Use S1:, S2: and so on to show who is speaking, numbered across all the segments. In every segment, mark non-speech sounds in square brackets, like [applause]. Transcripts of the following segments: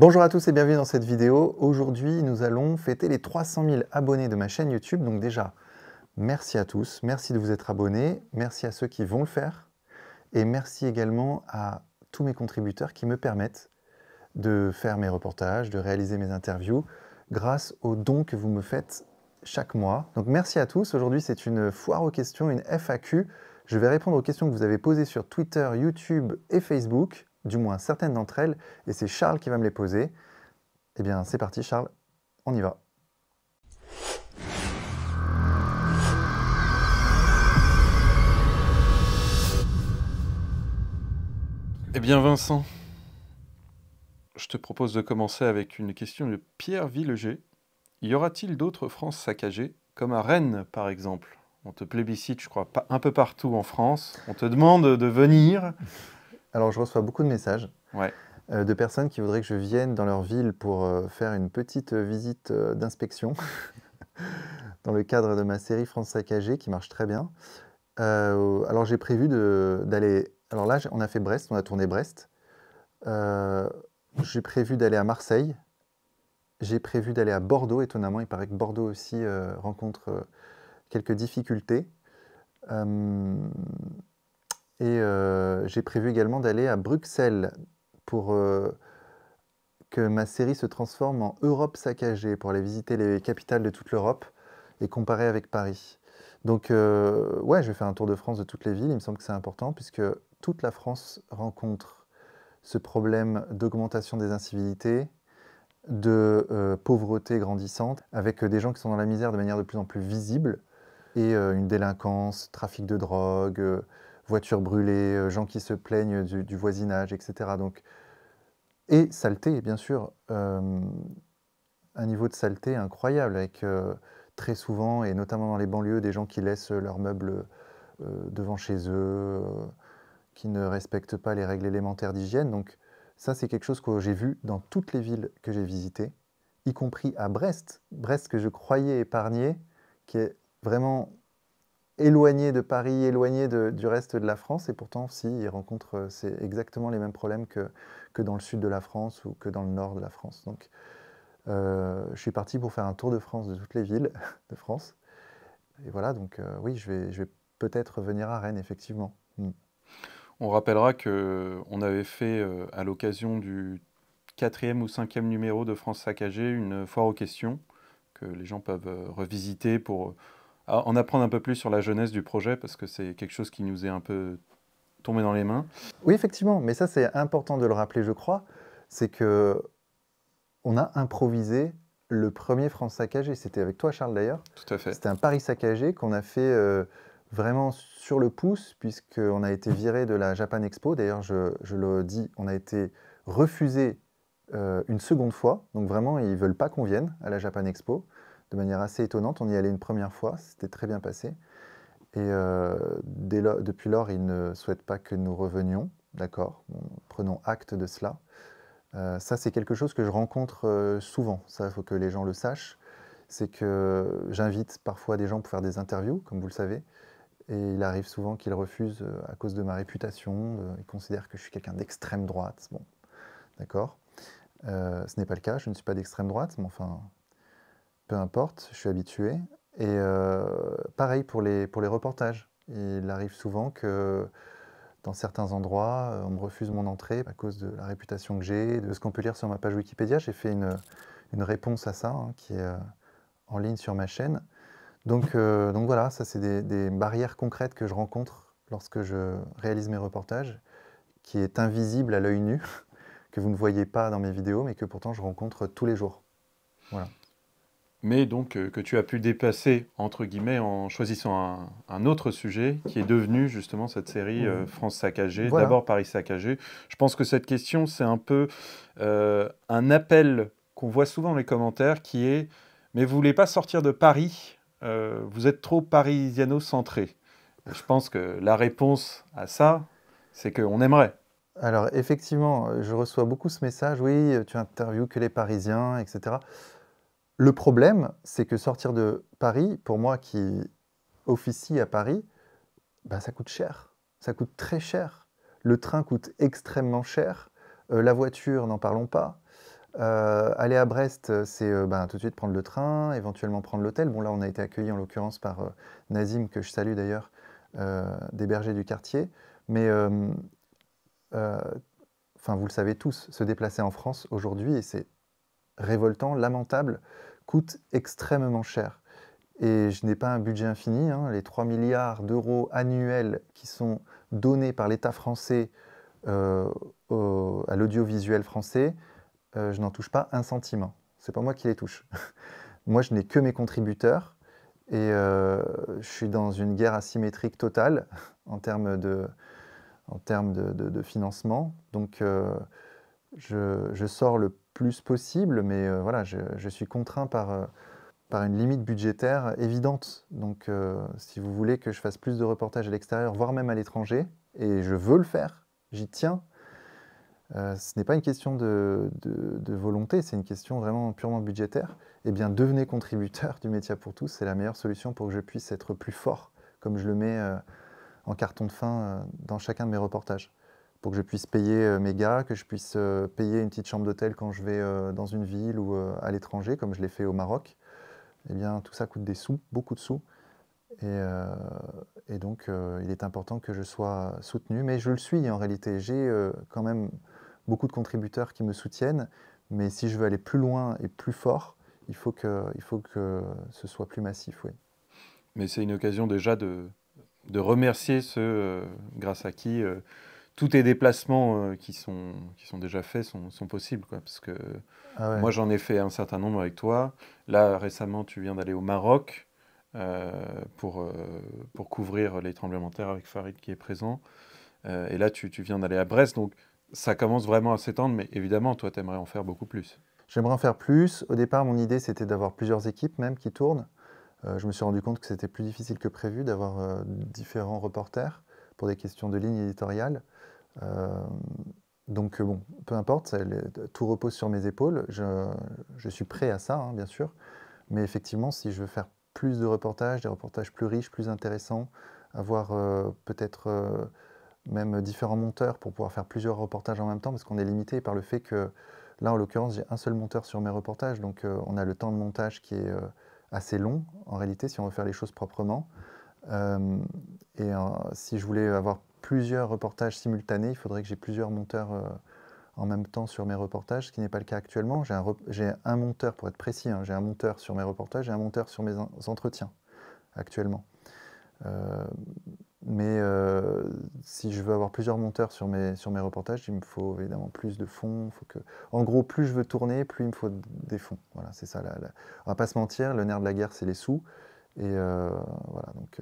S1: Bonjour à tous et bienvenue dans cette vidéo. Aujourd'hui, nous allons fêter les 300 000 abonnés de ma chaîne YouTube. Donc déjà, merci à tous, merci de vous être abonnés, merci à ceux qui vont le faire et merci également à tous mes contributeurs qui me permettent de faire mes reportages, de réaliser mes interviews grâce aux dons que vous me faites chaque mois. Donc merci à tous. Aujourd'hui, c'est une foire aux questions, une FAQ. Je vais répondre aux questions que vous avez posées sur Twitter, YouTube et Facebook du moins certaines d'entre elles, et c'est Charles qui va me les poser. Eh bien, c'est parti, Charles, on y va.
S2: Eh bien, Vincent, je te propose de commencer avec une question de Pierre Villeger. Y aura-t-il d'autres France saccagées, comme à Rennes, par exemple on te plébiscite, je crois, un peu partout en France. On te demande de venir alors, je reçois beaucoup de messages euh, de personnes qui voudraient que je vienne
S1: dans leur ville pour euh, faire une petite euh, visite d'inspection [laughs] dans le cadre de ma série France Sacagée qui marche très bien. alors, j'ai prévu d'aller. Alors là, on a fait Brest, on a tourné Brest. j'ai prévu d'aller à Marseille. J'ai prévu d'aller à Bordeaux. Étonnamment, il paraît que Bordeaux aussi rencontre quelques difficultés. Et euh, j'ai prévu également d'aller à Bruxelles pour euh, que ma série se transforme en Europe saccagée, pour aller visiter les capitales de toute l'Europe et comparer avec Paris. Donc, euh, ouais, je vais faire un tour de France de toutes les villes. Il me semble que c'est important puisque toute la France rencontre ce problème d'augmentation des incivilités, de pauvreté grandissante, avec des gens qui sont dans la misère de manière de plus en plus visible, et une délinquance, trafic de drogue, voitures brûlées, euh, gens qui se plaignent du, voisinage, etc. Donc, et saleté, bien sûr, euh, un niveau de saleté incroyable, avec euh, très souvent, et notamment dans les banlieues, des gens qui laissent leurs meubles devant chez eux, qui ne respectent pas les règles élémentaires d'hygiène. Donc ça, c'est quelque chose que j'ai vu dans toutes les villes que j'ai visitées, y compris à Brest. Brest que je croyais épargné, qui est vraiment éloigné de Paris, éloigné du reste de la France, et pourtant, si, ils rencontrent euh, c'est exactement les mêmes problèmes que, que dans le sud de la France ou que dans le nord de la France. Donc, euh, je suis parti pour faire un tour de France, de toutes les villes de France. Et voilà, donc euh, oui, je vais, je vais peut-être venir à Rennes, effectivement. Mm.
S2: On rappellera qu'on avait fait, à l'occasion du quatrième ou cinquième numéro de France Saccagée, une foire aux questions que les gens peuvent revisiter pour on en apprendre un peu plus sur la jeunesse du projet, parce que c'est quelque chose qui nous est un peu tombé dans les mains.
S1: Oui, effectivement, mais ça c'est important de le rappeler, je crois, c'est que on a improvisé le premier France saccagé. C'était avec toi, Charles, d'ailleurs. Tout à fait. C'était un Paris saccagé qu'on a fait euh, vraiment sur le pouce, puisqu'on a été viré de la Japan Expo. D'ailleurs, je, le dis, on a été refusé euh, une seconde fois. Donc, vraiment, ils ne veulent pas qu'on vienne à la Japan Expo de manière assez étonnante. On y allait une première fois, c'était très bien passé. Et euh, depuis lors, il ne souhaite pas que nous revenions. D'accord Prenons acte de cela. Euh, ça, c'est quelque chose que je rencontre euh, souvent. Ça, il faut que les gens le sachent. C'est que j'invite parfois des gens pour faire des interviews, comme vous le savez. Et il arrive souvent qu'ils refusent à cause de ma réputation. ils considèrent que je suis quelqu'un d'extrême droite. Bon, d'accord ce n'est pas le cas, je ne suis pas d'extrême droite, mais enfin, peu importe, je suis habitué. Et euh, pareil pour les, pour les reportages. Il arrive souvent que dans certains endroits, euh, on me refuse mon entrée à cause de la réputation que j'ai, de ce qu'on peut lire sur ma page Wikipédia. J'ai fait une, réponse à ça hein, qui est euh, en ligne sur ma chaîne. Donc, donc voilà, ça c'est des, des, barrières concrètes que je rencontre lorsque je réalise mes reportages, qui est invisible à l'œil nu, [laughs] que vous ne voyez pas dans mes vidéos, mais que pourtant je rencontre tous les jours.
S2: Voilà mais donc euh, que tu as pu dépasser, entre guillemets, en choisissant un, autre sujet qui est devenu justement cette série euh, mmh. France saccagée, d'abord Paris Saccagé. Je pense que cette question, c'est un peu euh, un appel qu'on voit souvent dans les commentaires qui est Mais vous voulez pas sortir de Paris Vous êtes trop parisiano-centré. Je pense que la réponse à ça, c'est qu'on aimerait. Alors effectivement, je reçois beaucoup ce message, oui, tu interviews
S1: que les Parisiens, etc. Le problème, c'est que sortir de Paris, pour moi qui officie à Paris, bah, ça coûte cher. Ça coûte très cher. Le train coûte extrêmement cher. Euh, la voiture, n'en parlons pas. Euh, aller à Brest, c'est euh, bah, tout de suite prendre le train, éventuellement prendre l'hôtel. Bon, là, on a été accueillis en l'occurrence par Nazim, que je salue d'ailleurs, des bergers du quartier. Mais enfin, vous le savez tous, se déplacer en France aujourd'hui, c'est révoltant, lamentable coûte extrêmement cher. Et je n'ai pas un budget infini. Hein. Les 3 milliards d'euros annuels qui sont donnés par l'État français euh, à l'audiovisuel français, euh, je n'en touche pas un centime. Hein. C'est pas moi qui les touche. [laughs] moi, je n'ai que mes contributeurs. Et euh, je suis dans une guerre asymétrique totale [laughs] en termes de, en termes de, financement. Donc, je, je, sors le plus possible, mais euh, voilà, je, suis contraint par, euh, par une limite budgétaire évidente. Donc, euh, si vous voulez que je fasse plus de reportages à l'extérieur, voire même à l'étranger, et je veux le faire, j'y tiens. ce n'est pas une question de, volonté, c'est une question vraiment purement budgétaire. et eh bien, devenez contributeur du Média pour tous, c'est la meilleure solution pour que je puisse être plus fort, comme je le mets en carton de fin dans chacun de mes reportages pour que je puisse payer euh, mes gars, que je puisse euh, payer une petite chambre d'hôtel quand je vais euh, dans une ville ou à l'étranger, comme je l'ai fait au Maroc, eh bien tout ça coûte des sous, beaucoup de sous. Et, et donc il est important que je sois soutenu, mais je le suis en réalité. J'ai quand même beaucoup de contributeurs qui me soutiennent, mais si je veux aller plus loin et plus fort, il faut que, il faut que ce soit plus massif. Oui.
S2: Mais c'est une occasion déjà de, de remercier ceux grâce à qui tous tes déplacements euh, qui, sont, déjà faits sont, possibles. Quoi, parce que ah moi, j'en ai fait un certain nombre avec toi. Là, récemment, tu viens d'aller au Maroc euh, euh, pour, couvrir les tremblements de terre avec Farid qui est présent. et là, tu, tu viens d'aller à Brest. Donc, ça commence vraiment à s'étendre. Mais évidemment, toi, tu aimerais en faire beaucoup plus.
S1: J'aimerais en faire plus. Au départ, mon idée, c'était d'avoir plusieurs équipes même qui tournent. je me suis rendu compte que c'était plus difficile que prévu d'avoir différents reporters pour des questions de ligne éditoriale. Euh, donc euh, bon, peu importe, tout repose sur mes épaules. Je, suis prêt à ça, hein, bien sûr. Mais effectivement, si je veux faire plus de reportages, des reportages plus riches, plus intéressants, avoir euh, peut-être même différents monteurs pour pouvoir faire plusieurs reportages en même temps, parce qu'on est limité par le fait que là, en l'occurrence, j'ai un seul monteur sur mes reportages, donc on a le temps de montage qui est assez long, en réalité, si on veut faire les choses proprement. et si je voulais avoir plusieurs reportages simultanés, il faudrait que j'ai plusieurs monteurs euh, en même temps sur mes reportages, ce qui n'est pas le cas actuellement. J'ai un, monteur, pour être précis, hein, j'ai un monteur sur mes reportages et un monteur sur mes entretiens actuellement. Euh, mais euh, si je veux avoir plusieurs monteurs sur mes, sur mes reportages, il me faut évidemment plus de fonds. En gros, plus je veux tourner, plus il me faut des fonds. Voilà, c'est ça. On va pas se mentir, le nerf de la guerre, c'est les sous. Et voilà, donc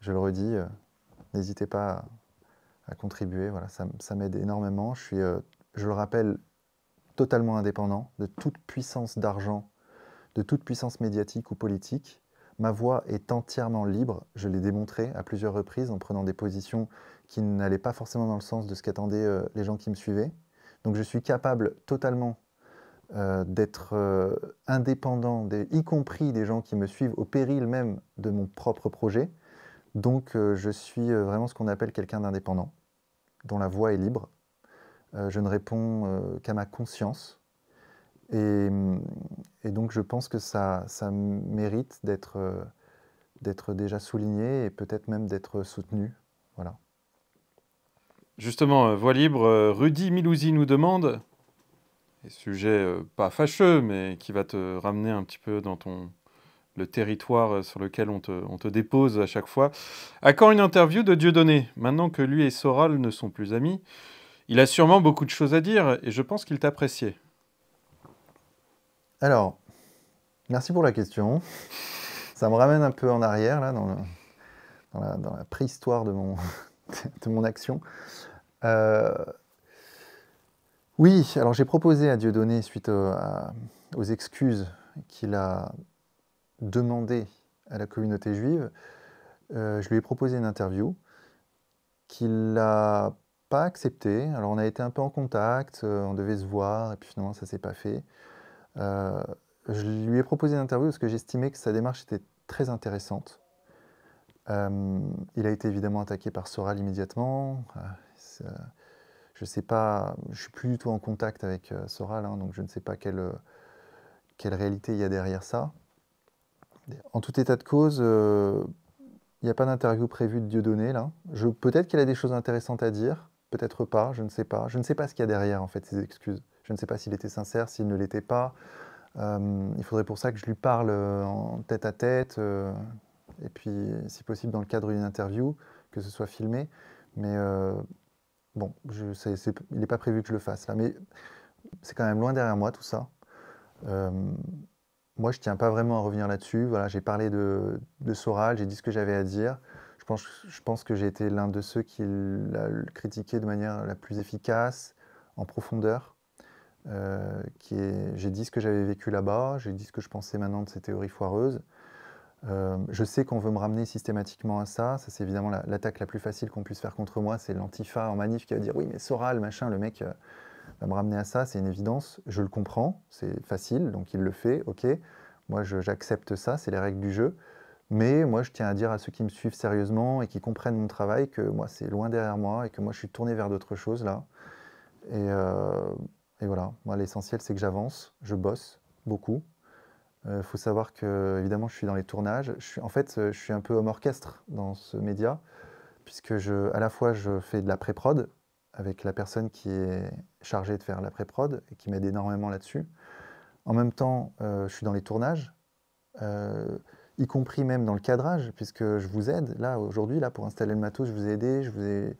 S1: je le redis, N'hésitez pas à, contribuer. ça, m'aide énormément. Je suis, euh, je le rappelle, totalement indépendant de toute puissance d'argent, de toute puissance médiatique ou politique. Ma voix est entièrement libre. Je l'ai démontré à plusieurs reprises en prenant des positions qui n'allaient pas forcément dans le sens de ce qu'attendaient euh, les gens qui me suivaient. Donc je suis capable totalement euh, d'être indépendant, y compris des gens qui me suivent au péril même de mon propre projet. Donc euh, je suis euh, vraiment ce qu'on appelle quelqu'un d'indépendant, dont la voix est libre. Euh, je ne réponds qu'à ma conscience. Mm, et, donc je pense que ça, mérite d'être déjà souligné et peut-être même d'être soutenu. Voilà.
S2: Justement, Voix libre, Rudy Milouzi nous demande, sujet pas fâcheux, mais qui va te ramener un petit peu dans ton le territoire euh, sur lequel on te, dépose à chaque fois. À quand une interview de Dieudonné Maintenant que lui et Soral ne sont plus amis, il a sûrement beaucoup de choses à dire et je pense qu'il t'appréciait.
S1: Alors, merci pour la question. Ça me ramène un peu en arrière, là, dans, la, préhistoire de mon, [laughs] action. Euh, oui, alors j'ai proposé à Dieudonné, suite aux excuses qu'il a Demander à la communauté juive, euh, je lui ai proposé une interview qu'il n'a pas acceptée. Alors on a été un peu en contact, euh, on devait se voir, et puis finalement ça ne s'est pas fait. Euh, je lui ai proposé une interview parce que j'estimais que sa démarche était très intéressante. il a été évidemment attaqué par Soral immédiatement. Je je sais pas, je suis plus du tout en contact avec Soral, hein, donc je ne sais pas quelle, quelle réalité il y a derrière ça. En tout état de cause, il euh, n'y a pas d'interview prévue de Dieudonné, là. Peut-être qu'elle a des choses intéressantes à dire, peut-être pas, je ne sais pas. Je ne sais pas ce qu'il y a derrière, en fait, ces excuses. Je ne sais pas s'il était sincère, s'il ne l'était pas. Euh, il faudrait pour ça que je lui parle euh, en tête à tête, et puis, si possible, dans le cadre d'une interview, que ce soit filmé. Mais bon, il n'est pas prévu que je le fasse, là. Mais c'est quand même loin derrière moi, tout ça. Moi, je ne tiens pas vraiment à revenir là-dessus. Voilà, j'ai parlé de, de Soral, j'ai dit ce que j'avais à dire. Je pense, je pense que j'ai été l'un de ceux qui l'a critiqué de manière la plus efficace, en profondeur. Euh, j'ai dit ce que j'avais vécu là-bas, j'ai dit ce que je pensais maintenant de ces théories foireuses. Euh, je sais qu'on veut me ramener systématiquement à ça. Ça, c'est évidemment l'attaque la, plus facile qu'on puisse faire contre moi. C'est l'antifa en manif qui va dire oui, mais Soral, machin, le mec, euh, va me ramener à ça, c'est une évidence, je le comprends, c'est facile, donc il le fait, ok, moi j'accepte ça, c'est les règles du jeu, mais moi je tiens à dire à ceux qui me suivent sérieusement et qui comprennent mon travail que moi c'est loin derrière moi et que moi je suis tourné vers d'autres choses là. Et, euh, voilà, moi l'essentiel c'est que j'avance, je bosse beaucoup. Il euh, faut savoir que évidemment je suis dans les tournages, en fait euh, je suis un peu homme orchestre dans ce média, puisque à la fois je fais de la pré-prod, avec la personne qui est chargée de faire la pré-prod et qui m'aide énormément là-dessus. En même temps, euh, je suis dans les tournages, euh, y compris même dans le cadrage, puisque je vous aide. Là, aujourd'hui, là, pour installer le matos, je vous ai aidé, je vous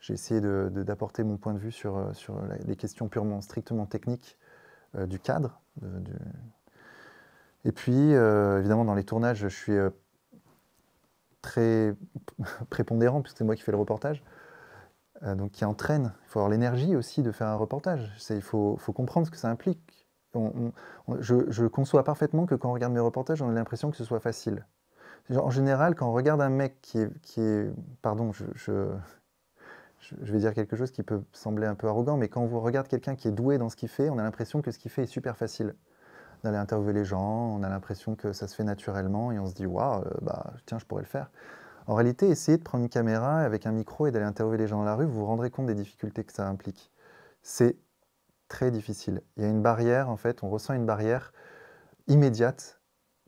S1: j'ai essayé d'apporter mon point de vue sur, euh, les questions purement, strictement techniques du cadre. du... Et puis, évidemment, dans les tournages, je suis très [laughs] prépondérant, puisque c'est moi qui fais le reportage. Euh, donc qui entraîne. Il faut avoir l'énergie aussi de faire un reportage. Il faut, comprendre ce que ça implique. je, conçois parfaitement que quand on regarde mes reportages, on a l'impression que ce soit facile. En général, quand on regarde un mec qui est... pardon, je, vais dire quelque chose qui peut sembler un peu arrogant, mais quand on regarde quelqu'un qui est doué dans ce qu'il fait, on a l'impression que ce qu'il fait est super facile. D'aller interviewer les gens, on a l'impression que ça se fait naturellement et on se dit, waouh, euh, bah, tiens, je pourrais le faire. En réalité, essayer de prendre une caméra avec un micro et d'aller interviewer les gens dans la rue, vous vous rendrez compte des difficultés que ça implique. C'est très difficile. Il y a une barrière, en fait, on ressent une barrière immédiate.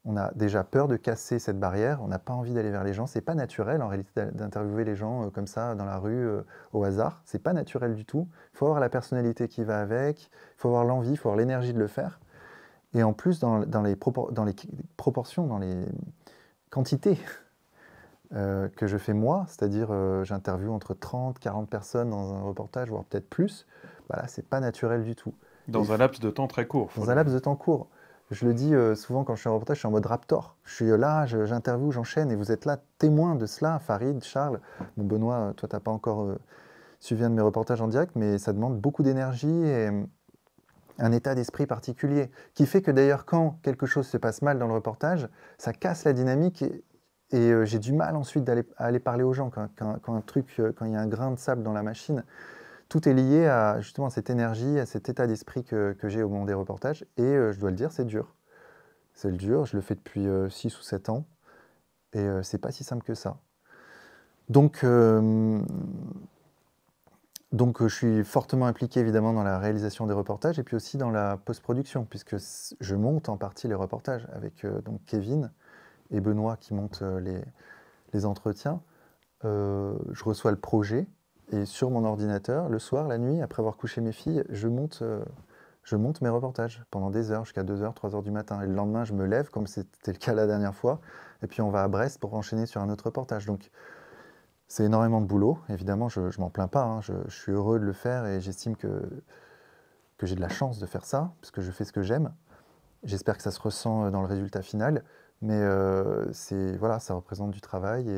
S1: On a déjà peur de casser cette barrière, on n'a pas envie d'aller vers les gens. Ce n'est pas naturel, en réalité, d'interviewer les gens euh, comme ça dans la rue euh, au hasard. Ce n'est pas naturel du tout. Il faut avoir la personnalité qui va avec, il faut avoir l'envie, il faut avoir l'énergie de le faire. Et en plus, dans les proportions, dans les quantités euh, que je fais moi, c'est-à-dire euh, j'interviewe entre 30, 40 personnes dans un reportage, voire peut-être plus, voilà, bah c'est pas naturel du tout. Dans un laps de temps très court. Dans un laps de temps court. Je le dis euh, souvent quand je suis en reportage, je suis en mode raptor. Je suis là, j'interviewe, j'enchaîne, et vous êtes là témoin de cela, Farid, Charles. Benoît, toi, t'as pas encore suivi un de mes reportages en direct, mais ça demande beaucoup d'énergie et hum, un état d'esprit particulier, qui fait que d'ailleurs quand quelque chose se passe mal dans le reportage, ça casse la dynamique et et euh, j'ai du mal ensuite d'aller aller parler aux gens quand, un truc, euh, quand il y a un grain de sable dans la machine. Tout est lié à justement à cette énergie, à cet état d'esprit que, j'ai au moment des reportages. Et euh, je dois le dire, c'est dur. C'est le dur, je le fais depuis 6 ou 7 ans. Et c'est pas si simple que ça. Donc, donc je suis fortement impliqué évidemment dans la réalisation des reportages et puis aussi dans la post-production, puisque je monte en partie les reportages avec donc Kevin, et Benoît qui monte euh, les, entretiens, euh, je reçois le projet et sur mon ordinateur, le soir, la nuit, après avoir couché mes filles, je monte, euh, je monte mes reportages pendant des heures, jusqu'à 2h, 3h du matin. Et le lendemain, je me lève, comme c'était le cas la dernière fois, et puis on va à Brest pour enchaîner sur un autre reportage. Donc, c'est énormément de boulot. Évidemment, je ne m'en plains pas. Hein. Je, suis heureux de le faire et j'estime que, que j'ai de la chance de faire ça, puisque je fais ce que j'aime. J'espère que ça se ressent dans le résultat final. Mais euh, voilà, ça représente du travail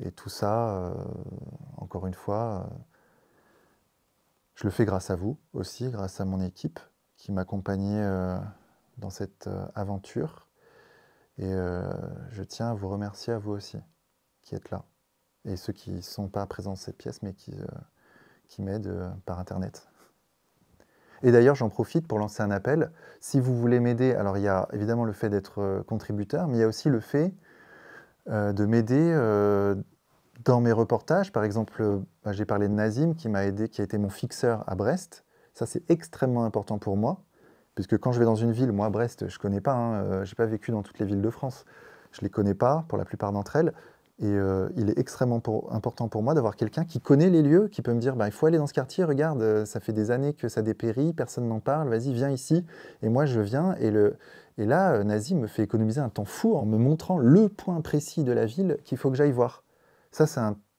S1: et, tout ça, euh, encore une fois, euh, je le fais grâce à vous aussi, grâce à mon équipe qui m'accompagnait dans cette aventure. Et je tiens à vous remercier à vous aussi qui êtes là et ceux qui ne sont pas présents dans cette pièce mais qui, qui m'aident par Internet. Et d'ailleurs, j'en profite pour lancer un appel. Si vous voulez m'aider, alors il y a évidemment le fait d'être euh, contributeur, mais il y a aussi le fait euh, de m'aider euh, dans mes reportages. Par exemple, bah, j'ai parlé de Nazim qui m'a aidé, qui a été mon fixeur à Brest. Ça, c'est extrêmement important pour moi, puisque quand je vais dans une ville, moi, Brest, je ne connais pas, hein, je n'ai pas vécu dans toutes les villes de France. Je ne les connais pas pour la plupart d'entre elles. Et euh, il est extrêmement important pour moi d'avoir quelqu'un qui connaît les lieux, qui peut me dire bah, il faut aller dans ce quartier, regarde, euh, ça fait des années que ça dépérit, personne n'en parle, vas-y, viens ici. Et moi, je viens. Et, et là, euh, Nazi me fait économiser un temps fou en me montrant le point précis de la ville qu'il faut que j'aille voir. Ça,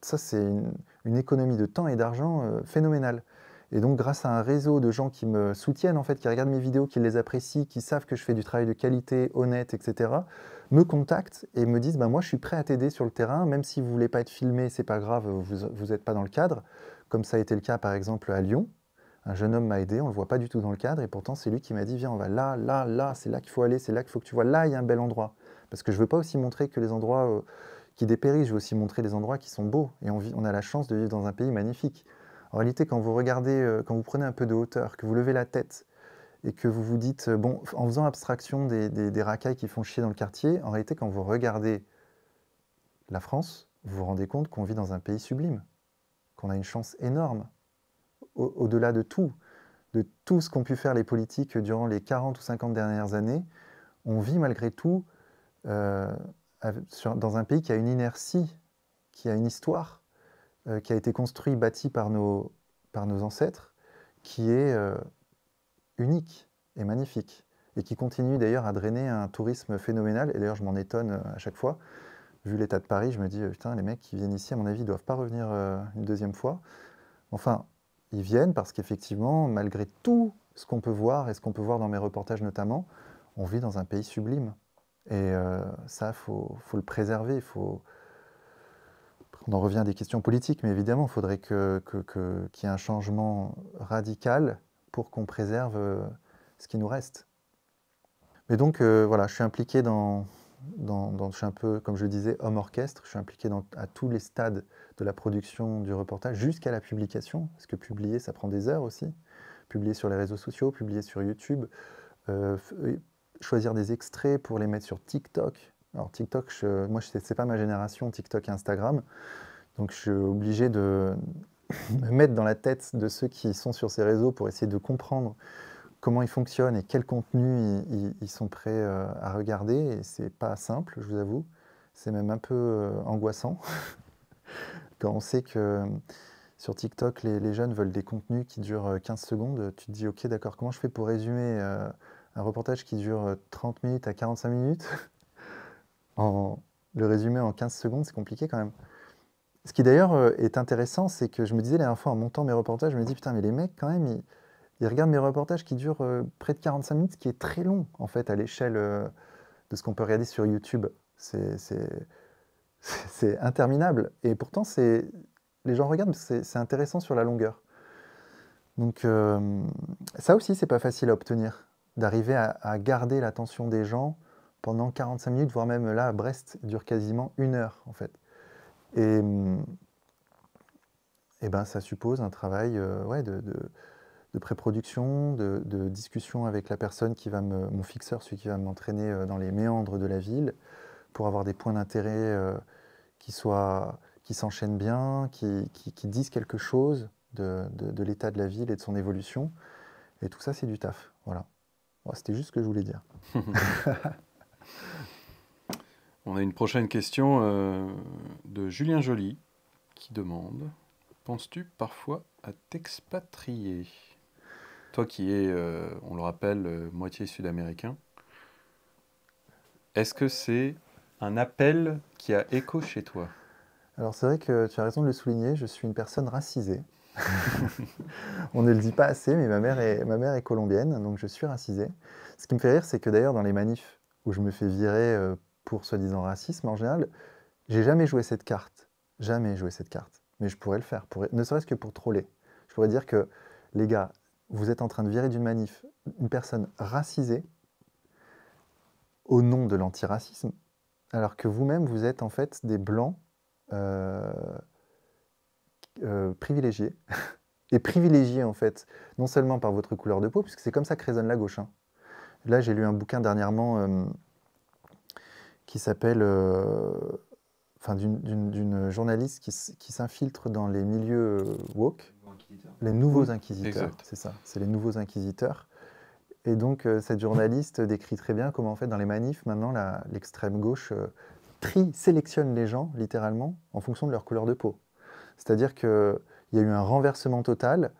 S1: c'est une, une, économie de temps et d'argent phénoménale. Et donc, grâce à un réseau de gens qui me soutiennent, en fait, qui regardent mes vidéos, qui les apprécient, qui savent que je fais du travail de qualité, honnête, etc., me contactent et me disent bah, Moi, je suis prêt à t'aider sur le terrain, même si vous ne voulez pas être filmé, c'est pas grave, vous n'êtes pas dans le cadre. Comme ça a été le cas, par exemple, à Lyon. Un jeune homme m'a aidé, on ne le voit pas du tout dans le cadre, et pourtant, c'est lui qui m'a dit Viens, on va là, là, là, c'est là qu'il faut aller, c'est là qu'il faut que tu vois, là, il y a un bel endroit. Parce que je ne veux pas aussi montrer que les endroits euh, qui dépérissent, je veux aussi montrer les endroits qui sont beaux. Et on, a la chance de vivre dans un pays magnifique. En réalité, quand vous regardez, euh, quand vous prenez un peu de hauteur, que vous levez la tête, et que vous vous dites, euh, bon, en faisant abstraction des, racailles qui font chier dans le quartier, en réalité, quand vous regardez la France, vous vous rendez compte qu'on vit dans un pays sublime, qu'on a une chance énorme, au-delà de tout, de tout ce qu'ont pu faire les politiques durant les 40 ou 50 dernières années, on vit malgré tout euh, dans un pays qui a une inertie, qui a une histoire, euh, qui a été construit, bâti par nos, par nos ancêtres, qui est unique et magnifique, et qui continue d'ailleurs à drainer un tourisme phénoménal. Et d'ailleurs, je m'en étonne euh, à chaque fois. Vu l'état de Paris, je me dis, euh, putain, les mecs qui viennent ici, à mon avis, ne doivent pas revenir euh, une deuxième fois. Enfin, ils viennent parce qu'effectivement, malgré tout ce qu'on peut voir, et ce qu'on peut voir dans mes reportages notamment, on vit dans un pays sublime. Et ça, il faut, le préserver. Faut... On en revient à des questions politiques, mais évidemment, il faudrait qu'il que, y ait un changement radical pour qu'on préserve euh, ce qui nous reste. Mais donc, euh, voilà, je suis impliqué dans, Je suis un peu, comme je disais, homme orchestre. Je suis impliqué à tous les stades de la production du reportage jusqu'à la publication. Parce que publier, ça prend des heures aussi. Publier sur les réseaux sociaux, publier sur YouTube, euh, choisir des extraits pour les mettre sur TikTok. Alors, TikTok, moi, ce n'est pas ma génération, TikTok et Instagram. Donc, je suis obligé de, me mettre dans la tête de ceux qui sont sur ces réseaux pour essayer de comprendre comment ils fonctionnent et quel contenu ils, sont prêts euh, à regarder. Et c'est pas simple, je vous avoue. C'est même un peu euh, angoissant [laughs] quand on sait que euh, sur TikTok, les, les, jeunes veulent des contenus qui durent 15 secondes. Tu te dis, ok, d'accord, comment je fais pour résumer un reportage qui dure 30 minutes à 45 minutes [laughs] en, Le résumer en 15 secondes, c'est compliqué quand même. Ce qui d'ailleurs euh, est intéressant, c'est que je me disais la dernière fois en montant mes reportages, je me dis putain, mais les mecs, quand même, ils, regardent mes reportages qui durent euh, près de 45 minutes, ce qui est très long en fait à l'échelle euh, de ce qu'on peut regarder sur YouTube. C'est [laughs] interminable. Et pourtant, les gens regardent, c'est intéressant sur la longueur. Donc ça aussi, c'est pas facile à obtenir, d'arriver à, à, garder l'attention des gens pendant 45 minutes, voire même là à Brest, dure quasiment une heure en fait. Mm, et, ben, ça suppose un travail euh, de, pré-production, de, discussion avec la personne qui va me, mon fixeur, celui qui va m'entraîner euh, dans les méandres de la ville, pour avoir des points d'intérêt euh, qui qui s'enchaînent bien, qui, disent quelque chose de, l'état de la ville et de son évolution. Et tout ça, c'est du taf. Voilà. C'était juste ce que je voulais dire. [laughs]
S2: On a une prochaine question euh, de Julien Joly qui demande Penses-tu parfois à t'expatrier Toi qui es, euh, on le rappelle, euh, moitié sud-américain, est-ce que c'est un appel qui a écho chez toi
S1: Alors c'est vrai que tu as raison de le souligner, je suis une personne racisée. [laughs] on ne le dit pas assez, mais ma mère, est, ma mère est colombienne, donc je suis racisée. Ce qui me fait rire, c'est que d'ailleurs dans les manifs où je me fais virer pour soi-disant racisme, en général, j'ai jamais joué cette carte. Jamais joué cette carte. Mais je pourrais le faire, ne serait-ce que pour troller. Je pourrais dire que, les gars, vous êtes en train de virer d'une manif une personne racisée au nom de l'antiracisme, alors que vous-même, vous êtes en fait des blancs euh, euh, privilégiés. [laughs] et privilégiés, en fait, non seulement par votre couleur de peau, puisque c'est comme ça que résonne la gauche. Hein. Là, j'ai lu un bouquin dernièrement. Euh, qui s'appelle, euh, enfin, d'une journaliste qui, qui s'infiltre dans les milieux euh, woke, les nouveaux inquisiteurs, c'est ça, c'est les nouveaux inquisiteurs. Et donc, euh, cette journaliste [laughs] décrit très bien comment, en fait, dans les manifs, maintenant, l'extrême gauche tri sélectionne les gens, littéralement, en fonction de leur couleur de peau. C'est-à-dire qu'il y a eu un renversement total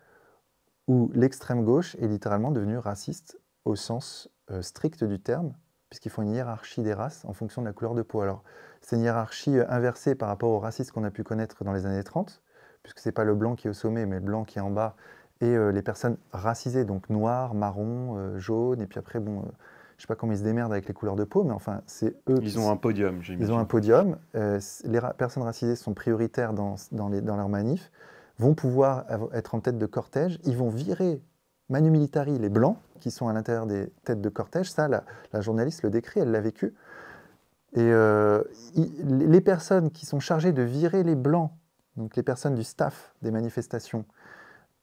S1: où l'extrême gauche est littéralement devenue raciste au sens strict du terme, puisqu'ils font une hiérarchie des races en fonction de la couleur de peau. Alors, c'est une hiérarchie euh, inversée par rapport au racisme qu'on a pu connaître dans les années 30, puisque ce n'est pas le blanc qui est au sommet, mais le blanc qui est en bas, et euh, les personnes racisées, donc noires, marrons, euh, jaunes, et puis après, bon, je ne sais pas comment ils se démerdent avec les couleurs de peau, mais enfin, c'est eux ils Ont
S2: un podium, ils ont un
S1: podium, Ils ont un podium. les personnes racisées sont prioritaires dans, dans, les, dans leurs manifs, vont pouvoir être en tête de cortège, ils vont virer Manu Militari, les blancs qui sont à l'intérieur des têtes de cortège, ça, la, journaliste le décrit, elle l'a vécu. Et euh, les personnes qui sont chargées de virer les blancs, donc les personnes du staff des manifestations,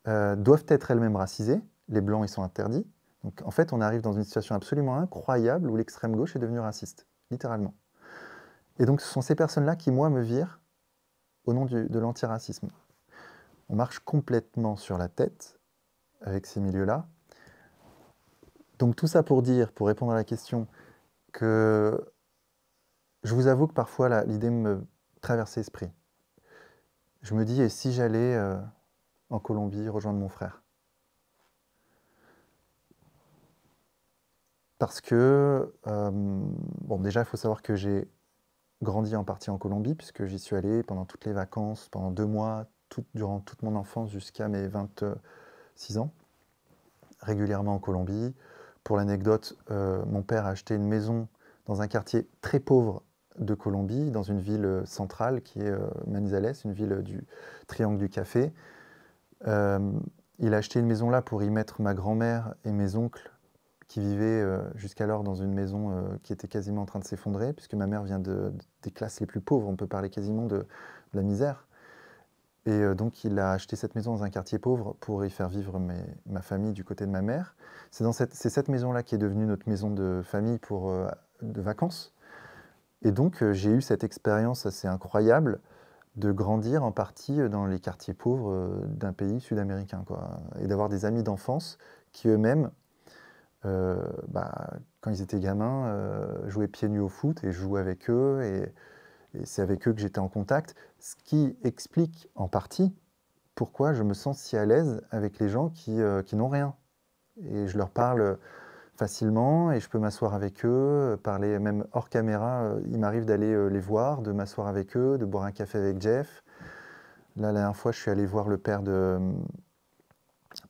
S1: euh, doivent être elles-mêmes racisées. Les blancs, ils sont interdits. Donc en fait, on arrive dans une situation absolument incroyable où l'extrême gauche est devenue raciste, littéralement. Et donc ce sont ces personnes-là qui, moi, me virent au nom de l'antiracisme. On marche complètement sur la tête avec ces milieux-là. Donc tout ça pour dire, pour répondre à la question, que je vous avoue que parfois l'idée me traverse l'esprit. Je me dis, et si j'allais euh, en Colombie rejoindre mon frère Parce que, euh, bon, déjà, il faut savoir que j'ai grandi en partie en Colombie, puisque j'y suis allé pendant toutes les vacances, pendant deux mois, durant toute mon enfance jusqu'à mes 20, 6 ans, régulièrement en Colombie. Pour l'anecdote, euh, mon père a acheté une maison dans un quartier très pauvre de Colombie, dans une ville centrale qui est euh, Manizales, une ville du Triangle du Café. Euh, il a acheté une maison là pour y mettre ma grand-mère et mes oncles qui vivaient jusqu'alors dans une maison qui était quasiment en train de s'effondrer, puisque ma mère vient des classes les plus pauvres, on peut parler quasiment de la misère. Et euh, donc, il a acheté cette maison dans un quartier pauvre pour y faire vivre ma famille du côté de ma mère. C'est cette, cette maison-là qui est devenue notre maison de famille pour, euh, de vacances. Et donc, euh, j'ai eu cette expérience assez incroyable de grandir en partie dans les quartiers pauvres d'un pays sud-américain, et d'avoir des amis d'enfance qui eux-mêmes, bah, quand ils étaient gamins, jouaient pieds nus au foot et jouaient avec eux et et c'est avec eux que j'étais en contact, ce qui explique en partie pourquoi je me sens si à l'aise avec les gens qui, euh, qui n'ont rien. Et je leur parle euh, facilement et je peux m'asseoir avec eux, euh, parler même hors caméra. Il m'arrive d'aller les voir, de m'asseoir avec eux, de boire un café avec Jeff. Là, la dernière fois, je suis allé voir le père de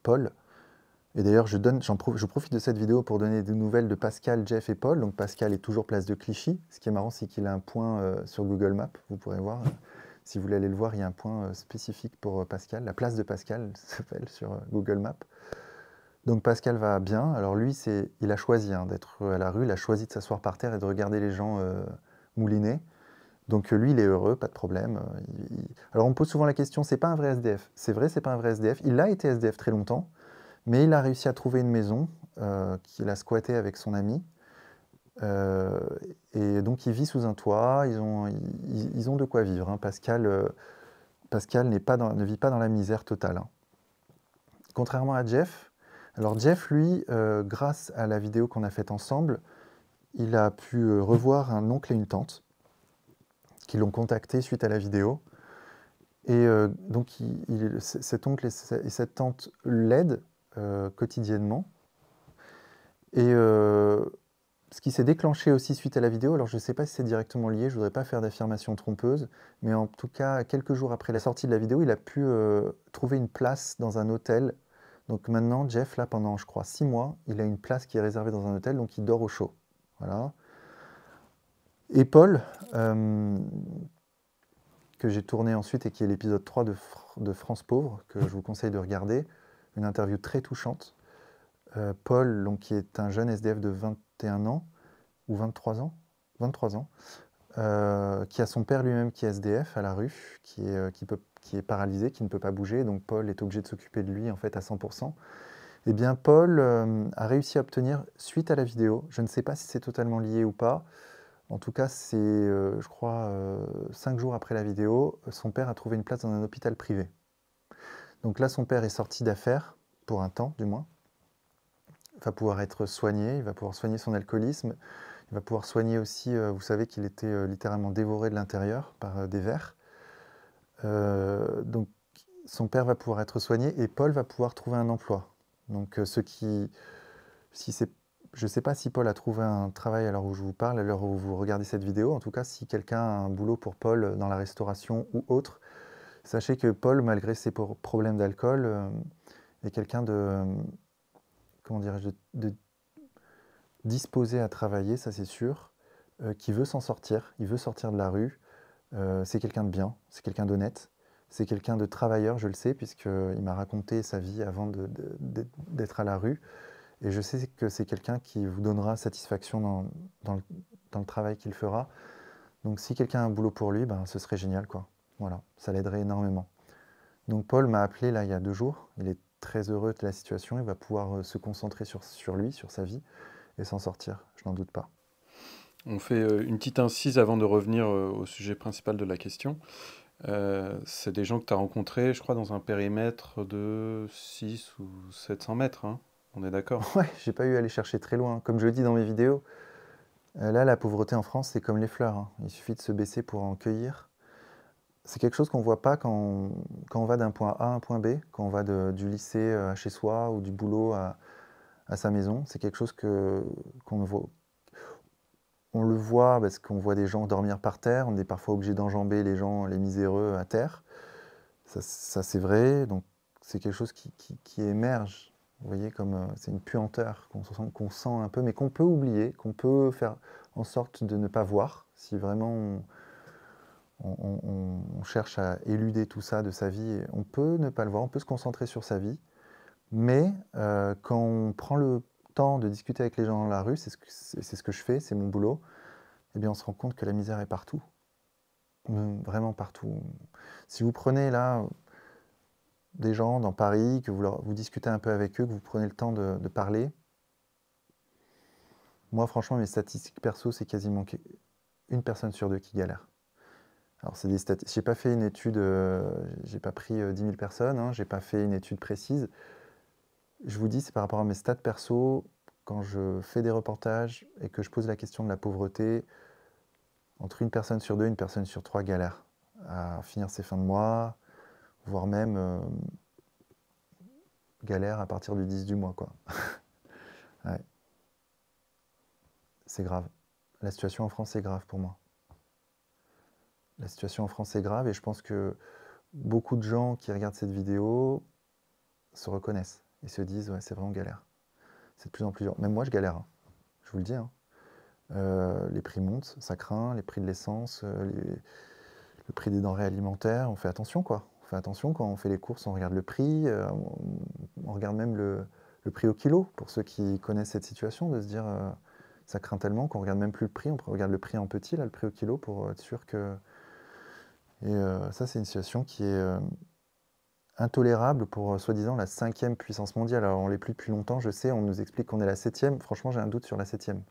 S1: Paul, et d'ailleurs, je, donne, je profite de cette vidéo pour donner des nouvelles de Pascal, Jeff et Paul. Donc Pascal est toujours place de Clichy. Ce qui est marrant, c'est qu'il a un point euh, sur Google Maps. Vous pourrez voir, euh, si vous voulez aller le voir, il y a un point euh, spécifique pour Pascal. La place de Pascal [laughs] s'appelle sur Google Maps. Donc Pascal va bien. Alors lui, c'est, il a choisi hein, d'être à la rue, il a choisi de s'asseoir par terre et de regarder les gens mouliner. Donc lui, il est heureux, pas de problème. Alors on pose souvent la question, c'est pas un vrai SDF. C'est vrai, c'est pas un vrai SDF. Il a été SDF très longtemps. Mais il a réussi à trouver une maison euh, qu'il a squattée avec son ami. Euh, et donc il vit sous un toit, ils ont, ils, ont de quoi vivre. Hein. Pascal, euh, pas ne vit pas dans la misère totale. Hein. Contrairement à Jeff, alors Jeff, lui, grâce à la vidéo qu'on a faite ensemble, il a pu revoir un oncle et une tante qui l'ont contacté suite à la vidéo. Et donc cet oncle et cette tante l'aident euh, quotidiennement. Et euh, ce qui s'est déclenché aussi suite à la vidéo, alors je ne sais pas si c'est directement lié, je ne voudrais pas faire d'affirmation trompeuse, mais en tout cas, quelques jours après la sortie de la vidéo, il a pu euh, trouver une place dans un hôtel. Donc maintenant, Jeff, là, pendant, je crois, six mois, il a une place qui est réservée dans un hôtel, donc il dort au chaud. Voilà. Et Paul, que j'ai tourné ensuite et qui est l'épisode 3 de, de France Pauvre, que je vous conseille de regarder, une interview très touchante. Euh, Paul, donc, qui est un jeune SDF de 21 ans, ou 23 ans, 23 ans euh, qui a son père lui-même qui est SDF à la rue, euh, qui est, paralysé, qui ne peut pas bouger, donc Paul est obligé de s'occuper de lui en fait à 100%. Et eh bien, Paul a réussi à obtenir, suite à la vidéo, je ne sais pas si c'est totalement lié ou pas, en tout cas, c'est, je crois, cinq jours après la vidéo, son père a trouvé une place dans un hôpital privé. Donc là, son père est sorti d'affaires, pour un temps du moins. Il va pouvoir être soigné, il va pouvoir soigner son alcoolisme, il va pouvoir soigner aussi, euh, vous savez qu'il était euh, littéralement dévoré de l'intérieur par euh, des vers. donc son père va pouvoir être soigné et Paul va pouvoir trouver un emploi. Donc ce qui, si c'est je ne sais pas si Paul a trouvé un travail à l'heure où je vous parle, à l'heure où vous regardez cette vidéo. En tout cas, si quelqu'un a un boulot pour Paul dans la restauration ou autre, Sachez que Paul, malgré ses problèmes d'alcool, euh, est quelqu'un de, comment dirais de, disposé à travailler, ça c'est sûr, euh, qui veut s'en sortir, il veut sortir de la rue. Euh, c'est quelqu'un de bien, c'est quelqu'un d'honnête, c'est quelqu'un de travailleur, je le sais, puisqu'il m'a raconté sa vie avant d'être à la rue. Et je sais que c'est quelqu'un qui vous donnera satisfaction dans, le, travail qu'il fera. Donc si quelqu'un a un boulot pour lui, ben, ce serait génial. quoi. Voilà, ça l'aiderait énormément. Donc Paul m'a appelé là il y a deux jours. Il est très heureux de la situation. Il va pouvoir euh, se concentrer sur, lui, sur sa vie et s'en sortir. Je n'en doute pas.
S2: On fait euh, une petite incise avant de revenir euh, au sujet principal de la question. c'est des gens que tu as rencontrés, je crois, dans un périmètre de 6 ou 700 mètres. Hein. On est d'accord [laughs] Ouais, j'ai pas eu
S1: à aller chercher très loin. Hein. Comme je le dis dans mes vidéos, là, la pauvreté en France, c'est comme les fleurs. Hein. Il suffit de se baisser pour en cueillir c'est quelque chose qu'on ne voit pas quand on, va d'un point A à un point B, quand on va du lycée à euh, chez soi ou du boulot à, sa maison. C'est quelque chose qu'on voit. On le voit parce qu'on voit des gens dormir par terre, on est parfois obligé d'enjamber les gens, les miséreux, à terre. Ça, c'est vrai, donc c'est quelque chose qui, émerge. Vous voyez, comme euh, c'est une puanteur qu'on sent, un peu, mais qu'on peut oublier, qu'on peut faire en sorte de ne pas voir si vraiment on, cherche à éluder tout ça de sa vie. On peut ne pas le voir, on peut se concentrer sur sa vie, mais euh, quand on prend le temps de discuter avec les gens dans la rue, c'est ce, que, je fais, c'est mon boulot, eh bien on se rend compte que la misère est partout, hum, vraiment partout. Si vous prenez là des gens dans Paris, que vous, discutez un peu avec eux, que vous prenez le temps de, de parler, moi franchement mes statistiques perso c'est quasiment une personne sur deux qui galère. Alors, c'est des J'ai pas fait une étude, euh, j'ai pas pris 10 euh, 000 personnes, hein. j'ai pas fait une étude précise. Je vous dis, c'est par rapport à mes stats perso, quand je fais des reportages et que je pose la question de la pauvreté, entre une personne sur deux, une personne sur trois galère à finir ses fins de mois, voire même euh, galère à partir du 10 du mois, quoi. [laughs] C'est grave. La situation en France est grave pour moi. La situation en France est grave et je pense que beaucoup de gens qui regardent cette vidéo se reconnaissent et se disent ouais, c'est vraiment galère. C'est de plus en plus dur. Même moi, je galère. Hein. Je vous le dis. Hein. Euh, les prix montent, ça craint. Les prix de l'essence, euh, le prix des denrées alimentaires. On fait attention, quoi. On fait attention quand on fait les courses. On regarde le prix. Euh, on regarde même le, le, prix au kilo pour ceux qui connaissent cette situation, de se dire ça craint tellement qu'on regarde même plus le prix. On regarde le prix en petit, là, le prix au kilo, pour être sûr que et euh, ça, c'est une situation qui est euh, intolérable pour, euh, soi-disant, la cinquième puissance mondiale. Alors, on l'est plus depuis longtemps, je sais, on nous explique qu'on est la septième. Franchement, j'ai un doute sur la septième.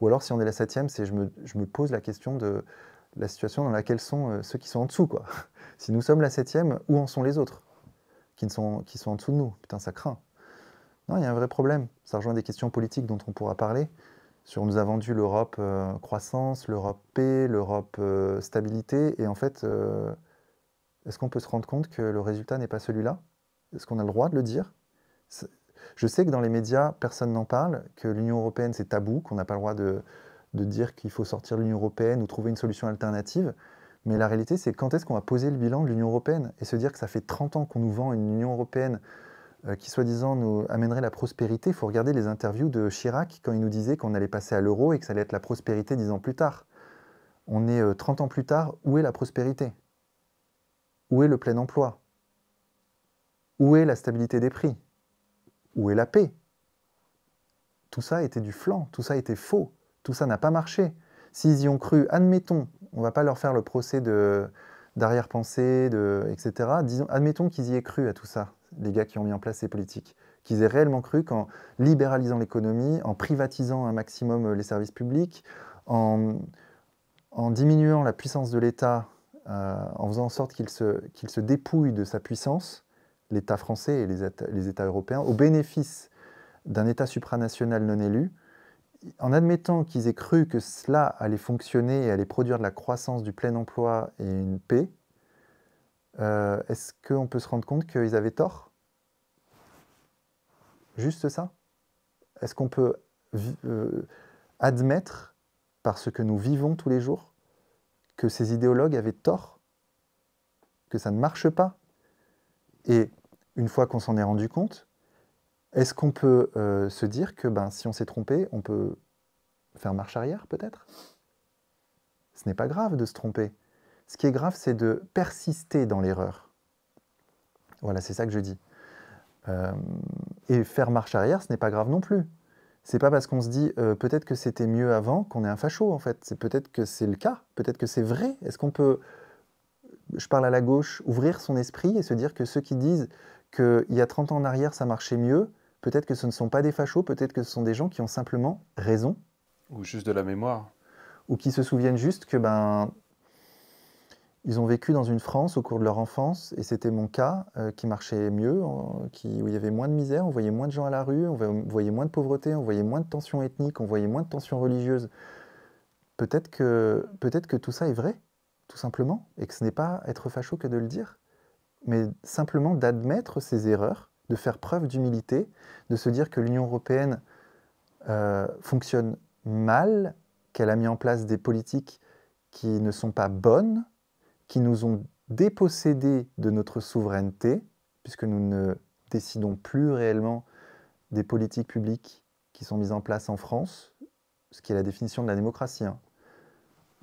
S1: Ou alors, si on est la septième, c'est je me, pose la question de la situation dans laquelle sont ceux qui sont en dessous, quoi. [laughs] si nous sommes la septième, où en sont les autres qui, qui sont en dessous de nous Putain, ça craint. Non, il y a un vrai problème. Ça rejoint des questions politiques dont on pourra parler on nous a vendu l'Europe euh, croissance, l'Europe paix, l'Europe euh, stabilité. Et en fait, euh, est-ce qu'on peut se rendre compte que le résultat n'est pas celui-là Est-ce qu'on a le droit de le dire Je sais que dans les médias, personne n'en parle, que l'Union européenne, c'est tabou, qu'on n'a pas le droit de, de dire qu'il faut sortir l'Union européenne ou trouver une solution alternative. Mais la réalité, c'est quand est-ce qu'on va poser le bilan de l'Union européenne et se dire que ça fait 30 ans qu'on nous vend une Union européenne euh, qui soi-disant nous amènerait la prospérité. Il faut regarder les interviews de Chirac quand il nous disait qu'on allait passer à l'euro et que ça allait être la prospérité dix ans plus tard. On est 30 euh, ans plus tard, où est la prospérité Où est le plein emploi Où est la stabilité des prix Où est la paix Tout ça était du flanc, tout ça était faux, tout ça n'a pas marché. S'ils y ont cru, admettons, on ne va pas leur faire le procès d'arrière-pensée, etc. admettons qu'ils y aient cru à tout ça les gars qui ont mis en place ces politiques, qu'ils aient réellement cru qu'en libéralisant l'économie, en privatisant un maximum euh, les services publics, en, diminuant la puissance de l'État, euh, en faisant en sorte qu'il se, dépouille de sa puissance, l'État français et les États, européens, au bénéfice d'un État supranational non élu, en admettant qu'ils aient cru que cela allait fonctionner et allait produire de la croissance, du plein emploi et une paix, euh, est-ce qu'on peut se rendre compte qu'ils avaient tort Juste ça Est-ce qu'on peut euh, admettre, par ce que nous vivons tous les jours, que ces idéologues avaient tort Que ça ne marche pas Et une fois qu'on s'en est rendu compte, est-ce qu'on peut euh, se dire que ben, si on s'est trompé, on peut faire marche arrière peut-être Ce n'est pas grave de se tromper. Ce qui est grave, c'est de persister dans l'erreur. Voilà, c'est ça que je dis. Euh, et faire marche arrière, ce n'est pas grave non plus. C'est pas parce qu'on se dit euh, peut-être que c'était mieux avant qu'on est un facho en fait. C'est peut-être que c'est le cas, peut-être que c'est vrai. Est-ce qu'on peut, je parle à la gauche, ouvrir son esprit et se dire que ceux qui disent qu'il y a 30 ans en arrière ça marchait mieux, peut-être que ce ne sont pas des fachos, peut-être que ce sont des gens qui ont simplement raison.
S2: Ou juste de la mémoire.
S1: Ou qui se souviennent juste que ben ils ont vécu dans une France au cours de leur enfance, et c'était mon cas, euh, qui marchait mieux, où il y avait moins de misère, on voyait moins de gens à la rue, on voyait moins de pauvreté, on voyait moins de tensions ethniques, on voyait moins de tensions religieuses. Peut-être que, tout ça est vrai, tout simplement, et que ce n'est pas être facho que de le dire, mais simplement d'admettre ses erreurs, de faire preuve d'humilité, de se dire que l'Union européenne euh, fonctionne mal, qu'elle a mis en place des politiques qui ne sont pas bonnes, qui nous ont dépossédés de notre souveraineté, puisque nous ne décidons plus réellement des politiques publiques qui sont mises en place en France, ce qui est la définition de la démocratie. Hein.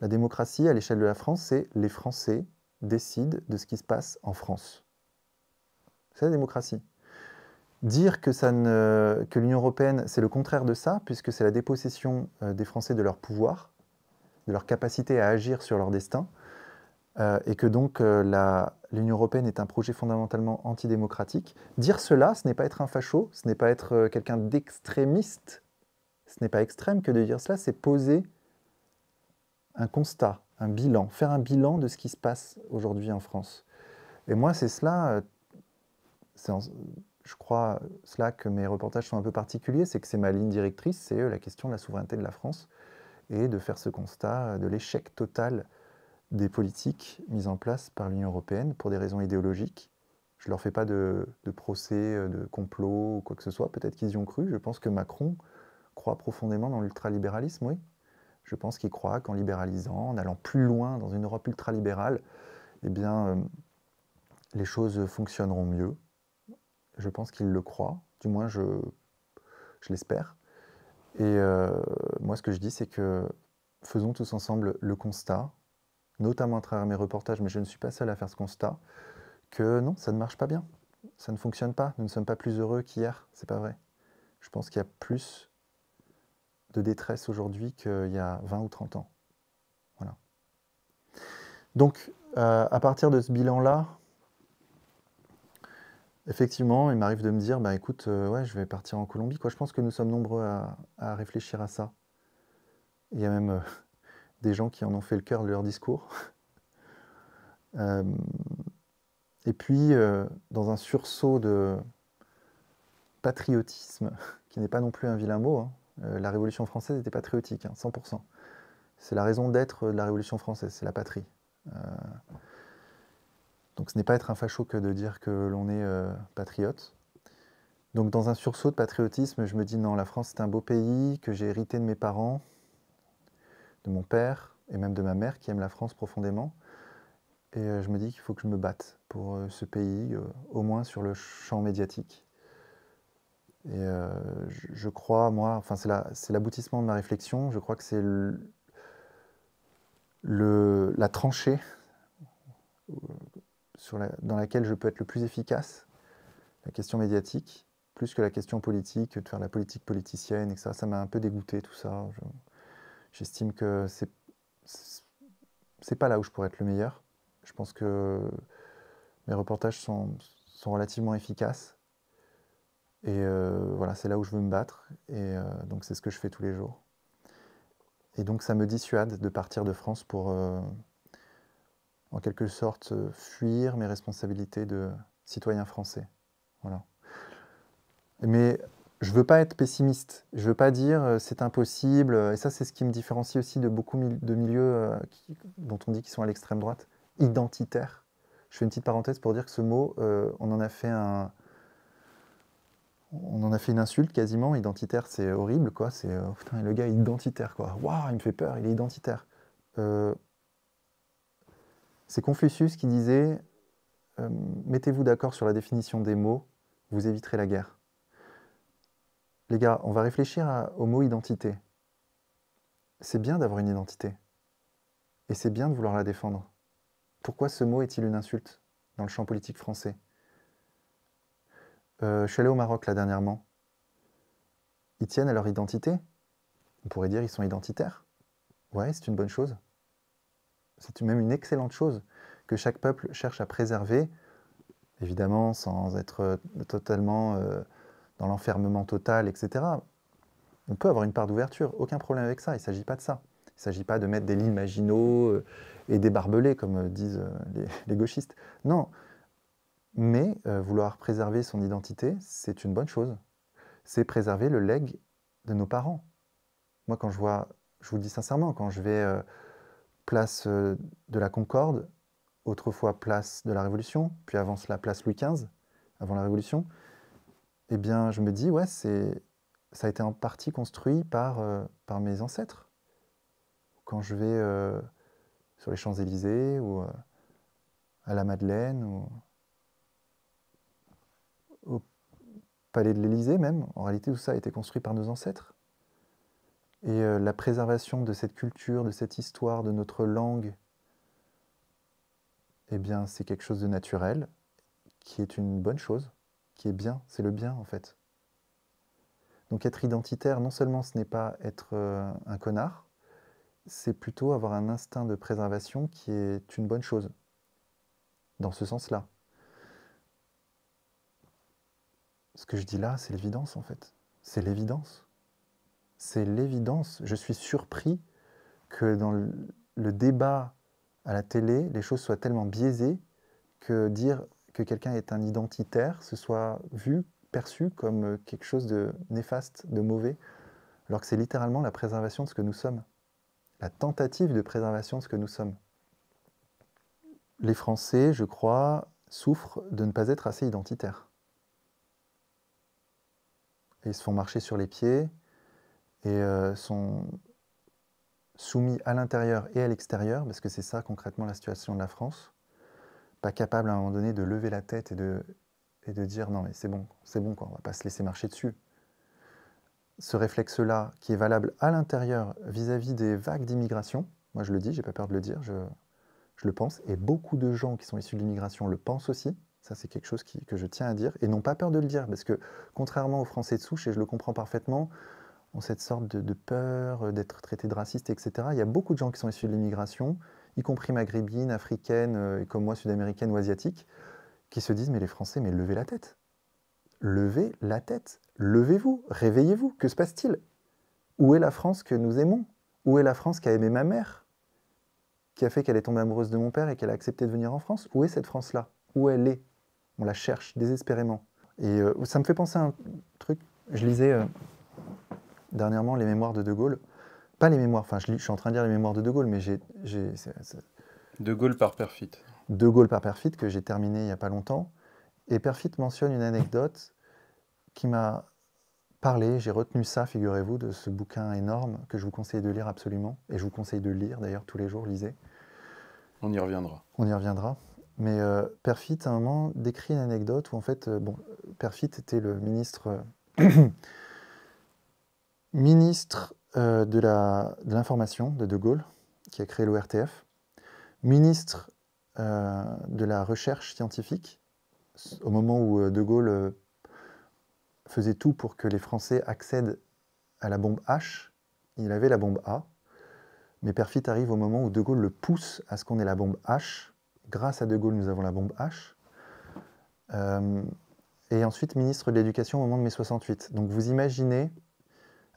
S1: La démocratie à l'échelle de la France, c'est les Français décident de ce qui se passe en France. C'est la démocratie. Dire que, ça ne, que l'Union européenne, c'est le contraire de ça, puisque c'est la dépossession euh, des Français de leur pouvoir, de leur capacité à agir sur leur destin, euh, et que donc euh, l'Union européenne est un projet fondamentalement antidémocratique, dire cela, ce n'est pas être un facho, ce n'est pas être euh, quelqu'un d'extrémiste, ce n'est pas extrême que de dire cela, c'est poser un constat, un bilan, faire un bilan de ce qui se passe aujourd'hui en France. Et moi, c'est cela, je crois, cela que mes reportages sont un peu particuliers, c'est que c'est ma ligne directrice, c'est la question de la souveraineté de la France et de faire ce constat de l'échec total des politiques mises en place par l'Union européenne pour des raisons idéologiques. Je ne leur fais pas de, procès, euh, de complot ou quoi que ce soit. Peut-être qu'ils y ont cru. Je pense que Macron croit profondément dans l'ultralibéralisme, oui. Je pense qu'il croit qu'en libéralisant, en allant plus loin dans une Europe ultralibérale, eh bien, euh, les choses fonctionneront mieux. Je pense qu'il le croit. Du moins, je, je l'espère. Et euh, moi, ce que je dis, c'est que faisons tous ensemble le constat notamment à travers mes reportages, mais je ne suis pas seul à faire ce constat, que non, ça ne marche pas bien, ça ne fonctionne pas, nous ne sommes pas plus heureux qu'hier, c'est pas vrai. Je pense qu'il y a plus de détresse aujourd'hui qu'il y a 20 ou 30 ans. Voilà. Donc, euh, à partir de ce bilan-là, effectivement, il m'arrive de me dire, bah écoute, euh, ouais, je vais partir en Colombie. Quoi. Je pense que nous sommes nombreux à, réfléchir à ça. Il y a même euh, des gens qui en ont fait le cœur de leur discours. [laughs] Euh, et puis, euh, dans un sursaut de patriotisme, [laughs] qui n'est pas non plus un vilain mot, hein, euh, la Révolution française était patriotique, 100%. Hein, c'est la raison d'être de la Révolution française, c'est la patrie. donc ce n'est pas être un facho que de dire que l'on est patriote. Donc dans un sursaut de patriotisme, je me dis non, la France c'est un beau pays que j'ai hérité de mes parents, de mon père et même de ma mère qui aime la France profondément. Et euh, je me dis qu'il faut que je me batte pour euh, ce pays, euh, au moins sur le champ médiatique. Et je crois, moi, enfin c'est l'aboutissement de ma réflexion, je crois que c'est la tranchée sur dans laquelle je peux être le plus efficace, la question médiatique, plus que la question politique, de faire la politique politicienne, etc. ça, m'a un peu dégoûté tout ça. J'estime que c'est c'est pas là où je pourrais être le meilleur. Je pense que mes reportages sont, relativement efficaces. Et euh, voilà, c'est là où je veux me battre. Et euh, donc c'est ce que je fais tous les jours. Et donc ça me dissuade de partir de France pour, euh, en quelque sorte, fuir mes responsabilités de citoyen français. Voilà. Mais je veux pas être pessimiste. Je veux pas dire euh, c'est impossible. Euh, et ça, c'est ce qui me différencie aussi de beaucoup de milieux euh, dont on dit qu'ils sont à l'extrême droite, identitaire. Je fais une petite parenthèse pour dire que ce mot, on en a fait un, on en a fait une insulte quasiment. Identitaire, c'est horrible, quoi. C'est oh putain, le gars identitaire, quoi. Waouh, il me fait peur. Il est identitaire. c'est Confucius qui disait mettez-vous d'accord sur la définition des mots, vous éviterez la guerre les gars, on va réfléchir au mot identité. C'est bien d'avoir une identité. Et c'est bien de vouloir la défendre. Pourquoi ce mot est-il une insulte dans le champ politique français euh, Je suis allé au Maroc là dernièrement. Ils tiennent à leur identité. On pourrait dire ils sont identitaires. Ouais, c'est une bonne chose. C'est même une excellente chose que chaque peuple cherche à préserver, évidemment sans être totalement euh, dans l'enfermement total, etc. On peut avoir une part d'ouverture, aucun problème avec ça, il ne s'agit pas de ça. Il ne s'agit pas de mettre des lits maginaux euh, et des barbelés, comme euh, disent euh, les, gauchistes. Non. Mais vouloir préserver son identité, c'est une bonne chose. C'est préserver le leg de nos parents. Moi, quand je vois, je vous le dis sincèrement, quand je vais place de la Concorde, autrefois place de la Révolution, puis avant cela place Louis XV, avant la Révolution, eh bien, je me dis, ouais, c'est, ça a été en partie construit par, euh, par mes ancêtres. Quand je vais euh, sur les Champs-Élysées ou euh, à la Madeleine ou au Palais de l'Élysée même, en réalité, tout ça a été construit par nos ancêtres. Et la préservation de cette culture, de cette histoire, de notre langue, eh bien, c'est quelque chose de naturel qui est une bonne chose qui est bien, c'est le bien en fait. Donc être identitaire, non seulement ce n'est pas être euh, un connard, c'est plutôt avoir un instinct de préservation qui est une bonne chose, dans ce sens-là. Ce que je dis là, c'est l'évidence en fait. C'est l'évidence. C'est l'évidence. Je suis surpris que dans le débat à la télé, les choses soient tellement biaisées que dire que quelqu'un est un identitaire, ce soit vu, perçu comme euh, quelque chose de néfaste, de mauvais, alors que c'est littéralement la préservation de ce que nous sommes, la tentative de préservation de ce que nous sommes. Les Français, je crois, souffrent de ne pas être assez identitaires. Ils se font marcher sur les pieds et euh, sont soumis à l'intérieur et à l'extérieur, parce que c'est ça concrètement la situation de la France, pas capable à un moment donné de lever la tête et de, et de dire non mais c'est bon, c'est bon quoi, on va pas se laisser marcher dessus. Ce réflexe-là, qui est valable à l'intérieur vis-à-vis des vagues d'immigration, moi je le dis, j'ai pas peur de le dire, je, le pense, et beaucoup de gens qui sont issus de l'immigration le pensent aussi, ça, c'est quelque chose que je tiens à dire, et n'ont pas peur de le dire, parce que contrairement aux Français de souche, et je le comprends parfaitement, ont cette sorte de, de peur euh, d'être traités de racistes, etc. Il y a beaucoup de gens qui sont issus de l'immigration y compris maghrébines, africaines, euh, comme moi, sud-américaines ou asiatiques, qui se disent, mais les Français, mais levez la tête. Levez la tête. Levez-vous. Réveillez-vous. Que se passe-t-il Où est la France que nous aimons Où est la France qui a aimé ma mère Qui a fait qu'elle est tombée amoureuse de mon père et qu'elle a accepté de venir en France Où est cette France-là Où elle est On la cherche désespérément. Et euh, ça me fait penser à un truc. Je lisais euh, dernièrement les mémoires de De Gaulle. Pas les mémoires, enfin je, suis en train de lire les mémoires de De Gaulle, mais j'ai. De Gaulle par Perfit. De Gaulle par Perfit, que j'ai terminé il n'y a pas longtemps. Et Perfit mentionne une anecdote qui m'a parlé, j'ai retenu ça, figurez-vous, de ce bouquin énorme que je vous conseille de lire absolument. Et je vous conseille de lire d'ailleurs tous les jours, lisez. On y reviendra. On y reviendra. Mais euh, Perfit, à un moment, décrit une anecdote où en fait, euh, bon, Perfit était le ministre. Euh, [clears throat] ministre euh, de l'information de, de Gaulle, qui a créé l'ORTF, ministre euh, de la recherche scientifique, au moment où euh, De Gaulle faisait tout pour que les Français accèdent à la bombe H, il avait la bombe A, mais Perfit arrive au moment où De Gaulle le pousse à ce qu'on ait la bombe H. Grâce à De Gaulle, nous avons la bombe H. et ensuite ministre de l'Éducation au moment de mai 68. Donc vous imaginez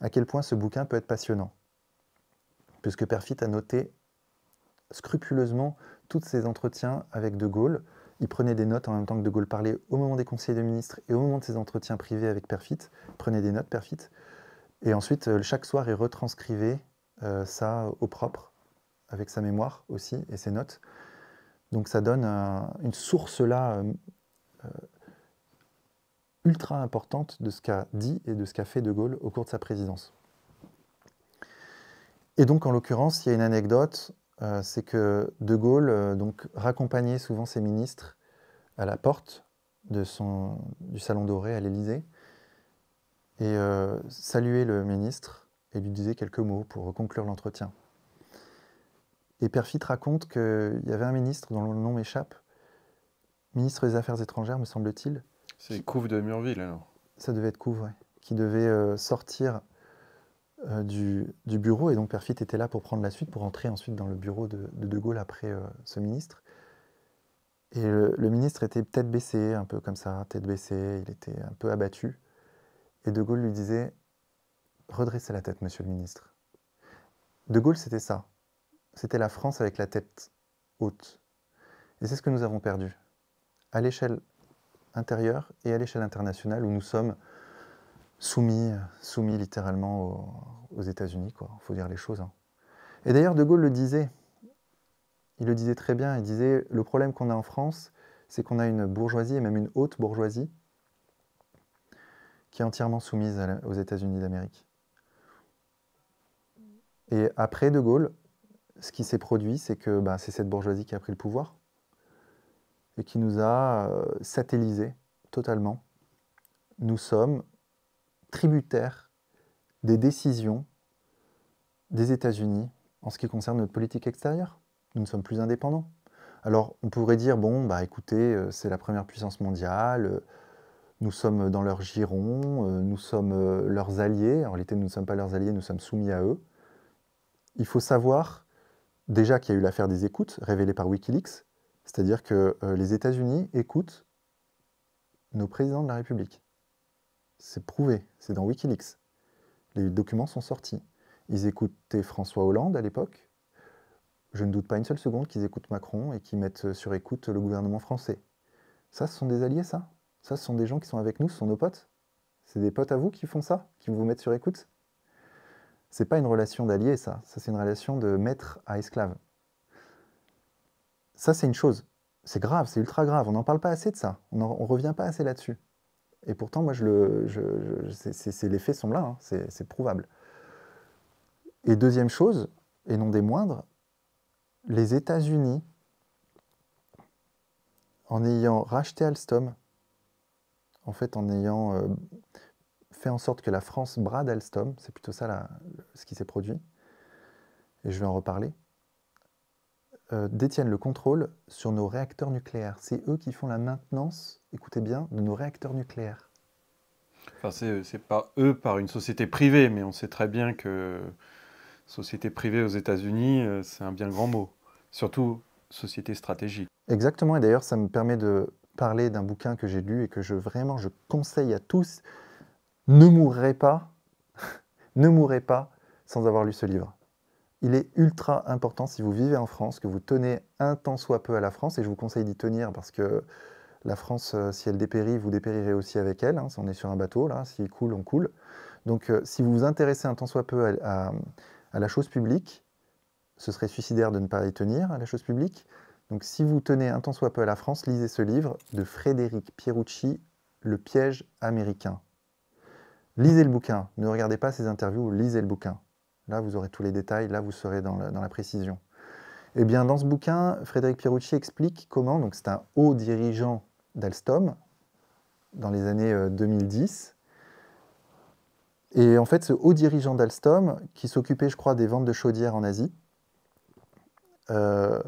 S1: à quel point ce bouquin peut être passionnant, puisque Perfit a noté scrupuleusement tous ses entretiens avec De Gaulle. Il prenait des notes en même temps que De Gaulle parlait au moment des conseils de ministre et au moment de ses entretiens privés avec Perfit. Il prenait des notes, Perfit. Et ensuite, euh, chaque soir, il retranscrivait euh, ça au propre, avec sa mémoire aussi et ses notes. Donc ça donne une source là euh, ultra importante de ce qu'a dit et de ce qu'a fait De Gaulle au cours de sa présidence. Et donc, en l'occurrence, il y a une anecdote, euh, c'est que De Gaulle euh, donc, raccompagnait souvent ses ministres à la porte du Salon Doré à l'Élysée et euh, saluait le ministre et lui disait quelques mots pour conclure l'entretien. Et Perfit raconte qu'il y avait un ministre dont le nom m'échappe, ministre des Affaires étrangères, me semble-t-il,
S2: c'est qui... Couve de Murville alors
S1: Ça devait être Couve, oui. Qui devait euh, sortir euh, du, bureau. Et donc Perfit était là pour prendre la suite, pour entrer ensuite dans le bureau de De, Gaulle après euh, ce ministre. Et le, ministre était tête baissée, un peu comme ça, tête baissée, il était un peu abattu. Et De Gaulle lui disait Redressez la tête, monsieur le ministre. De Gaulle, c'était ça. C'était la France avec la tête haute. Et c'est ce que nous avons perdu. À l'échelle intérieure et à l'échelle internationale où nous sommes soumis, soumis littéralement aux, États-Unis. Il faut dire les choses. Hein. Et d'ailleurs, De Gaulle le disait. Il le disait très bien. Il disait le problème qu'on a en France, c'est qu'on a une bourgeoisie et même une haute bourgeoisie qui est entièrement soumise aux États-Unis d'Amérique. Et après De Gaulle, ce qui s'est produit, c'est que bah, c'est cette bourgeoisie qui a pris le pouvoir et qui nous a euh, satellisés totalement. Nous sommes tributaires des décisions des États-Unis en ce qui concerne notre politique extérieure. Nous ne sommes plus indépendants. Alors on pourrait dire, bon, bah écoutez, euh, c'est la première puissance mondiale, euh, nous sommes dans leur giron, nous sommes leurs alliés. En réalité, nous ne sommes pas leurs alliés, nous sommes soumis à eux. Il faut savoir déjà qu'il y a eu l'affaire des écoutes révélée par Wikileaks, c'est-à-dire que euh, les États-Unis écoutent nos présidents de la République. C'est prouvé, c'est dans Wikileaks. Les documents sont sortis. Ils écoutaient François Hollande à l'époque. Je ne doute pas une seule seconde qu'ils écoutent Macron et qu'ils mettent sur écoute le gouvernement français. Ça, ce sont des alliés, ça Ça, ce sont des gens qui sont avec nous, ce sont nos potes C'est des potes à vous qui font ça Qui vous mettent sur écoute C'est pas une relation d'alliés, ça. Ça, c'est une relation de maître à esclave. Ça, c'est une chose. C'est grave, c'est ultra grave. On n'en parle pas assez de ça. On ne revient pas assez là-dessus. Et pourtant, moi, je le, les faits sont là, hein. c'est prouvable. Et deuxième chose, et non des moindres, les États-Unis, en ayant racheté Alstom, en fait, en ayant euh, fait en sorte que la France brade Alstom, c'est plutôt ça ce qui s'est produit, et je vais en reparler, euh, détiennent le contrôle sur nos réacteurs nucléaires. C'est eux qui font la maintenance, écoutez bien, de nos réacteurs nucléaires.
S2: Enfin, c'est euh, pas eux par une société privée, mais on sait très bien que société privée aux États-Unis, euh, c'est un bien grand mot. Surtout société stratégique.
S1: Exactement, et d'ailleurs, ça me permet de parler d'un bouquin que j'ai lu et que je vraiment je conseille à tous. Ne mourrez pas, [laughs] ne mourrez pas sans avoir lu ce livre. Il est ultra important si vous vivez en France que vous tenez un temps soit peu à la France, et je vous conseille d'y tenir parce que la France, euh, si elle dépérit, vous dépérirez aussi avec elle. Hein, si on est sur un bateau, là, s'il coule, on coule. Donc euh, si vous vous intéressez un temps soit peu à, la chose publique, ce serait suicidaire de ne pas y tenir à la chose publique. Donc si vous tenez un temps soit peu à la France, lisez ce livre de Frédéric Pierucci, Le piège américain. Lisez le bouquin, ne regardez pas ces interviews, lisez le bouquin. Là, vous aurez tous les détails, là, vous serez dans, la précision. Eh bien, dans ce bouquin, Frédéric Pierucci explique comment, donc c'est un haut dirigeant d'Alstom dans les années 2010. Euh, et en fait, ce haut dirigeant d'Alstom, qui s'occupait, je crois, des ventes de chaudières en Asie, euh,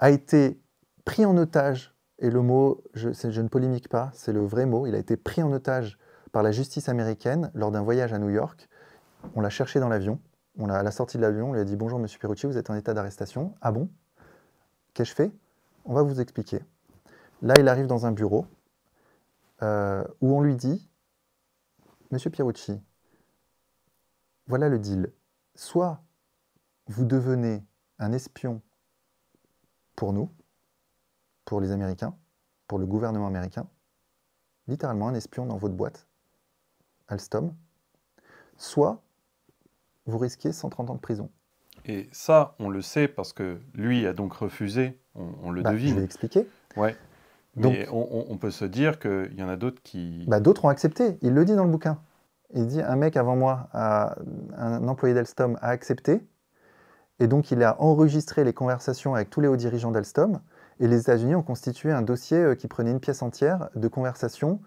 S1: a été pris en otage, et le mot, je ne polémique pas, c'est le vrai mot, il a été pris en otage par la justice américaine lors d'un voyage à New York. On l'a cherché dans l'avion, on a, à la sortie de l'avion, on lui a dit Bonjour, monsieur Pierucci, vous êtes en état d'arrestation. Ah bon Qu'ai-je fait On va vous expliquer. Là, il arrive dans un bureau euh, où on lui dit Monsieur Pierucci, voilà le deal. Soit vous devenez un espion pour nous, pour les Américains, pour le gouvernement américain, littéralement un espion dans votre boîte, Alstom, soit vous risquez 130 ans de prison.
S2: Et ça, on le sait parce que lui a donc refusé, on, le bah, devine. Je vais expliquer. Ouais. Donc, Mais on, peut se dire qu'il y en a d'autres qui. Bah, d'autres
S1: ont accepté. Il le dit dans le bouquin. Il dit un mec avant moi,
S2: un
S1: employé d'Alstom, a accepté. Et donc, il a enregistré les conversations avec tous les hauts dirigeants d'Alstom. Et les États-Unis ont constitué un dossier euh, qui prenait une pièce entière de conversations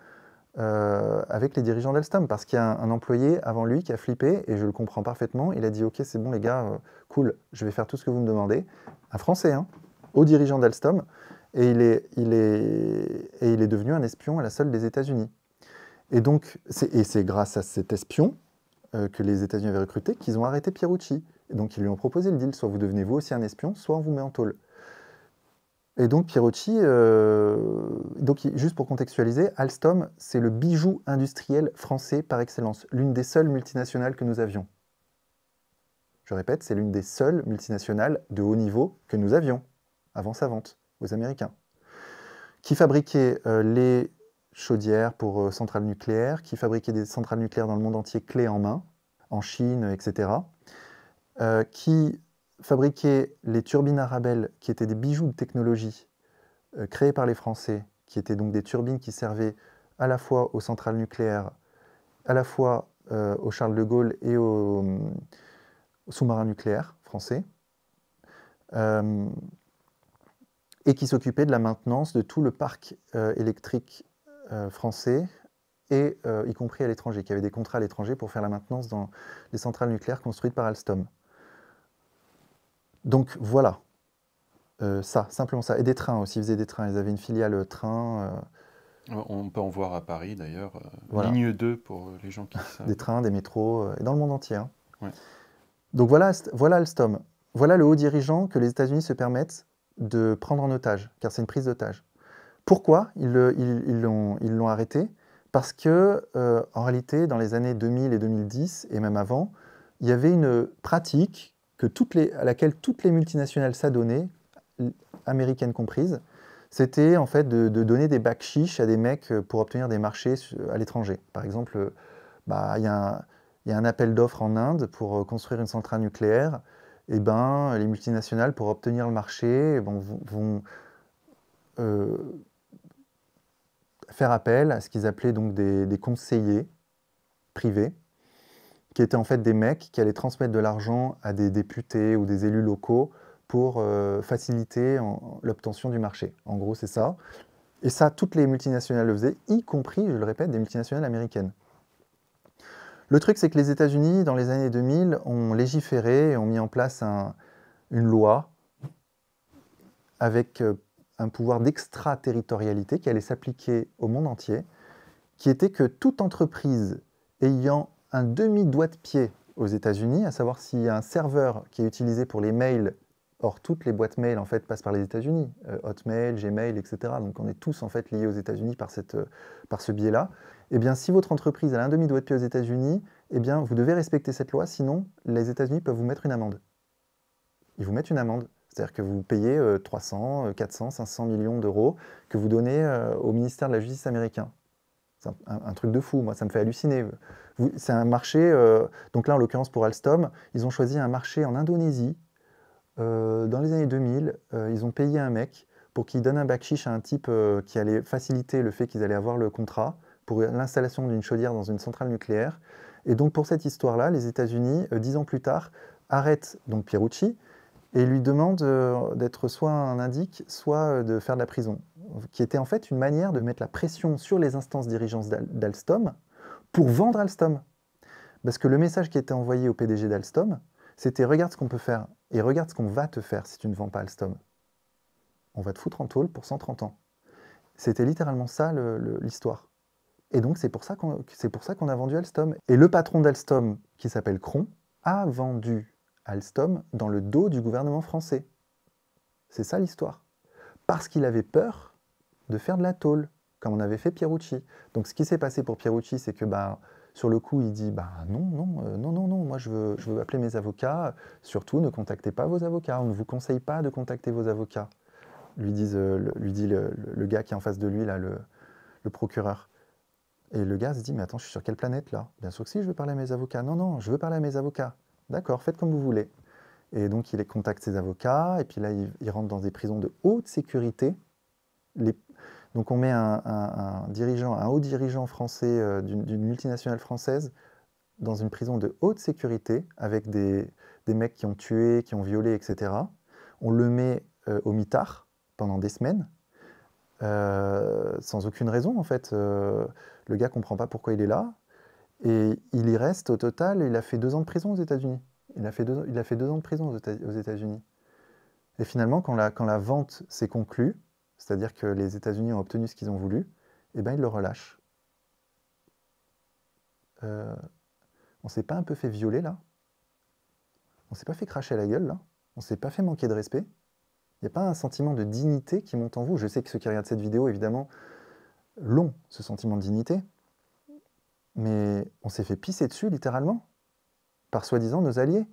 S1: euh, avec les dirigeants d'Alstom, parce qu'il y a un, employé avant lui qui a flippé, et je le comprends parfaitement, il a dit ok c'est bon les gars, euh, cool, je vais faire tout ce que vous me demandez, un Français, hein, au dirigeant d'Alstom, et il est, il est, il est devenu un espion à la solde des États-Unis. Et donc, c'est grâce à cet espion euh, que les États-Unis avaient recruté qu'ils ont arrêté Pierucci. donc, ils lui ont proposé le deal, soit vous devenez vous aussi un espion, soit on vous met en tôle. Et donc Pierotti, euh, donc, juste pour contextualiser, Alstom, c'est le bijou industriel français par excellence, l'une des seules multinationales que nous avions. Je répète, c'est l'une des seules multinationales de haut niveau que nous avions avant sa vente aux Américains, qui fabriquait euh, les chaudières pour euh, centrales nucléaires, qui fabriquait des centrales nucléaires dans le monde entier clés en main, en Chine, etc., qui fabriquer les turbines Arabelle, qui étaient des bijoux de technologie euh, créés par les Français, qui étaient donc des turbines qui servaient à la fois aux centrales nucléaires, à la fois euh, au Charles de Gaulle et aux, euh, sous-marins nucléaires français, et qui s'occupaient de la maintenance de tout le parc électrique français, et y compris à l'étranger, qui avait des contrats à l'étranger pour faire la maintenance dans les centrales nucléaires construites par Alstom. Donc voilà, euh, ça, simplement ça. Et des trains aussi, ils faisaient des trains, ils avaient une filiale euh, train.
S2: Euh. On peut en voir à Paris d'ailleurs, ligne 2 pour les gens qui savent. des
S1: trains, des métros, et dans le monde entier. Hein. Donc voilà, voilà Alstom, voilà le haut dirigeant que les États-Unis se permettent de prendre en otage, car c'est une prise d'otage. Pourquoi ils l'ont ils, arrêté Parce que, en réalité, dans les années 2000 et 2010, et même avant, il y avait une pratique à laquelle toutes les multinationales s'adonnaient, américaines comprises, c'était en fait de, donner des bacs chiches à des mecs euh, pour obtenir des marchés à l'étranger. Par exemple, euh, bah, il y, a un appel d'offres en Inde pour euh, construire une centrale nucléaire. Eh ben, les multinationales, pour obtenir le marché, vont, faire appel à ce qu'ils appelaient donc des conseillers privés, qui étaient en fait des mecs qui allaient transmettre de l'argent à des députés ou des élus locaux pour euh, faciliter l'obtention du marché. En gros, c'est ça. Et ça, toutes les multinationales le faisaient, y compris, je le répète, des multinationales américaines. Le truc, c'est que les États-Unis, dans les années 2000, ont légiféré et ont mis en place une loi avec euh, un pouvoir d'extraterritorialité qui allait s'appliquer au monde entier, qui était que toute entreprise ayant un demi-doigt de pied aux États-Unis, à savoir s'il y a un serveur qui est utilisé pour les mails, or toutes les boîtes mail en fait passent par les États-Unis, euh, Hotmail, Gmail, etc. Donc on est tous en fait liés aux États-Unis par, euh, par ce biais-là. Eh bien, si votre entreprise a un demi-doigt de pied aux États-Unis, eh bien, vous devez respecter cette loi, sinon les États-Unis peuvent vous mettre une amende. Ils vous mettent une amende. C'est-à-dire que vous payez 300, 400, 500 millions d'euros que vous donnez euh, au ministère de la Justice américain. C'est un, truc de fou, moi, ça me fait halluciner. C'est un marché, euh, donc là, en l'occurrence, pour Alstom, ils ont choisi un marché en Indonésie. Euh, dans les années 2000, euh, ils ont payé un mec pour qu'il donne un bakchich à un type qui allait faciliter le fait qu'ils allaient avoir le contrat pour l'installation d'une chaudière dans une centrale nucléaire. Et donc, pour cette histoire-là, les États-Unis, dix ans plus tard, arrêtent donc Pierucci, et lui demandent d'être soit un indique, soit de faire de la prison qui était en fait une manière de mettre la pression sur les instances dirigeantes d'Alstom pour vendre Alstom. Parce que le message qui était envoyé au PDG d'Alstom, c'était regarde ce qu'on peut faire et regarde ce qu'on va te faire si tu ne vends pas Alstom. On va te foutre en taule pour 130 ans. C'était littéralement ça l'histoire. Et donc c'est pour ça qu'on a vendu Alstom. Et le patron d'Alstom, qui s'appelle Cron, a vendu Alstom dans le dos du gouvernement français. C'est ça l'histoire. Parce qu'il avait peur de faire de la tôle, comme on avait fait Pierucci. Donc ce qui s'est passé pour Pierucci, c'est que bah, sur le coup, il dit bah, non, non, euh, non, non, non, moi je veux, je veux appeler mes avocats, surtout ne contactez pas vos avocats, on ne vous conseille pas de contacter vos avocats, lui, disent, euh, lui dit le, gars qui est en face de lui, là, le, procureur. Et le gars se dit, mais attends, je suis sur quelle planète là Bien sûr que si, je veux parler à mes avocats. Non, non, je veux parler à mes avocats. D'accord, faites comme vous voulez. Et donc il contacte ses avocats, et puis là, il, il rentre dans des prisons de haute sécurité, les donc on met un, dirigeant, un haut dirigeant français euh, d'une multinationale française dans une prison de haute sécurité avec des, mecs qui ont tué, qui ont violé, etc. On le met euh, au mitard pendant des semaines, euh, sans aucune raison en fait. le gars ne comprend pas pourquoi il est là. Et il y reste au total, il a fait deux ans de prison aux États-Unis. Il a fait deux, ans de prison aux États-Unis. Et finalement, quand la vente s'est conclue, c'est-à-dire que les États-Unis ont obtenu ce qu'ils ont voulu, et eh bien ils le relâchent. On euh, on s'est pas un peu fait violer là On s'est pas fait cracher la gueule là On s'est pas fait manquer de respect Il n'y a pas un sentiment de dignité qui monte en vous Je sais que ceux qui regardent cette vidéo, évidemment, l'ont, ce sentiment de dignité. Mais on s'est fait pisser dessus, littéralement, par soi-disant nos alliés,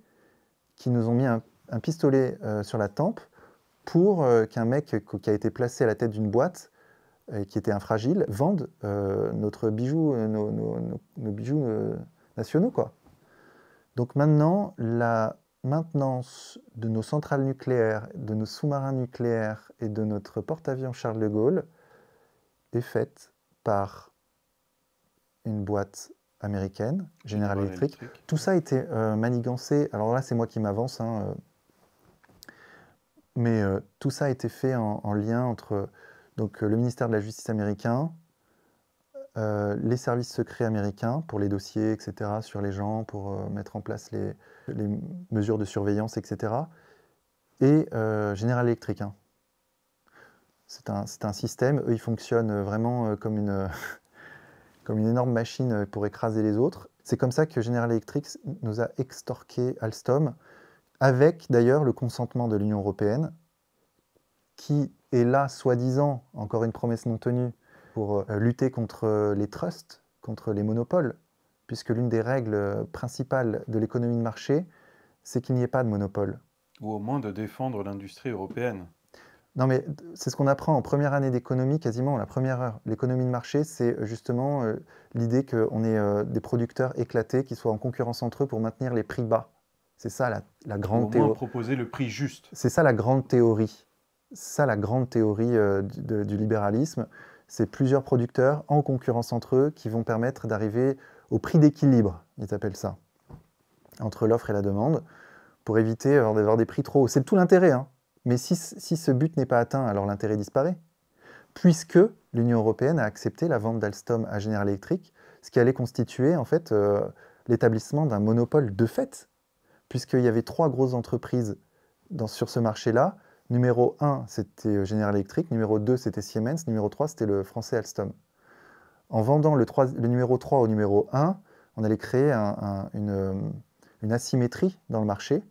S1: qui nous ont mis un, pistolet euh, sur la tempe, pour euh, qu'un mec qui a été placé à la tête d'une boîte euh, qui était infragile, vende euh, notre bijou, nos, bijoux nationaux. Quoi. Donc maintenant, la maintenance de nos centrales nucléaires, de nos sous-marins nucléaires et de notre porte-avions Charles de Gaulle est faite par une boîte américaine, General Electric. Tout ça a été manigancé. Alors là, c'est moi qui m'avance. Hein, mais euh, tout ça a été fait en, lien entre donc, euh, le ministère de la Justice américain, euh, les services secrets américains pour les dossiers, etc., sur les gens, pour mettre en place les, mesures de surveillance, etc., et General Electric. Hein. C'est un, un, système, eux, ils fonctionnent vraiment comme une, [laughs] comme une énorme machine pour écraser les autres. C'est comme ça que General Electric nous a extorqué Alstom avec d'ailleurs le consentement de l'Union européenne, qui est là, soi-disant, encore une promesse non tenue, pour euh, lutter contre euh, les trusts, contre les monopoles, puisque l'une des règles euh, principales de l'économie de marché, c'est qu'il n'y ait pas de monopole.
S2: Ou au moins de défendre l'industrie européenne.
S1: Non, mais c'est ce qu'on apprend en première année d'économie, quasiment la première heure. L'économie de marché, c'est justement l'idée qu'on ait des producteurs éclatés qui soient en concurrence entre eux pour maintenir les prix bas. C'est ça la, grande théorie.
S2: proposer le prix juste.
S1: C'est ça la grande théorie. Ça la grande théorie euh, du, libéralisme. C'est plusieurs producteurs en concurrence entre eux qui vont permettre d'arriver au prix d'équilibre, ils appellent ça, entre l'offre et la demande, pour éviter d'avoir des prix trop hauts. C'est tout l'intérêt. Hein. Mais si, ce but n'est pas atteint, alors l'intérêt disparaît. Puisque l'Union européenne a accepté la vente d'Alstom à General Electric, ce qui allait constituer en fait euh, l'établissement d'un monopole de fait puisqu'il y avait trois grosses entreprises sur ce marché-là. Numéro 1, c'était euh, General Electric. Numéro 2, c'était Siemens. Numéro 3, c'était le français Alstom. En vendant le, numéro 3 au numéro 1, on allait créer euh, une asymétrie dans le marché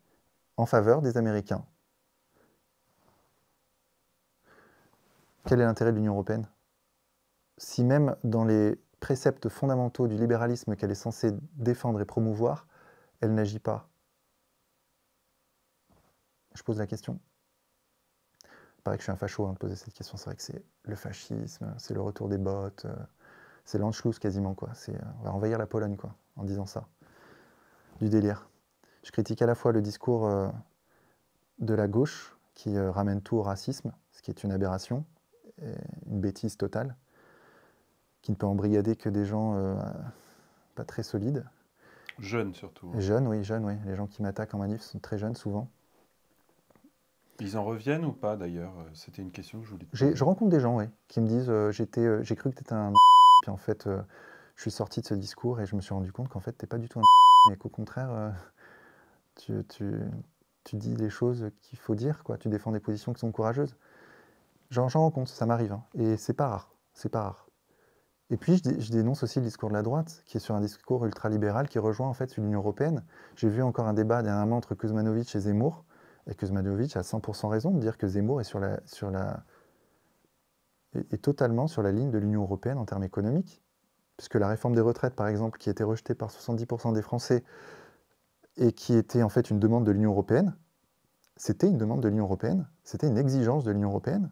S1: en faveur des Américains. Quel est l'intérêt de l'Union européenne Si même dans les préceptes fondamentaux du libéralisme qu'elle est censée défendre et promouvoir, elle n'agit pas. Je pose la question. Pareil que je suis un facho hein, de poser cette question. C'est vrai que c'est le fascisme, c'est le retour des bottes, euh, c'est l'Anschluss quasiment. quoi. C'est, euh, on va envahir la Pologne quoi, en disant ça. Du délire. Je critique à la fois le discours euh, de la gauche qui ramène tout au racisme, ce qui est une aberration, une bêtise totale, qui ne peut embrigader que des gens pas très solides.
S2: Jeunes surtout. Hein. Jeunes,
S1: oui, jeunes, oui. Les gens qui m'attaquent en manif sont très jeunes souvent.
S2: Ils en reviennent ou pas d'ailleurs C'était une question que je voulais te
S1: Je rencontre des gens, oui, qui me disent euh, euh, j'ai cru que tu étais un. [laughs] Puis en fait, euh, je suis sorti de ce discours et je me suis rendu compte qu'en fait, t'es pas du tout un. [laughs] Mais qu'au contraire, tu, dis des choses qu'il faut dire, quoi. Tu défends des positions qui sont courageuses. J'en rencontre, ça m'arrive. Hein. Et c'est pas rare. C'est pas rare. Et puis, je, dénonce aussi le discours de la droite, qui est sur un discours ultralibéral qui rejoint en fait l'Union européenne. J'ai vu encore un débat dernièrement entre Kuzmanovic et Zemmour et que Zmadovic a 100% raison de dire que Zemmour est, totalement sur la ligne de l'Union européenne en termes économiques. Puisque la réforme des retraites, par exemple, qui était rejetée par 70% des Français et qui était en fait une demande de l'Union européenne, c'était une demande de l'Union européenne, c'était une exigence de l'Union européenne.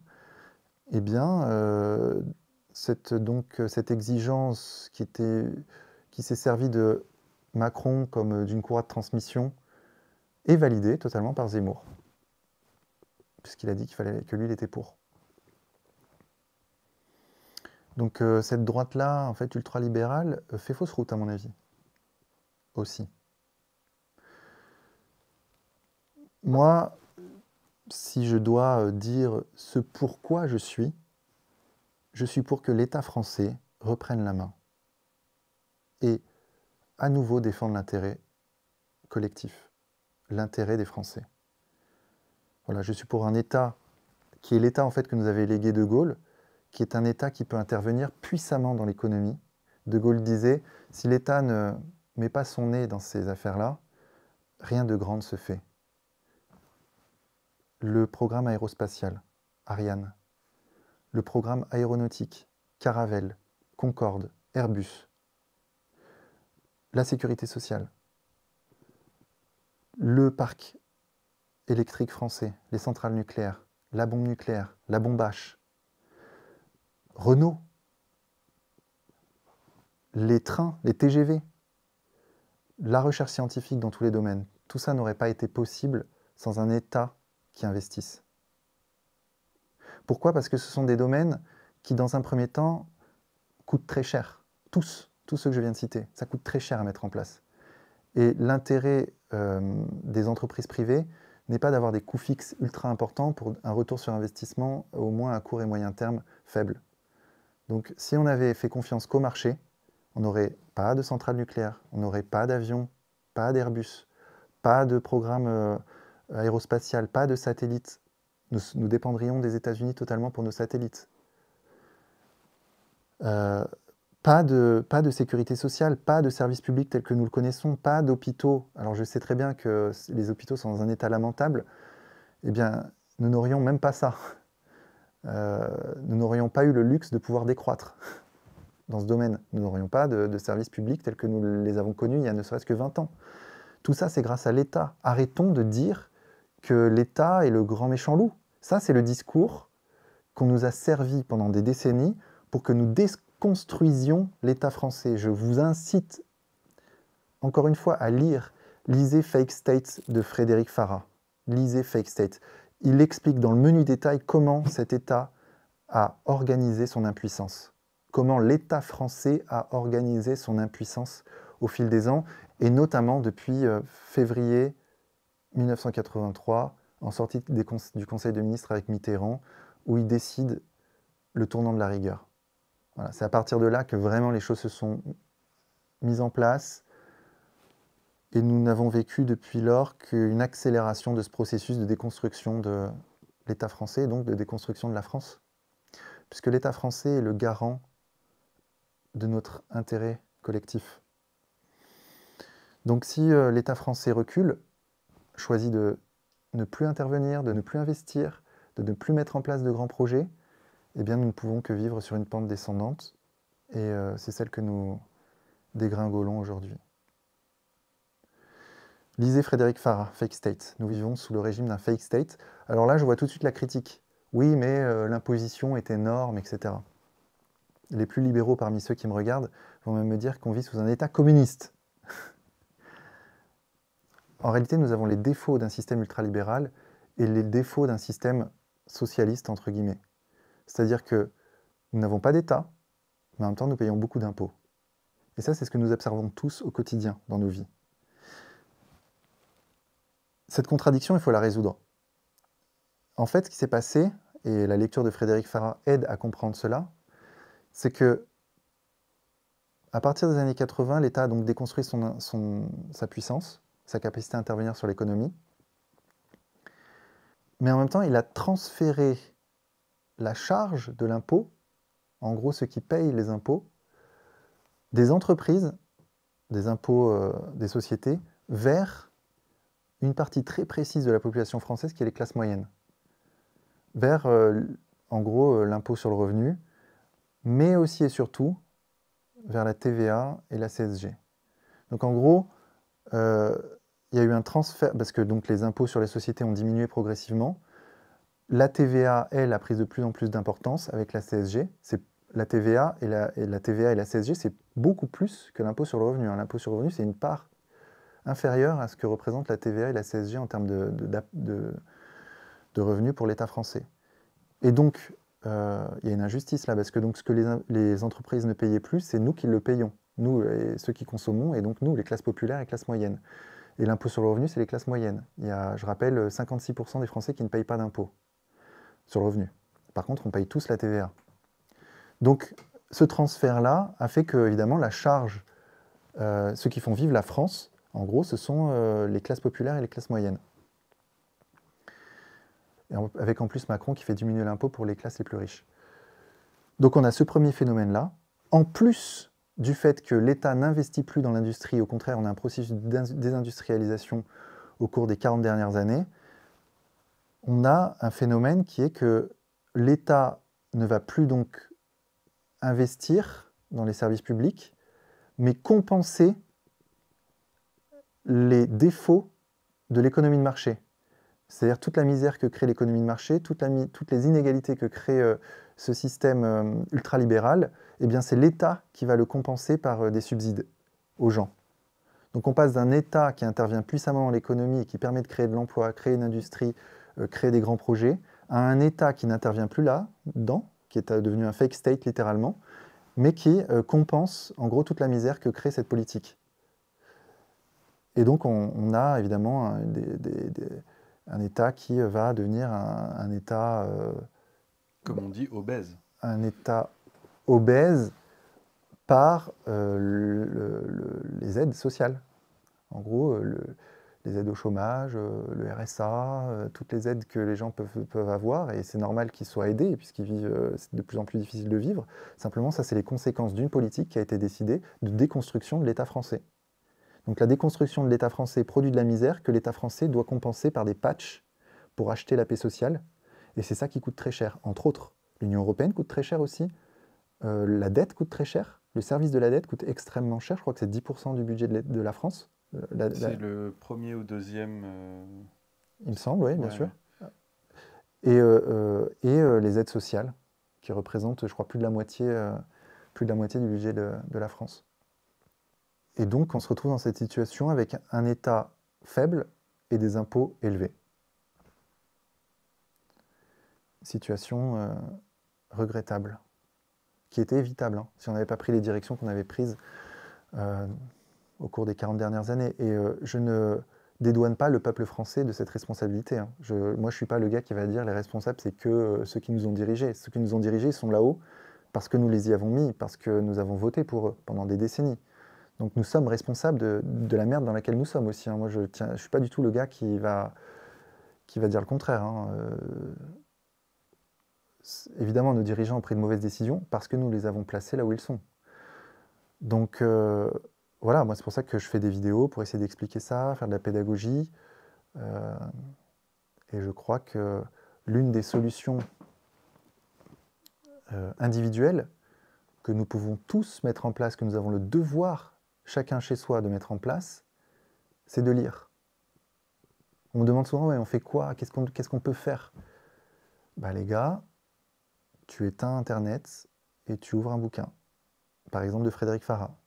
S1: Eh bien, euh, cette, exigence qui, qui s'est servie de Macron comme d'une courroie de transmission et validé totalement par Zemmour, puisqu'il a dit qu'il fallait que lui, il était pour. Donc euh, cette droite-là, en fait, ultralibérale, libérale euh, fait fausse route, à mon avis. Aussi. Moi, si je dois euh, dire ce pourquoi je suis, je suis pour que l'État français reprenne la main et à nouveau défende l'intérêt collectif l'intérêt des Français. Voilà, je suis pour un État qui est l'État en fait que nous avait légué De Gaulle, qui est un État qui peut intervenir puissamment dans l'économie. De Gaulle disait si l'État ne met pas son nez dans ces affaires-là, rien de grand ne se fait. Le programme aérospatial, Ariane. Le programme aéronautique, Caravelle, Concorde, Airbus. La sécurité sociale, le parc électrique français, les centrales nucléaires, la bombe nucléaire, la bombe H, Renault, les trains, les TGV, la recherche scientifique dans tous les domaines, tout ça n'aurait pas été possible sans un État qui investisse. Pourquoi Parce que ce sont des domaines qui, dans un premier temps, coûtent très cher. Tous, tous ceux que je viens de citer, ça coûte très cher à mettre en place. Et l'intérêt euh, des entreprises privées n'est pas d'avoir des coûts fixes ultra importants pour un retour sur investissement au moins à court et moyen terme faible. Donc si on avait fait confiance qu'au marché, on n'aurait pas de centrale nucléaire, on n'aurait pas d'avion, pas d'Airbus, pas de programme euh, aérospatial, pas de satellites. Nous, dépendrions des États-Unis totalement pour nos satellites. Euh, pas de, pas de sécurité sociale, pas de services public tels que nous le connaissons, pas d'hôpitaux. Alors je sais très bien que les hôpitaux sont dans un état lamentable. Eh bien, nous n'aurions même pas ça. Euh, nous n'aurions pas eu le luxe de pouvoir décroître dans ce domaine. Nous n'aurions pas de, services publics tels que nous les avons connus il y a ne serait-ce que 20 ans. Tout ça, c'est grâce à l'État. Arrêtons de dire que l'État est le grand méchant loup. Ça, c'est le discours qu'on nous a servi pendant des décennies pour que nous, construisions l'État français. Je vous incite, encore une fois, à lire. Lisez Fake States » de Frédéric Farah. Lisez Fake States ». Il explique dans le menu détail comment cet État a organisé son impuissance. Comment l'État français a organisé son impuissance au fil des ans, et notamment depuis euh, février 1983, en sortie du Conseil de ministres avec Mitterrand, où il décide le tournant de la rigueur c'est à partir de là que vraiment les choses se sont mises en place. Et nous n'avons vécu depuis lors qu'une accélération de ce processus de déconstruction de l'État français, donc de déconstruction de la France. Puisque l'État français est le garant de notre intérêt collectif. Donc si euh, l'État français recule, choisit de ne plus intervenir, de ne plus investir, de ne plus mettre en place de grands projets, eh bien, nous ne pouvons que vivre sur une pente descendante, et euh, c'est celle que nous dégringolons aujourd'hui. Lisez Frédéric Farah, Fake State. Nous vivons sous le régime d'un fake state. Alors là, je vois tout de suite la critique. Oui, mais euh, l'imposition est énorme, etc. Les plus libéraux parmi ceux qui me regardent vont même me dire qu'on vit sous un État communiste. en réalité, nous avons les défauts d'un système ultralibéral et les défauts d'un système socialiste, entre guillemets. C'est-à-dire que nous n'avons pas d'État, mais en même temps nous payons beaucoup d'impôts. Et ça, c'est ce que nous observons tous au quotidien dans nos vies. Cette contradiction, il faut la résoudre. En fait, ce qui s'est passé, et la lecture de Frédéric Farah aide à comprendre cela, c'est que à partir des années 80, l'État a donc déconstruit son, son, sa puissance, sa capacité à intervenir sur l'économie, mais en même temps, il a transféré la charge de l'impôt, en gros ceux qui payent les impôts, des entreprises, des impôts euh, des sociétés, vers une partie très précise de la population française qui est les classes moyennes. Vers, euh, en gros, euh, l'impôt sur le revenu, mais aussi et surtout vers la TVA et la CSG. Donc en gros, il y a eu un transfert, parce que donc les impôts sur les sociétés ont diminué progressivement, la TVA, elle, a pris de plus en plus d'importance avec la CSG. la TVA et la, TVA et la CSG, c'est beaucoup plus que l'impôt sur le revenu. Hein. L'impôt sur le revenu, c'est une part inférieure à ce que représentent la TVA et la CSG en termes de, revenus pour l'État français. Et donc, euh, il y a une injustice là, parce que donc, ce que les, entreprises ne payaient plus, c'est nous qui le payons, nous et ceux qui consommons, et donc nous, les classes populaires et classes moyennes. Et l'impôt sur le revenu, c'est les classes moyennes. Il y a, je rappelle, 56% des Français qui ne payent pas d'impôt sur le revenu. Par contre, on paye tous la TVA. Donc, ce transfert-là a fait que, évidemment, la charge, euh, ceux qui font vivre la France, en gros, ce sont euh, les classes populaires et les classes moyennes. avec en plus Macron qui fait diminuer l'impôt pour les classes les plus riches. Donc on a ce premier phénomène-là. En plus du fait que l'État n'investit plus dans l'industrie, au contraire, on a un processus de désindustrialisation au cours des 40 dernières années, on a un phénomène qui est que l'État ne va plus donc investir dans les services publics, mais compenser les défauts de l'économie de marché. C'est-à-dire toute la misère que crée l'économie de marché, toutes les inégalités que crée euh, ce système euh, ultralibéral, eh bien c'est l'État qui va le compenser par euh, des subsides aux gens. Donc on passe d'un État qui intervient puissamment dans l'économie et qui permet de créer de l'emploi, créer une industrie, euh, créer des grands projets, à un État qui n'intervient plus là, dedans, qui est euh, devenu un fake state littéralement, mais qui euh, compense en gros toute la misère que crée cette politique. Et donc on, a évidemment un, État qui va devenir un, État...
S2: Comme on dit, obèse.
S1: Un État obèse par les aides sociales. En gros, le, les aides au chômage, euh, le RSA, euh, toutes les aides que les gens peuvent, avoir, et c'est normal qu'ils soient aidés, puisqu'ils vivent, euh, c'est de plus en plus difficile de vivre. Simplement, ça, c'est les conséquences d'une politique qui a été décidée de déconstruction de l'État français. Donc la déconstruction de l'État français produit de la misère que l'État français doit compenser par des patchs pour acheter la paix sociale, et c'est ça qui coûte très cher, entre autres. L'Union européenne coûte très cher aussi, la dette coûte très cher, le service de la dette coûte extrêmement cher, je crois que c'est 10% du budget de la France. Euh, c'est
S2: le premier ou deuxième. Euh, Il me semble, oui, bien sûr.
S1: Et, euh, les aides sociales, qui représentent, je crois, plus de la moitié, plus de la moitié du budget de, la France. Et donc, on se retrouve dans cette situation avec un État faible et des impôts élevés. Situation regrettable, qui était évitable hein, si on n'avait pas pris les directions qu'on avait prises au cours des 40 dernières années. Et euh, je ne dédouane pas le peuple français de cette responsabilité. Hein. Je, moi, je ne suis pas le gars qui va dire les responsables, c'est que euh, ceux qui nous ont dirigés. Ceux qui nous ont dirigés sont là-haut parce que nous les y avons mis, parce que nous avons voté pour eux pendant des décennies. Donc nous sommes responsables de, la merde dans laquelle nous sommes aussi. Hein. Moi, je ne je suis pas du tout le gars qui va, qui va dire le contraire. Hein. Euh, évidemment, nos dirigeants ont pris de mauvaises décisions parce que nous les avons placés là où ils sont. Donc, voilà, moi c'est pour ça que je fais des vidéos pour essayer d'expliquer ça, faire de la pédagogie. Euh, et je crois que l'une des solutions euh, individuelles que nous pouvons tous mettre en place, que nous avons le devoir, chacun chez soi, de mettre en place, c'est de lire. On me demande souvent, ouais, on fait quoi Qu'est-ce qu'on peut faire bah, les gars, tu éteins Internet et tu ouvres un bouquin. Par exemple de Frédéric Farah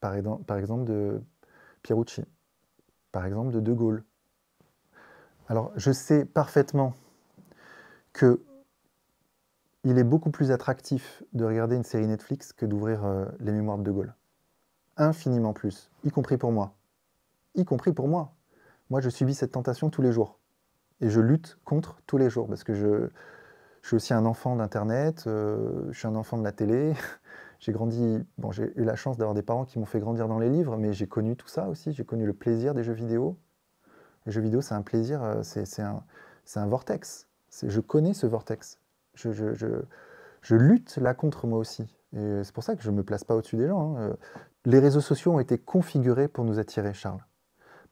S1: par, exemple de Pierucci, par exemple de De Gaulle. Alors je sais parfaitement que il est beaucoup plus attractif de regarder une série Netflix que d'ouvrir euh, les mémoires de De Gaulle. Infiniment plus, y compris pour moi. Y compris pour moi. Moi, je subis cette tentation tous les jours. Et je lutte contre tous les jours, parce que je, suis aussi un enfant d'Internet, euh, je suis un enfant de la télé, j'ai grandi, bon, j'ai eu la chance d'avoir des parents qui m'ont fait grandir dans les livres, mais j'ai connu tout ça aussi. J'ai connu le plaisir des jeux vidéo. Les jeux vidéo, c'est un plaisir, euh, c'est un, vortex. Je connais ce vortex. Je, lutte là contre moi aussi. Et c'est pour ça que je ne me place pas au-dessus des gens. Hein. Euh, les réseaux sociaux ont été configurés pour nous attirer, Charles,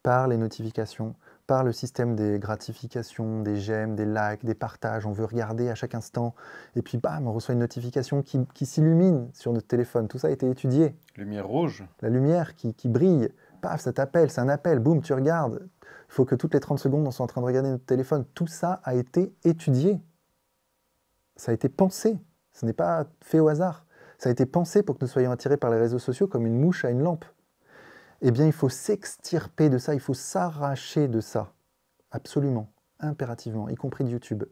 S1: par les notifications, par le système des gratifications, des j'aime, des likes, des partages, on veut regarder à chaque instant, et puis bam, on reçoit une notification qui, s'illumine sur notre téléphone. Tout ça a été étudié.
S2: Lumière rouge.
S1: La lumière qui, qui brille. Paf, ça t'appelle, c'est un appel, boum, tu regardes. Il faut que toutes les 30 secondes, on soit en train de regarder notre téléphone. Tout ça a été étudié. Ça a été pensé. Ce n'est pas fait au hasard. Ça a été pensé pour que nous soyons attirés par les réseaux sociaux comme une mouche à une lampe eh bien il faut s'extirper de ça, il faut s'arracher de ça. Absolument, impérativement, y compris de YouTube.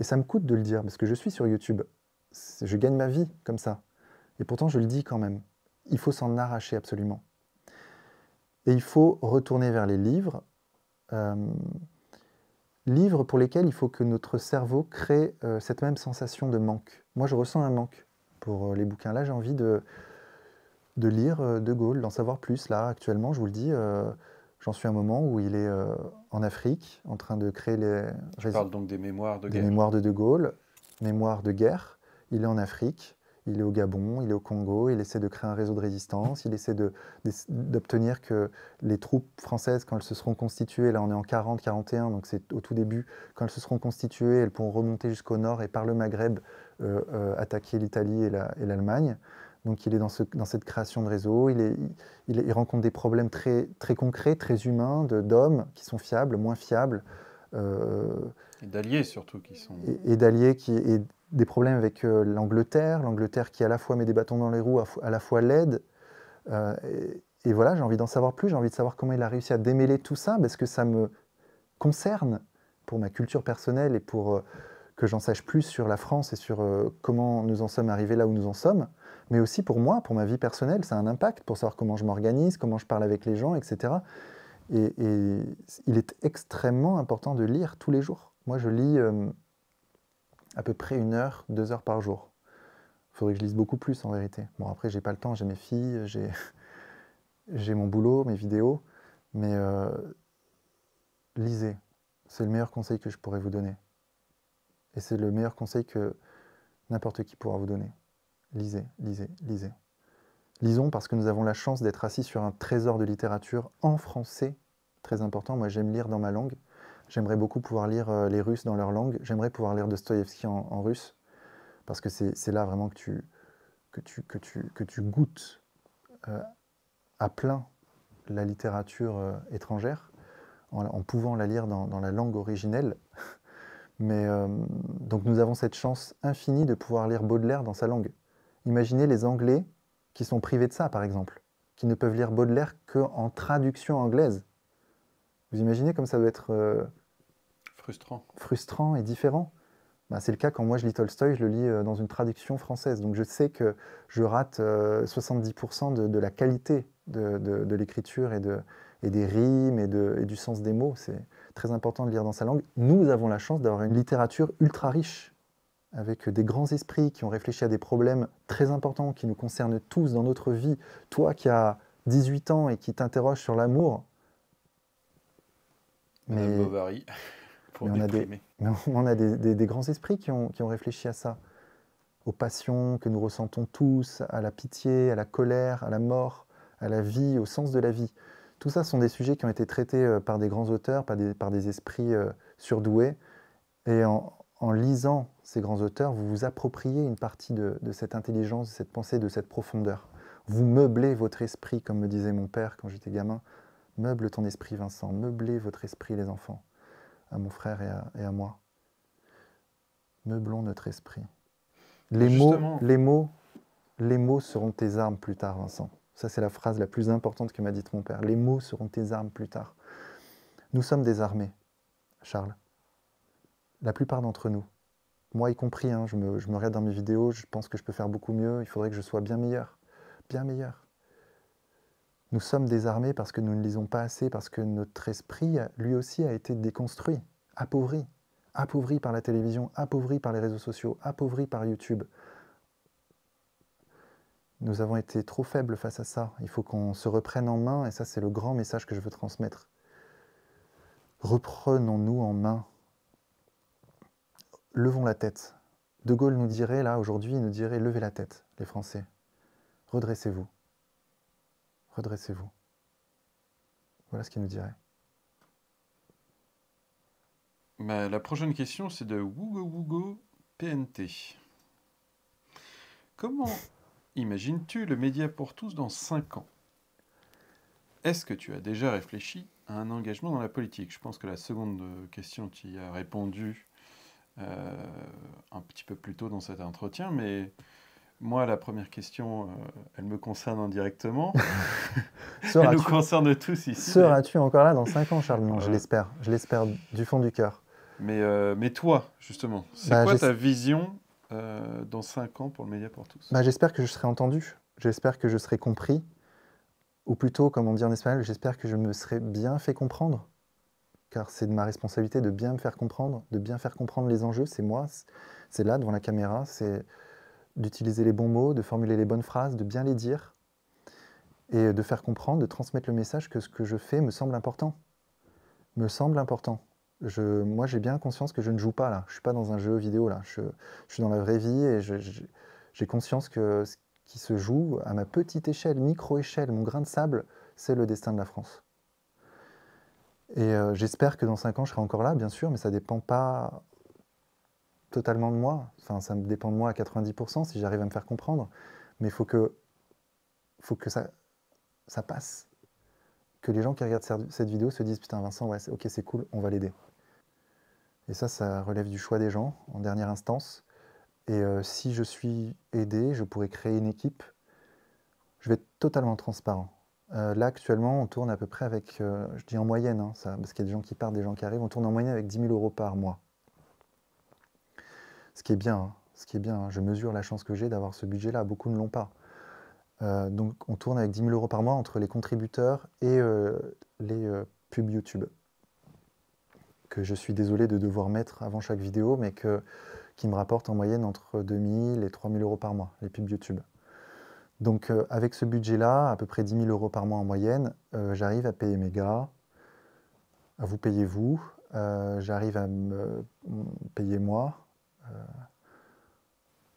S1: Et ça me coûte de le dire, parce que je suis sur YouTube. Je gagne ma vie comme ça. Et pourtant, je le dis quand même. Il faut s'en arracher absolument. Et il faut retourner vers les livres. Euh, livres pour lesquels il faut que notre cerveau crée euh, cette même sensation de manque. Moi, je ressens un manque pour euh, les bouquins. Là, j'ai envie de, de lire euh, De Gaulle, d'en savoir plus. Là, actuellement, je vous le dis, euh, j'en suis à un moment où il est euh, en Afrique, en train de créer les. Je parle donc
S2: des mémoires de guerre. Des mémoires
S1: de De Gaulle, mémoires de guerre. Il est en Afrique, il est au Gabon, il est au Congo, il essaie de créer un réseau de résistance, il essaie d'obtenir que les troupes françaises, quand elles se seront constituées, là on est en 40-41, donc c'est au tout début, quand elles se seront constituées, elles pourront remonter jusqu'au nord et par le Maghreb attaquer l'Italie et l'Allemagne. Donc il est dans, cette création de réseau, il, rencontre des problèmes très, concrets, très humains, d'hommes qui sont fiables, moins fiables. Euh,
S2: et d'alliés surtout qui sont...
S1: Et, d'alliés qui... Et des problèmes avec euh, l'Angleterre, l'Angleterre qui à la fois met des bâtons dans les roues, à, la fois l'aide. Euh, et, voilà, j'ai envie d'en savoir plus, j'ai envie de savoir comment il a réussi à démêler tout ça, parce que ça me concerne pour ma culture personnelle et pour que j'en sache plus sur la France et sur comment nous en sommes arrivés là où nous en sommes mais aussi pour moi, pour ma vie personnelle, ça a un impact pour savoir comment je m'organise, comment je parle avec les gens, etc. Et, il est extrêmement important de lire tous les jours. Moi, je lis euh, à peu près une heure, deux heures par jour. Il faudrait que je lise beaucoup plus en vérité. Bon, après, j'ai pas le temps, j'ai mes filles, j'ai, mon boulot, mes vidéos, mais euh, lisez. C'est le meilleur conseil que je pourrais vous donner. Et c'est le meilleur conseil que n'importe qui pourra vous donner lisez, lisez, lisez. Lisons parce que nous avons la chance d'être assis sur un trésor de littérature en français, très important. Moi, j'aime lire dans ma langue. J'aimerais beaucoup pouvoir lire euh, les Russes dans leur langue. J'aimerais pouvoir lire Dostoïevski en, en russe parce que c'est là vraiment que tu, que tu, que tu, que tu goûtes euh, à plein la littérature euh, étrangère en, pouvant la lire dans, la langue originelle. [laughs] Mais donc nous avons cette chance infinie de pouvoir lire Baudelaire dans sa langue. Imaginez les Anglais qui sont privés de ça, par exemple, qui ne peuvent lire Baudelaire qu'en traduction anglaise. Vous imaginez comme ça doit être euh, frustrant. frustrant et différent bah, C'est le cas quand moi je lis Tolstoy, je le lis euh, dans une traduction française. Donc je sais que je rate 70% euh, de, la qualité de, l'écriture et, des rimes et du sens des mots. C'est très important de lire dans sa langue. Nous avons la chance d'avoir une littérature ultra riche avec des grands esprits qui ont réfléchi à des problèmes très importants qui nous concernent tous dans notre vie. Toi qui as 18 ans et qui t'interroges sur l'amour.
S2: Mais, Bovary,
S1: [laughs] on, a des, [laughs] grands esprits qui ont, réfléchi à ça, aux passions que nous ressentons tous, à la pitié, à la colère, à la mort, à la vie, au sens de la vie. Tout ça sont des sujets qui ont été traités euh, par des grands auteurs, par des, par des esprits euh, surdoués. Et en, en lisant ces grands auteurs, vous vous appropriez une partie de, cette intelligence, de cette pensée, de cette profondeur. Vous meublez votre esprit, comme me disait mon père quand j'étais gamin. Meuble ton esprit, Vincent. Meublez votre esprit, les enfants, à mon frère et à, moi. Meublons notre esprit. Les mots, les mots, les mots seront tes armes plus tard, Vincent. Ça, c'est la phrase la plus importante que m'a dite mon père. Les mots seront tes armes plus tard. Nous sommes des armées, Charles. La plupart d'entre nous, moi y compris, hein, je, me, je, me, regarde dans mes vidéos, je pense que je peux faire beaucoup mieux, il faudrait que je sois bien meilleur, bien meilleur. Nous sommes désarmés parce que nous ne lisons pas assez, parce que notre esprit, lui aussi, a été déconstruit, appauvri, appauvri par la télévision, appauvri par les réseaux sociaux, appauvri par YouTube. Nous avons été trop faibles face à ça. Il faut qu'on se reprenne en main, et ça c'est le grand message que je veux transmettre. Reprenons-nous en main levons la tête. De Gaulle nous dirait, là, aujourd'hui, il nous dirait, levez la tête, les Français. Redressez-vous. Redressez-vous. Voilà ce qu'il nous dirait.
S2: Bah, la prochaine question, c'est de Wougo Wougo PNT. Comment [laughs] imagines-tu le média pour tous dans 5 ans Est-ce que tu as déjà réfléchi à un engagement dans la politique Je pense que la seconde question qui a répondu euh, un petit peu plus tôt dans cet entretien, mais moi, la première question, euh, elle me concerne indirectement. [laughs] elle nous
S1: concerne tous ici. Seras-tu encore là dans 5 ans, Charles Non, je l'espère. Je l'espère du fond du cœur.
S2: Mais, euh, toi, justement, c'est bah, quoi ta vision dans 5 ans pour le Média pour tous bah,
S1: J'espère que je serai entendu, j'espère que je serai compris, ou plutôt, comme on dit en espagnol, j'espère que je me serai bien fait comprendre car c'est de ma responsabilité de bien me faire comprendre, de bien faire comprendre les enjeux, c'est moi, c'est là devant la caméra, c'est d'utiliser les bons mots, de formuler les bonnes phrases, de bien les dire, et de faire comprendre, de transmettre le message que ce que je fais me semble important. Me semble important. moi, j'ai bien conscience que je ne joue pas là. Je suis pas dans un jeu vidéo là. je suis dans la vraie vie et j'ai conscience que ce qui se joue à ma petite échelle, micro échelle, mon grain de sable, c'est le destin de la France. Et euh, j'espère que dans 5 ans, je serai encore là, bien sûr, mais ça ne dépend pas totalement de moi. Enfin, ça me dépend de moi à 90% si j'arrive à me faire comprendre. Mais il faut que, faut que ça, ça passe. Que les gens qui regardent cette vidéo se disent Putain, Vincent, ouais, ok, c'est cool, on va l'aider. Et ça, ça relève du choix des gens en dernière instance. Et euh, si je suis aidé, je pourrais créer une équipe. Je vais être totalement transparent. Euh, là, actuellement, on tourne à peu près avec, euh, je dis en moyenne, hein, ça, parce qu'il y a des gens qui partent, des gens qui arrivent, on tourne en moyenne avec 10 000 euros par mois. Ce qui est bien, hein, ce qui est bien. Hein. je mesure la chance que j'ai d'avoir ce budget-là. Beaucoup ne l'ont pas. Euh, donc, on tourne avec 10 000 euros par mois entre les contributeurs et les pubs YouTube. Que je suis désolé de devoir mettre avant chaque vidéo, mais qui me rapportent en moyenne entre 2 000 et 3 000 euros par mois, les pubs YouTube. Donc euh, avec ce budget-là, à peu près 10 000 euros par mois en moyenne, euh, j'arrive à payer mes gars, à euh, vous payer vous, j'arrive à me payer moi.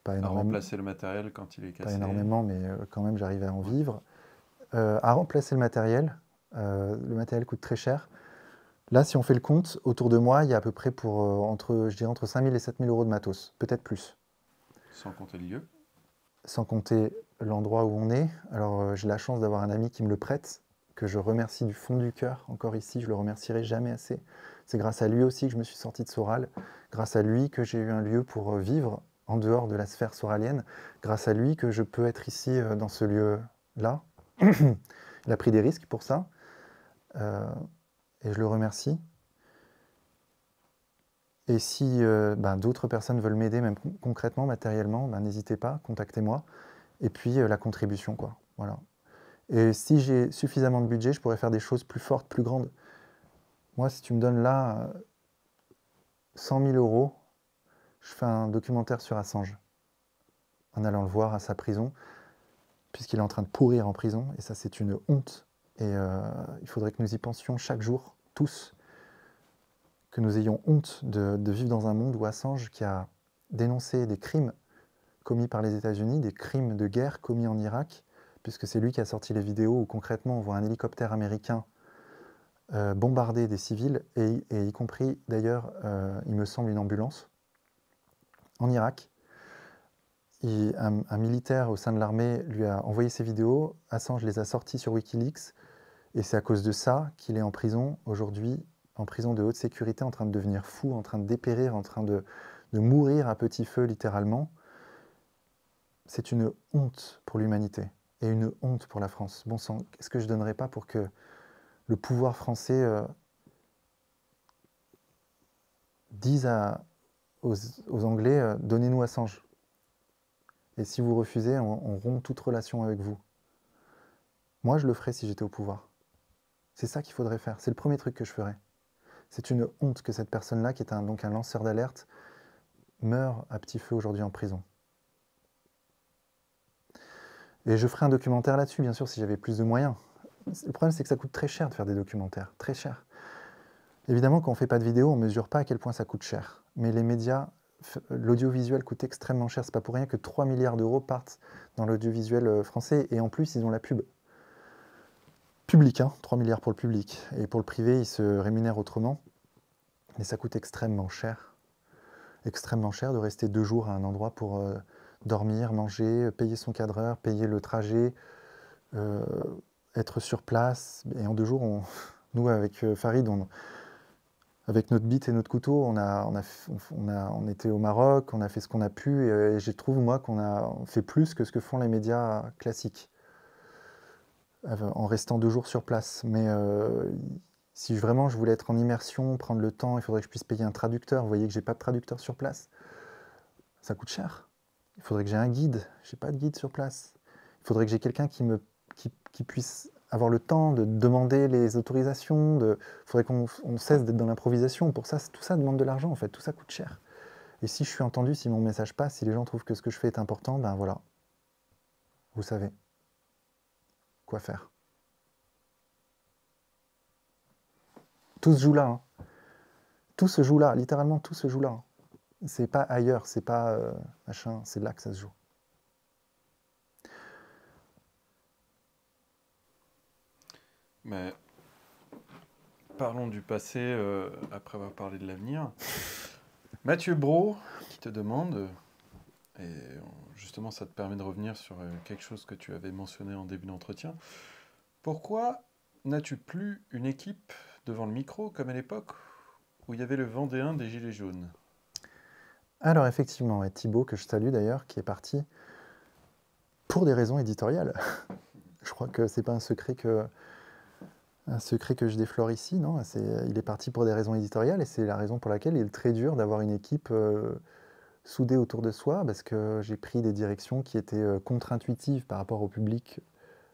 S1: pas énormément, à remplacer
S2: le matériel quand il est cassé. Pas énormément,
S1: mais quand même j'arrive à en vivre. à remplacer le matériel, le matériel coûte très cher. Là, si on fait le compte, autour de moi, il y a à peu près pour, entre, je entre 5 000 et 7 000 euros de matos, peut-être plus.
S2: Sans compter le lieu
S1: Sans compter l'endroit où on est. Alors euh, j'ai la chance d'avoir un ami qui me le prête, que je remercie du fond du cœur, encore ici, je le remercierai jamais assez. C'est grâce à lui aussi que je me suis sorti de Soral, grâce à lui que j'ai eu un lieu pour euh, vivre en dehors de la sphère soralienne, grâce à lui que je peux être ici euh, dans ce lieu-là. [clears throat] Il a pris des risques pour ça, et je le remercie. Et si ben, d'autres personnes veulent m'aider, même concrètement, matériellement, ben, n'hésitez pas, contactez-moi et puis euh, la contribution, quoi. Voilà. Et si j'ai suffisamment de budget, je pourrais faire des choses plus fortes, plus grandes. Moi, si tu me donnes là 100 euh, 000 euros, je fais un documentaire sur Assange, en allant le voir à sa prison, puisqu'il est en train de pourrir en prison, et ça, c'est une honte. Et euh, il faudrait que nous y pensions chaque jour, tous, que nous ayons honte de vivre dans un monde où Assange, qui a dénoncé des crimes commis par les États-Unis, des crimes de guerre commis en Irak, puisque c'est lui qui a sorti les vidéos où concrètement on voit un hélicoptère américain euh, bombarder des civils, et, y compris d'ailleurs, euh, il me semble, une ambulance en Irak. un, militaire au sein de l'armée lui a envoyé ces vidéos, Assange les a sorties sur Wikileaks, et c'est à cause de ça qu'il est en prison aujourd'hui, en prison de haute sécurité, en train de devenir fou, en train de dépérir, en train de mourir à petit feu littéralement, c'est une honte pour l'humanité et une honte pour la France. Bon sang, qu'est-ce que je donnerais pas pour que le pouvoir français euh, dise aux, Anglais euh, donnez-nous Assange. Et si vous refusez, on, rompt toute relation avec vous. Moi, je le ferais si j'étais au pouvoir. C'est ça qu'il faudrait faire. C'est le premier truc que je ferais. C'est une honte que cette personne-là, qui est donc un lanceur d'alerte, meure à petit feu aujourd'hui en prison. Et je ferai un documentaire là-dessus, bien sûr, si j'avais plus de moyens. Le problème, c'est que ça coûte très cher de faire des documentaires, très cher. Évidemment, quand on ne fait pas de vidéo, on ne mesure pas à quel point ça coûte cher. Mais les médias, l'audiovisuel coûte extrêmement cher. C'est pas pour rien que 3 milliards d'euros partent dans l'audiovisuel euh, français. Et en plus, ils ont la pub. Public, 3 hein, milliards pour le public. Et pour le privé, ils se rémunèrent autrement. Mais ça coûte extrêmement cher. Extrêmement cher de rester deux jours à un endroit pour... Euh, dormir, manger, payer son cadreur, payer le trajet, euh, être sur place. Et en deux jours, [laughs] nous, avec euh, Farid, avec notre bite et notre couteau, on, a, était au Maroc, on a fait ce qu'on a pu, et, je trouve, moi, qu'on a fait plus que ce que font les médias classiques, euh, en restant deux jours sur place. Mais si vraiment je voulais être en immersion, prendre le temps, il faudrait que je puisse payer un traducteur. Vous voyez que j'ai pas de traducteur sur place. Ça coûte cher. Il faudrait que j'ai un guide. Je n'ai pas de guide sur place. Il faudrait que j'ai quelqu'un qui, qui, puisse avoir le temps de demander les autorisations. Il faudrait qu'on cesse d'être dans l'improvisation. Pour ça, tout ça demande de l'argent, en fait. Tout ça coûte cher. Et si je suis entendu, si mon message passe, si les gens trouvent que ce que je fais est important, ben voilà. Vous savez quoi faire. Tout se joue là. Hein. Tout se joue là, littéralement tout se joue là. Hein. C'est pas ailleurs, c'est pas euh, machin, c'est là que ça se joue.
S2: Mais parlons du passé euh, après avoir parlé de l'avenir. [laughs] Mathieu Bro qui te demande, et justement ça te permet de revenir sur euh, quelque chose que tu avais mentionné en début d'entretien, pourquoi n'as-tu plus une équipe devant le micro comme à l'époque où il y avait le Vendéen des Gilets jaunes
S1: alors effectivement, et Thibaut, que je salue d'ailleurs, qui est parti pour des raisons éditoriales. [laughs] je crois que c'est pas un secret que un secret que je déflore ici, non Il est parti pour des raisons éditoriales et c'est la raison pour laquelle il est très dur d'avoir une équipe euh, soudée autour de soi parce que j'ai pris des directions qui étaient euh, contre-intuitives par rapport au public,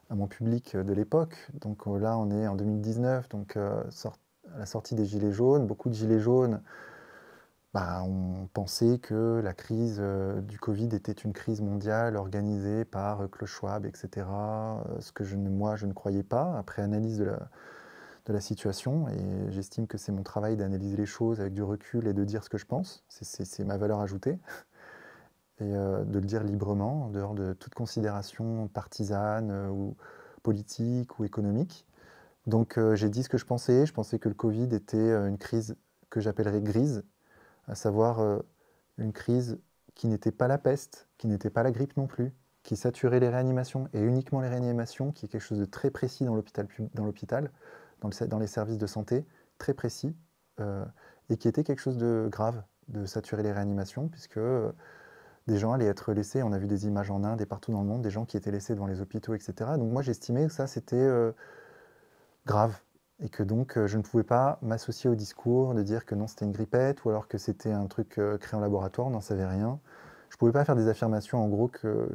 S1: à mon public de l'époque. Donc euh, là, on est en 2019, donc à la sortie des Gilets jaunes, beaucoup de Gilets jaunes, bah, on pensait que la crise euh, du Covid était une crise mondiale organisée par euh, Klaus Schwab, etc. Euh, ce que je moi, je ne croyais pas, après analyse de la, situation. Et j'estime que c'est mon travail d'analyser les choses avec du recul et de dire ce que je pense. C'est ma valeur ajoutée. Et de le dire librement, en dehors de toute considération partisane ou politique ou économique. Donc j'ai dit ce que je pensais. Je pensais que le Covid était une crise que j'appellerais grise, à savoir euh, une crise qui n'était pas la peste, qui n'était pas la grippe non plus, qui saturait les réanimations, et uniquement les réanimations, qui est quelque chose de très précis dans l'hôpital, dans, dans, les services de santé, très précis, euh, et qui était quelque chose de grave, de saturer les réanimations, puisque euh, des gens allaient être laissés, on a vu des images en Inde et partout dans le monde, des gens qui étaient laissés devant les hôpitaux, etc. Donc moi j'estimais que ça c'était grave, et que donc euh, je ne pouvais pas m'associer au discours de dire que non c'était une grippette ou alors que c'était un truc euh, créé en laboratoire, on n'en savait rien. Je ne pouvais pas faire des affirmations en gros que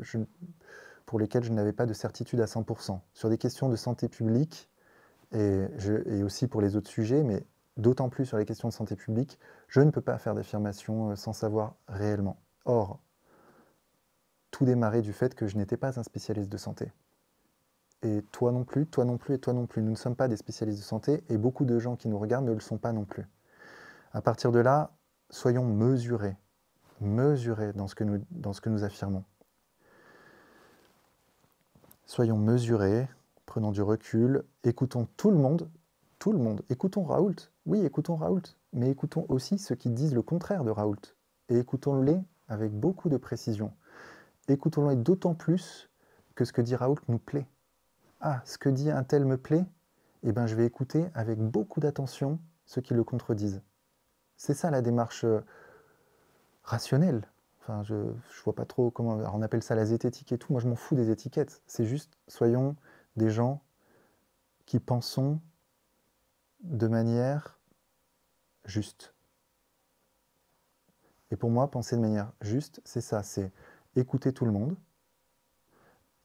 S1: pour lesquelles je n'avais pas de certitude à 100%. Sur des questions de santé publique et, et aussi pour les autres sujets, mais d'autant plus sur les questions de santé publique, je ne peux pas faire d'affirmations euh, sans savoir réellement. Or, tout démarrait du fait que je n'étais pas un spécialiste de santé et toi non plus, toi non plus et toi non plus. Nous ne sommes pas des spécialistes de santé et beaucoup de gens qui nous regardent ne le sont pas non plus. À partir de là, soyons mesurés, mesurés dans ce que nous, dans ce que nous affirmons. Soyons mesurés, prenons du recul, écoutons tout le monde, tout le monde, écoutons Raoult, oui, écoutons Raoult, mais écoutons aussi ceux qui disent le contraire de Raoult, et écoutons-les avec beaucoup de précision. Écoutons-les d'autant plus que ce que dit Raoult nous plaît. Ah, ce que dit un tel me plaît Eh ben, je vais écouter avec beaucoup d'attention ceux qui le contredisent. C'est ça la démarche euh, rationnelle. Enfin, je vois pas trop comment on appelle ça la zététique et tout. Moi, je m'en fous des étiquettes. C'est juste, soyons des gens qui pensons de manière juste. Et pour moi, penser de manière juste, c'est ça, c'est écouter tout le monde,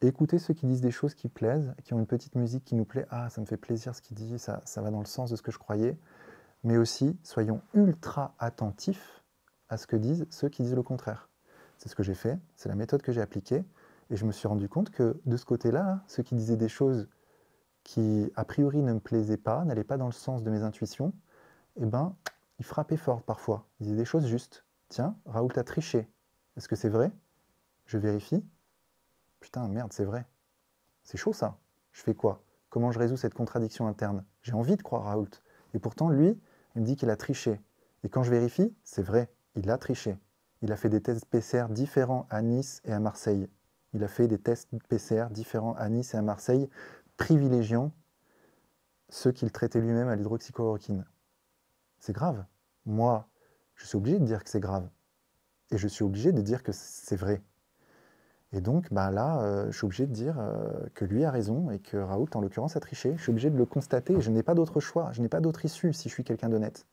S1: écouter ceux qui disent des choses qui plaisent, qui ont une petite musique qui nous plaît. Ah, ça me fait plaisir ce qu'il dit, ça, ça va dans le sens de ce que je croyais. Mais aussi, soyons ultra attentifs à ce que disent ceux qui disent le contraire. C'est ce que j'ai fait, c'est la méthode que j'ai appliquée. Et je me suis rendu compte que de ce côté-là, ceux qui disaient des choses qui, a priori, ne me plaisaient pas, n'allaient pas dans le sens de mes intuitions, eh ben, ils frappaient fort parfois. Ils disaient des choses justes. Tiens, Raoul, t'a triché. Est-ce que c'est vrai Je vérifie. Putain, merde, c'est vrai. C'est chaud ça. Je fais quoi Comment je résous cette contradiction interne J'ai envie de croire à Raoult. Et pourtant, lui, il me dit qu'il a triché. Et quand je vérifie, c'est vrai, il a triché. Il a fait des tests PCR différents à Nice et à Marseille. Il a fait des tests PCR différents à Nice et à Marseille, privilégiant ceux qu'il traitait lui-même à l'hydroxychloroquine. C'est grave. Moi, je suis obligé de dire que c'est grave. Et je suis obligé de dire que c'est vrai. Et donc bah, là, euh, je suis obligé de dire euh, que lui a raison et que Raoult, en l'occurrence, a triché. Je suis obligé de le constater. Je n'ai pas d'autre choix, je n'ai pas d'autre issue si je suis quelqu'un d'honnête.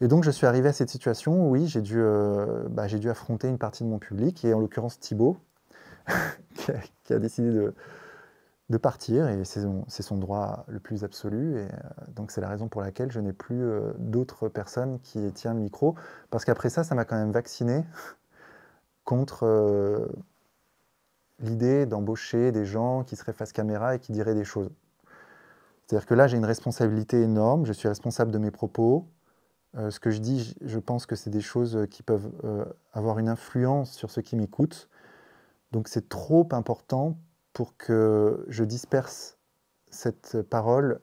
S1: Et donc je suis arrivé à cette situation où oui, j'ai dû, euh, bah, affronter une partie de mon public, et en l'occurrence Thibault, [laughs] qui, a, décidé de, partir, et c'est son, droit le plus absolu. Et donc c'est la raison pour laquelle je n'ai plus d'autres personnes qui tiennent le micro, parce qu'après ça, ça m'a quand même vacciné contre l'idée d'embaucher des gens qui seraient face caméra et qui diraient des choses. C'est-à-dire que là, j'ai une responsabilité énorme, je suis responsable de mes propos. Euh, ce que je dis, je pense que c'est des choses qui peuvent euh, avoir une influence sur ceux qui m'écoutent. Donc c'est trop important pour que je disperse cette parole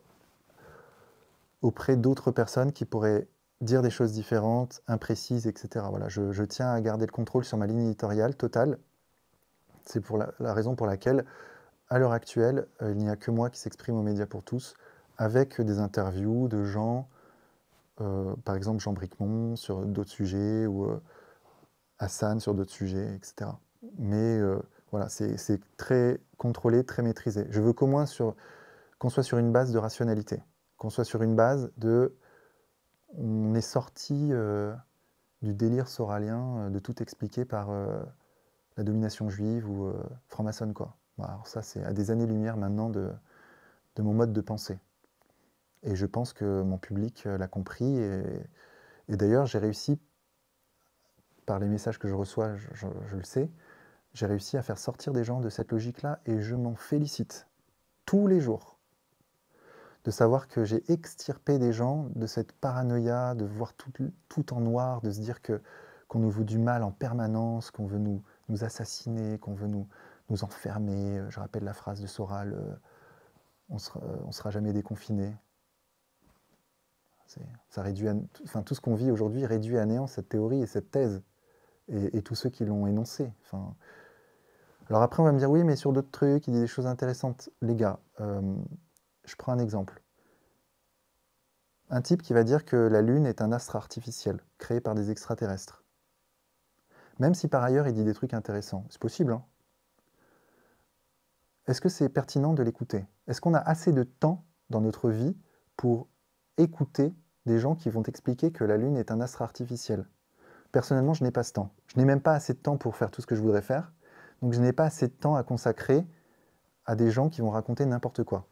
S1: auprès d'autres personnes qui pourraient dire des choses différentes, imprécises, etc. Voilà, je tiens à garder le contrôle sur ma ligne éditoriale totale c'est pour la, raison pour laquelle, à l'heure actuelle, euh, il n'y a que moi qui s'exprime aux médias pour tous, avec des interviews de gens, euh, par exemple Jean Bricmont sur d'autres sujets, ou euh, Hassan sur d'autres sujets, etc. Mais voilà, c'est très contrôlé, très maîtrisé. Je veux qu'au moins qu'on soit sur une base de rationalité, qu'on soit sur une base de... On est sorti du délire soralien de tout expliquer par la domination juive ou euh, franc-maçonne, quoi. Bah, alors ça, c'est à des années-lumière maintenant de, de, mon mode de pensée. Et je pense que mon public euh, l'a compris. Et, d'ailleurs, j'ai réussi, par les messages que je reçois, je, le sais, j'ai réussi à faire sortir des gens de cette logique-là et je m'en félicite tous les jours de savoir que j'ai extirpé des gens de cette paranoïa, de voir tout, tout en noir, de se dire que qu'on nous veut du mal en permanence, qu'on veut nous, nous assassiner, qu'on veut nous, nous enfermer. Euh, je rappelle la phrase de Soral, euh, on sera, euh, ne sera jamais déconfiné. Ça réduit enfin, tout ce qu'on vit aujourd'hui réduit à néant cette théorie et cette thèse, et, tous ceux qui l'ont énoncée. Enfin, alors après, on va me dire, oui, mais sur d'autres trucs, il dit des choses intéressantes. Les gars, je prends un exemple. Un type qui va dire que la Lune est un astre artificiel, créé par des extraterrestres. Même si par ailleurs il dit des trucs intéressants. C'est possible, hein. Est-ce que c'est pertinent de l'écouter Est-ce qu'on a assez de temps dans notre vie pour écouter des gens qui vont expliquer que la Lune est un astre artificiel Personnellement, je n'ai pas ce temps. Je n'ai même pas assez de temps pour faire tout ce que je voudrais faire. Donc je n'ai pas assez de temps à consacrer à des gens qui vont raconter n'importe quoi.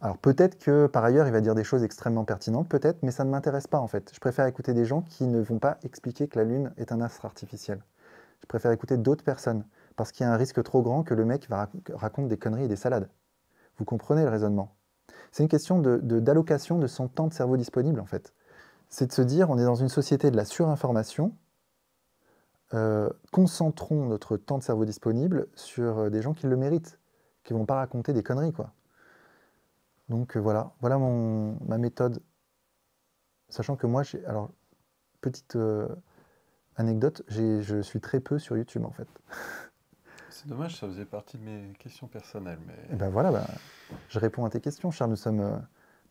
S1: Alors peut-être que par ailleurs il va dire des choses extrêmement pertinentes, peut-être, mais ça ne m'intéresse pas en fait. Je préfère écouter des gens qui ne vont pas expliquer que la Lune est un astre artificiel. Je préfère écouter d'autres personnes, parce qu'il y a un risque trop grand que le mec va raconte des conneries et des salades. Vous comprenez le raisonnement C'est une question d'allocation de, d'allocation de son temps de cerveau disponible en fait. C'est de se dire, on est dans une société de la surinformation, euh, concentrons notre temps de cerveau disponible sur euh, des gens qui le méritent, qui ne vont pas raconter des conneries quoi. Donc euh, voilà, voilà mon, ma méthode. Sachant que moi, alors petite euh, anecdote, je suis très peu sur YouTube en fait. [laughs]
S2: C'est dommage, ça faisait partie de mes questions personnelles. Mais... Et eh ben voilà, ben,
S1: je réponds à tes questions, Charles. Nous sommes, euh,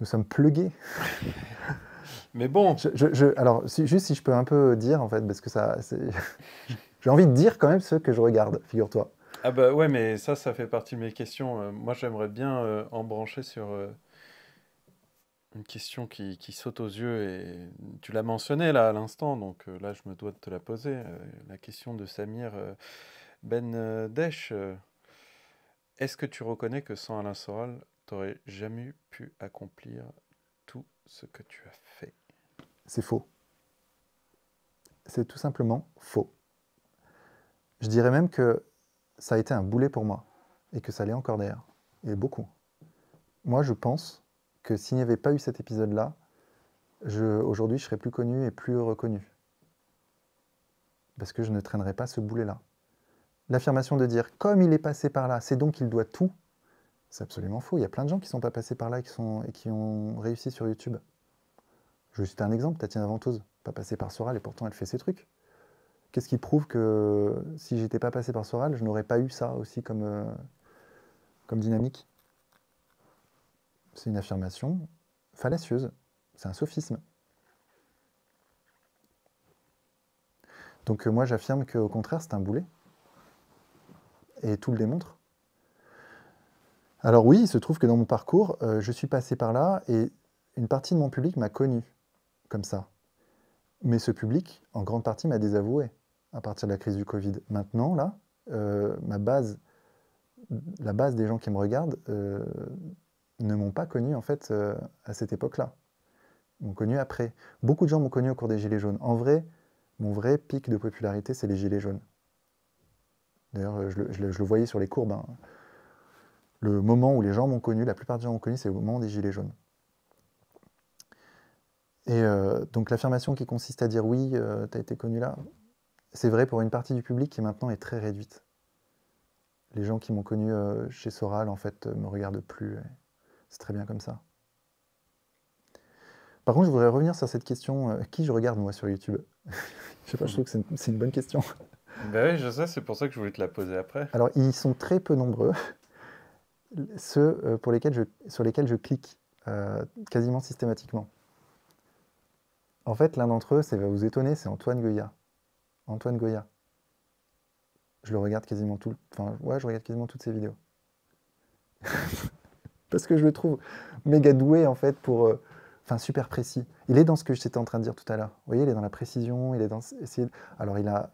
S1: nous sommes plugués. [laughs] mais bon. Je, alors, juste si je peux un peu dire en fait, parce que ça, [laughs] j'ai envie de dire quand même ce que je regarde, figure-toi.
S2: Ah ben ouais, mais ça, ça fait partie de mes questions. Euh, moi, j'aimerais bien embrancher euh, sur euh, une question qui, saute aux yeux et tu l'as mentionné là à l'instant, donc là, je me dois de te la poser. la question de Samir Ben Desch Est-ce que tu reconnais que sans Alain Soral, n'aurais jamais pu accomplir tout ce que tu as fait
S1: C'est faux. C'est tout simplement faux. Je dirais même que ça a été un boulet pour moi et que ça l'est encore derrière, et beaucoup. Moi, je pense que s'il n'y avait pas eu cet épisode-là, aujourd'hui, je serais plus connu et plus reconnu. Parce que je ne traînerais pas ce boulet-là. L'affirmation de dire comme il est passé par là, c'est donc qu'il doit tout, c'est absolument faux. Il y a plein de gens qui ne sont pas passés par là et qui, sont, et qui ont réussi sur YouTube. Je Juste un exemple, Tatiana Ventose, pas passée par Soral et pourtant elle fait ses trucs. Qu'est-ce qui prouve que si j'étais pas passé par oral, je n'aurais pas eu ça aussi comme, euh, comme dynamique C'est une affirmation fallacieuse, c'est un sophisme. Donc euh, moi j'affirme qu'au contraire c'est un boulet. Et tout le démontre. Alors oui, il se trouve que dans mon parcours, euh, je suis passé par là et une partie de mon public m'a connu comme ça. Mais ce public, en grande partie, m'a désavoué à partir de la crise du Covid. Maintenant, là, euh, ma base, la base des gens qui me regardent euh, ne m'ont pas connu en fait euh, à cette époque-là. M'ont connu après. Beaucoup de gens m'ont connu au cours des Gilets jaunes. En vrai, mon vrai pic de popularité, c'est les Gilets jaunes. D'ailleurs, je, le voyais sur les courbes. Hein. Le moment où les gens m'ont connu, la plupart des gens m'ont connu, c'est au moment des Gilets jaunes. Et donc l'affirmation qui consiste à dire oui, tu as été connu là, c'est vrai pour une partie du public qui maintenant est très réduite. Les gens qui m'ont connu euh, chez Soral, en fait, me regardent plus. C'est très bien comme ça. Par contre, je voudrais revenir sur cette question euh, qui je regarde moi sur YouTube [laughs] Je sais pas, je trouve que c'est une, bonne question.
S2: [laughs] ben oui, je sais, c'est pour ça que je voulais te la poser après.
S1: Alors, ils sont très peu nombreux, [laughs] ceux euh, pour lesquels je, sur lesquels je clique quasiment systématiquement. En fait, l'un d'entre eux, ça va vous étonner, c'est Antoine Goya. Antoine Goya. Je le regarde quasiment tout. Enfin, ouais, je regarde quasiment toutes ses vidéos. [laughs] Parce que je le trouve méga doué, en fait, pour. Euh, enfin, super précis. Il est dans ce que j'étais en train de dire tout à l'heure. Vous voyez, il est dans la précision, il est dans. Alors, il a.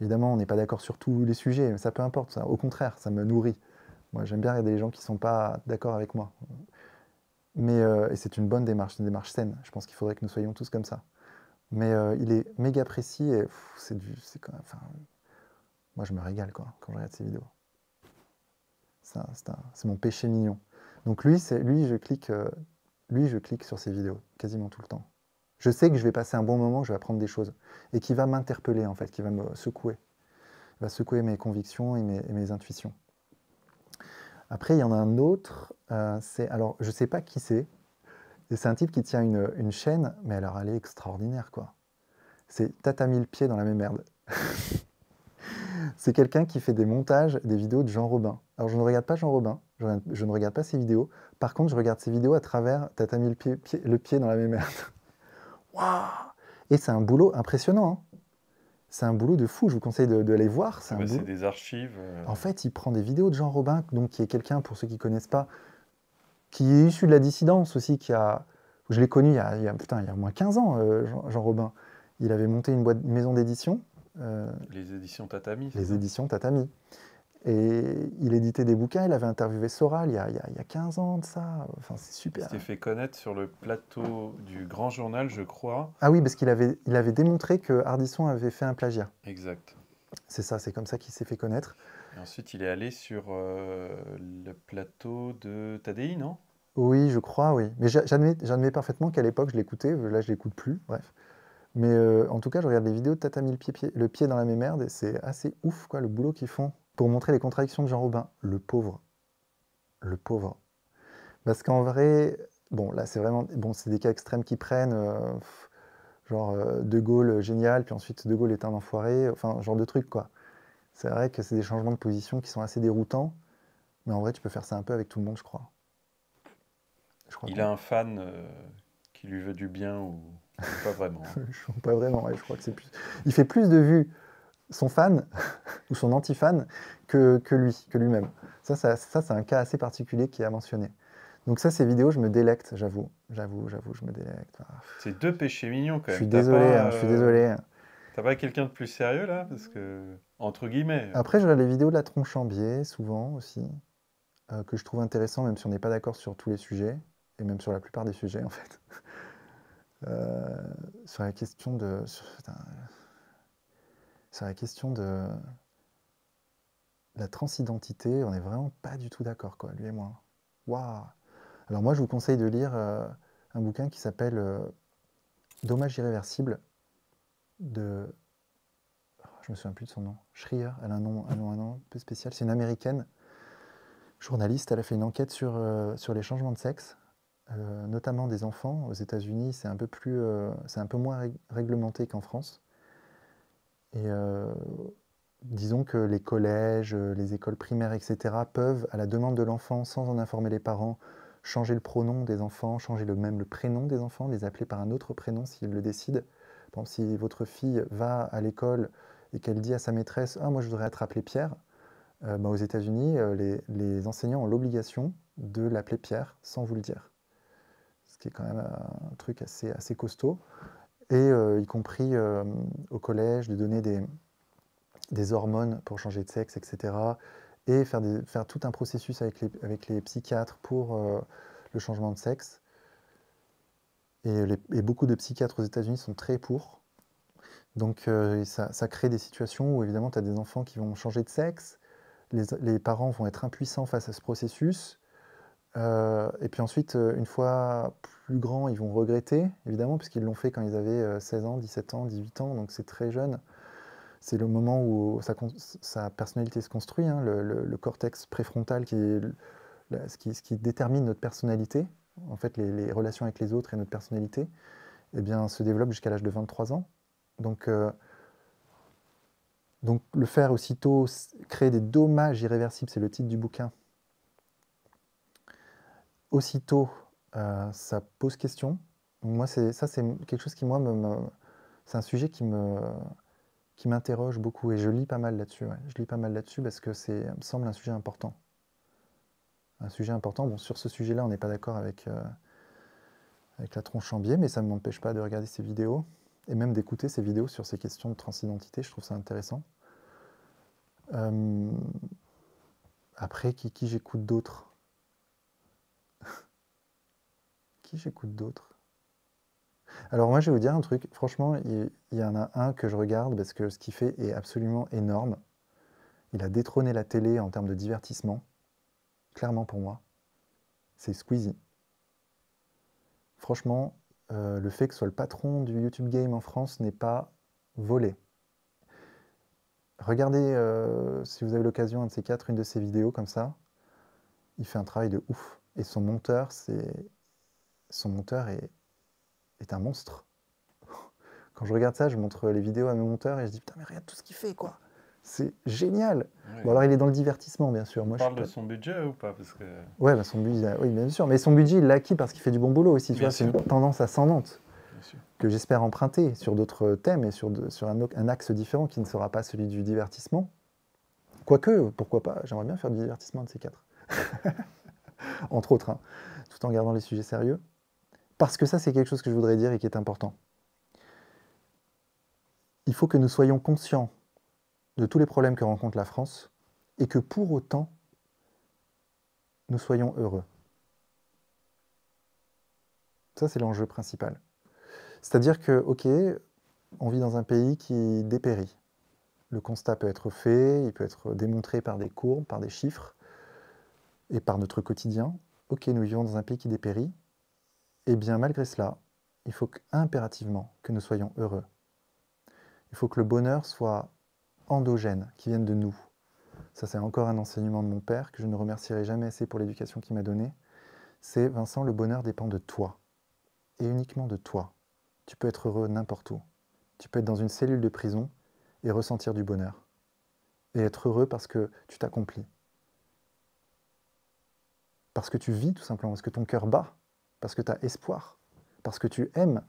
S1: Évidemment, on n'est pas d'accord sur tous les sujets, mais ça peu importe. Au contraire, ça me nourrit. Moi, j'aime bien regarder les gens qui ne sont pas d'accord avec moi. Mais euh, et c'est une bonne démarche, une démarche saine. Je pense qu'il faudrait que nous soyons tous comme ça. Mais euh, il est méga précis et c'est du. C'est quand même, moi, je me régale quoi, quand je regarde ces vidéos. C'est, c'est, mon péché mignon. Donc lui, c'est, lui, je clique, euh, lui, je clique sur ses vidéos quasiment tout le temps. Je sais que je vais passer un bon moment, je vais apprendre des choses et qui va m'interpeller en fait, qui va me secouer, va secouer mes convictions et mes, mes, intuitions. Après, il y en a un autre. Euh, c'est alors, je sais pas qui c'est c'est un type qui tient une, chaîne, mais alors elle est extraordinaire, quoi. C'est Tata Mille pied dans la même merde. [laughs] c'est quelqu'un qui fait des montages, des vidéos de Jean Robin. Alors je ne regarde pas Jean Robin, je, ne regarde pas ses vidéos. Par contre, je regarde ses vidéos à travers Tata mille le pied, le pied dans la même merde. [laughs] Waouh Et c'est un boulot impressionnant. Hein. c'est un boulot de fou. Je vous conseille de, voir. C'est
S2: des archives.
S1: Euh. En fait, il prend des vidéos de Jean Robin, donc qui est quelqu'un, pour ceux qui ne connaissent pas, qui est issu de la dissidence aussi, qui a, je l'ai connu il y a, il y putain, il y a au moins 15 ans, euh, Jean, Robin. Il avait monté une, boîte, maison d'édition.
S2: Euh, les éditions Tatami. Les éditions
S1: Tatami. Et il éditait des bouquins, il avait interviewé Soral il y a, 15 ans de ça. Enfin, c'est super. Il s'est
S2: fait connaître sur le plateau du Grand Journal, je crois.
S1: Ah oui, parce qu'il avait, il avait démontré que Hardisson avait fait un plagiat. Exact. C'est ça, c'est comme ça qu'il s'est fait connaître.
S2: Et ensuite, il est allé sur euh, le plateau de Tadei, non
S1: Oui, je crois, oui. Mais j'admets parfaitement qu'à l'époque, je l'écoutais. Là, je l'écoute plus, bref. Mais euh, en tout cas, je regarde les vidéos de Tata le pied, le pied dans la merde et c'est assez ouf, quoi, le boulot qu'ils font pour montrer les contradictions de Jean Robin. Le pauvre. Le pauvre. Parce qu'en vrai, bon, là, c'est vraiment. Bon, c'est des cas extrêmes qui prennent. Euh, genre, De Gaulle, génial, puis ensuite, De Gaulle est un enfoiré. Enfin, genre de truc, quoi. C'est vrai que c'est des changements de position qui sont assez déroutants, mais en vrai, tu peux faire ça un peu avec tout le monde, je crois.
S2: Je crois il a un fan euh, qui lui veut du bien ou pas vraiment.
S1: [laughs] pas vraiment, je crois que c'est plus. Il fait plus de vues son fan [laughs] ou son anti-fan que, que, lui, que lui-même. Ça, ça, ça c'est un cas assez particulier qui a mentionné. Donc ça, ces vidéos, je me délecte, j'avoue, j'avoue, j'avoue, je me délecte. Ah,
S2: c'est deux péchés mignons quand même. Hein, je suis désolé, je suis désolé. T'as pas quelqu'un de plus sérieux là Parce que, entre guillemets. Euh. Après,
S1: je regarde les vidéos de la tronche en biais, souvent aussi, euh, que je trouve intéressant, même si on n'est pas d'accord sur tous les sujets, et même sur la plupart des sujets [laughs] en fait. Euh, sur la question de. Sur, la question de la transidentité, on n'est vraiment pas du tout d'accord, quoi, lui et moi. Waouh Alors moi, je vous conseille de lire un bouquin qui s'appelle Dommage irréversible de. Je me souviens plus de son nom. Schrier, elle a un nom, un nom, un nom un peu spécial. C'est une américaine, journaliste. Elle a fait une enquête sur, euh, sur les changements de sexe, euh, notamment des enfants. Aux États-Unis, c'est un, peu plus, euh, c'est un peu moins réglementé qu'en France. Et disons que les collèges, les écoles primaires, etc., peuvent, à la demande de l'enfant, sans en informer les parents, changer le pronom des enfants, changer le même le prénom des enfants, les appeler par un autre prénom s'ils le décident si votre fille va à l'école et qu'elle dit à sa maîtresse Ah, moi je voudrais être appelée Pierre, euh, bah, aux États-Unis, euh, les, enseignants ont l'obligation de l'appeler Pierre sans vous le dire. Ce qui est quand même un truc assez, assez costaud. Et euh, y compris au collège, de donner des, hormones pour changer de sexe, etc. Et faire, faire tout un processus avec les psychiatres pour le changement de sexe. Et, beaucoup de psychiatres aux États-Unis sont très pour. Donc euh, ça, crée des situations où évidemment tu as des enfants qui vont changer de sexe, les, parents vont être impuissants face à ce processus, euh, et puis ensuite, euh, une fois plus grands, ils vont regretter, évidemment, puisqu'ils l'ont fait quand ils avaient 16 ans, 17 ans, 18 ans, donc c'est très jeune. C'est le moment où sa, sa personnalité se construit, hein, le, cortex préfrontal qui, est, ce ce qui détermine notre personnalité, en fait, les, relations avec les autres et notre personnalité, eh se développent jusqu'à l'âge de 23 ans. Euh, donc, le faire aussitôt, créer des dommages irréversibles, c'est le titre du bouquin. Aussitôt, euh, ça pose question. Moi, c'est ça, c'est quelque chose qui moi c'est un sujet qui m'interroge beaucoup et je lis pas mal là-dessus. Je lis pas mal là-dessus parce que c'est me semble un sujet important un sujet important. Bon, sur ce sujet-là, on n'est pas d'accord avec, euh, avec la tronche en biais, mais ça ne m'empêche pas de regarder ses vidéos et même d'écouter ses vidéos sur ces questions de transidentité. Je trouve ça intéressant. Euh, après, qui, j'écoute d'autre [laughs] Qui j'écoute d'autre alors moi, je vais vous dire un truc. Franchement, il, y en a un que je regarde parce que ce qu'il fait est absolument énorme. Il a détrôné la télé en termes de divertissement clairement pour moi, c'est Squeezie. Franchement, euh, le fait que ce soit le patron du YouTube Game en France n'est pas volé. Regardez, euh, si vous avez l'occasion, un de ces quatre, une de ces vidéos comme ça. Il fait un travail de ouf. Et son monteur, c'est. Son monteur est, est un monstre. [laughs] Quand je regarde ça, je montre les vidéos à mes monteurs et je dis putain,
S2: mais regarde tout ce qu'il fait, quoi.
S1: C'est génial. Bon, alors, il est dans le divertissement, bien sûr. Moi, On parle de
S2: son budget ou pas
S1: ouais, bah, son budget, Oui, bien sûr. Mais son budget, il l'a parce qu'il fait du bon boulot aussi. C'est une tendance ascendante que j'espère emprunter sur d'autres thèmes et sur, sur un, axe différent qui ne sera pas celui du divertissement. Quoique, pourquoi pas, j'aimerais bien faire du divertissement de ces quatre. [laughs] Entre autres, hein, tout en gardant les sujets sérieux. Parce que ça, c'est quelque chose que je voudrais dire et qui est important. Il faut que nous soyons conscients de tous les problèmes que rencontre la France et que pour autant, nous soyons heureux. Ça, c'est l'enjeu principal. C'est-à-dire que, ok, on vit dans un pays qui dépérit. Le constat peut être fait, il peut être démontré par des courbes, par des chiffres et par notre quotidien. Ok, nous vivons dans un pays qui dépérit. Eh bien, malgré cela, il faut impérativement que nous soyons heureux. Il faut que le bonheur soit endogènes qui viennent de nous. Ça, c'est encore un enseignement de mon père que je ne remercierai jamais assez pour l'éducation qu'il m'a donnée. C'est Vincent, le bonheur dépend de toi et uniquement de toi. Tu peux être heureux n'importe où. Tu peux être dans une cellule de prison et ressentir du bonheur. Et être heureux parce que tu t'accomplis. Parce que tu vis tout simplement, parce que ton cœur bat, parce que tu as espoir, parce que tu aimes.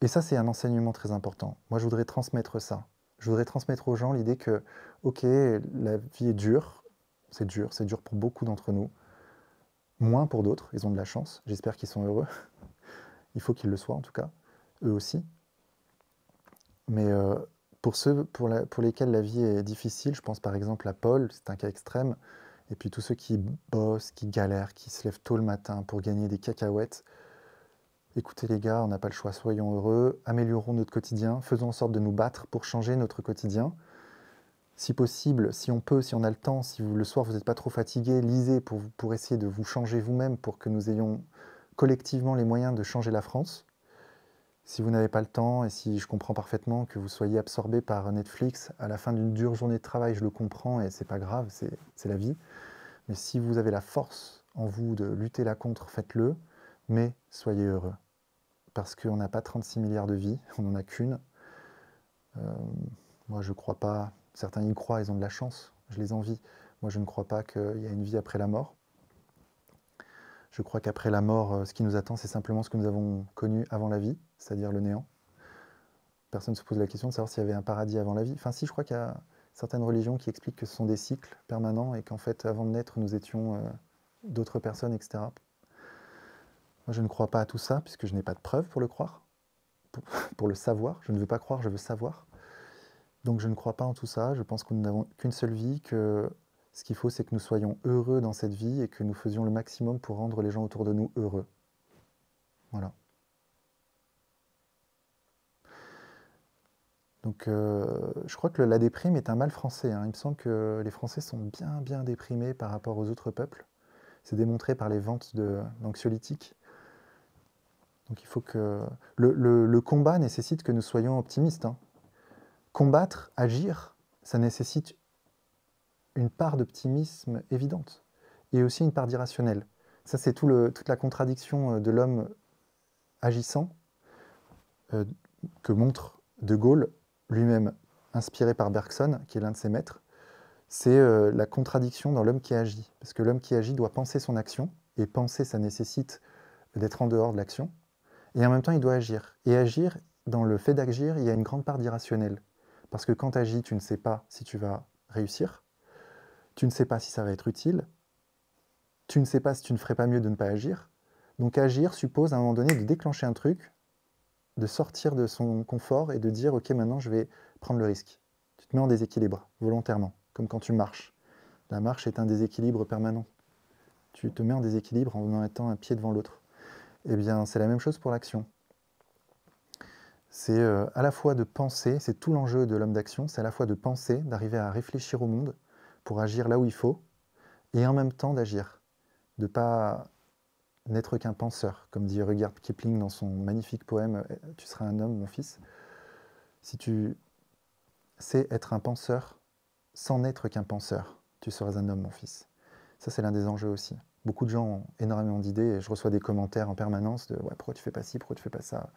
S1: Et ça, c'est un enseignement très important. Moi, je voudrais transmettre ça je voudrais transmettre aux gens l'idée que, ok, la vie est dure, c'est dur, c'est dur pour beaucoup d'entre nous, moins pour d'autres, ils ont de la chance, j'espère qu'ils sont heureux, [laughs] il faut qu'ils le soient en tout cas, eux aussi. Mais euh, pour ceux pour, lesquels la vie est difficile, je pense par exemple à Paul, c'est un cas extrême, et puis tous ceux qui bossent, qui galèrent, qui se lèvent tôt le matin pour gagner des cacahuètes, écoutez les gars, on n'a pas le choix, soyons heureux, améliorons notre quotidien, faisons en sorte de nous battre pour changer notre quotidien. Si possible, si on peut, si on a le temps, si le soir vous n'êtes pas trop fatigué, lisez pour, pour essayer de vous changer vous-même pour que nous ayons collectivement les moyens de changer la France. Si vous n'avez pas le temps et si je comprends parfaitement que vous soyez absorbé par Netflix à la fin d'une dure journée de travail, je le comprends et c'est pas grave, c'est la vie. Mais si vous avez la force en vous de lutter la contre, faites-le, mais soyez heureux parce qu'on n'a pas 36 milliards de vies, on n'en a qu'une. Euh, moi, je ne crois pas. Certains y croient, ils ont de la chance, je les envie. Moi, je ne crois pas qu'il y a une vie après la mort. Je crois qu'après la mort, euh, ce qui nous attend, c'est simplement ce que nous avons connu avant la vie, c'est-à-dire le néant. Personne ne se pose la question de savoir s'il y avait un paradis avant la vie. Enfin, si, je crois qu'il y a certaines religions qui expliquent que ce sont des cycles permanents et qu'en fait, avant de naître, nous étions euh, d'autres personnes, etc. Moi, je ne crois pas à tout ça, puisque je n'ai pas de preuves pour le croire, [laughs] pour, le savoir. Je ne veux pas croire, je veux savoir. Donc, je ne crois pas en tout ça. Je pense que nous n'avons qu'une seule vie, que ce qu'il faut, c'est que nous soyons heureux dans cette vie et que nous faisions le maximum pour rendre les gens autour de nous heureux. Voilà. Donc euh, je crois que la déprime est un mal français. Hein. Il me semble que les Français sont bien bien déprimés par rapport aux autres peuples. C'est démontré par les ventes d'anxiolytiques. Donc il faut que le, combat nécessite que nous soyons optimistes. Hein. Combattre, agir, ça nécessite une part d'optimisme évidente et aussi une part d'irrationnel. Ça, c'est toute la contradiction euh, de l'homme agissant euh, que montre De Gaulle lui-même, inspiré par Bergson, qui est l'un de ses maîtres. C'est euh, la contradiction dans l'homme qui agit, parce que l'homme qui agit doit penser son action, et penser, ça nécessite d'être en dehors de l'action. Et en même temps, il doit agir. Et agir, dans le fait d'agir, il y a une grande part d'irrationnel. Parce que quand tu agis, tu ne sais pas si tu vas réussir, tu ne sais pas si ça va être utile, tu ne sais pas si tu ne ferais pas mieux de ne pas agir. Donc agir suppose à un moment donné de déclencher un truc, de sortir de son confort et de dire ok maintenant je vais prendre le risque. Tu te mets en déséquilibre volontairement, comme quand tu marches. La marche est un déséquilibre permanent. Tu te mets en déséquilibre en mettant un pied devant l'autre. Eh bien, c'est la même chose pour l'action. C'est euh, à la fois de penser, c'est tout l'enjeu de l'homme d'action, c'est à la fois de penser, d'arriver à réfléchir au monde pour agir là où il faut, et en même temps d'agir, de ne pas n'être qu'un penseur, comme dit Rudyard Kipling dans son magnifique poème euh, Tu seras un homme, mon fils. Si tu sais être un penseur sans n'être qu'un penseur, tu seras un homme, mon fils. Ça, c'est l'un des enjeux aussi beaucoup de gens ont énormément d'idées et je reçois des commentaires en permanence de ouais, pourquoi tu fais pas ci, pourquoi tu fais pas ça.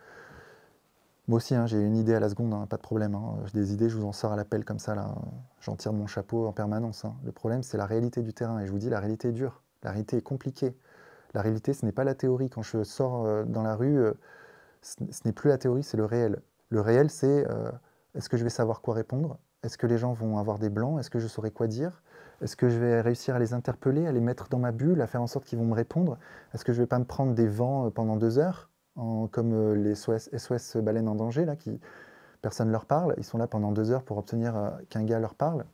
S1: Moi aussi, hein, j'ai une idée à la seconde, hein, pas de problème. Hein. J'ai des idées, je vous en sors à l'appel comme ça, là. J'en tire mon chapeau en permanence. Le problème, c'est la réalité du terrain. Et je vous dis, la réalité est dure. La réalité est compliquée. La réalité, ce n'est pas la théorie. Quand je sors euh, dans la rue, euh, ce n'est plus la théorie, c'est le réel. Le réel, c'est euh, est-ce que je vais savoir quoi répondre Est-ce que les gens vont avoir des blancs Est-ce que je saurai quoi dire est-ce que je vais réussir à les interpeller, à les mettre dans ma bulle, à faire en sorte qu'ils vont me répondre Est-ce que je ne vais pas me prendre des vents euh, pendant deux heures, comme euh, les SOS, baleines en danger, là, qui personne ne leur parle Ils sont là pendant deux heures pour obtenir euh, qu'un gars leur parle.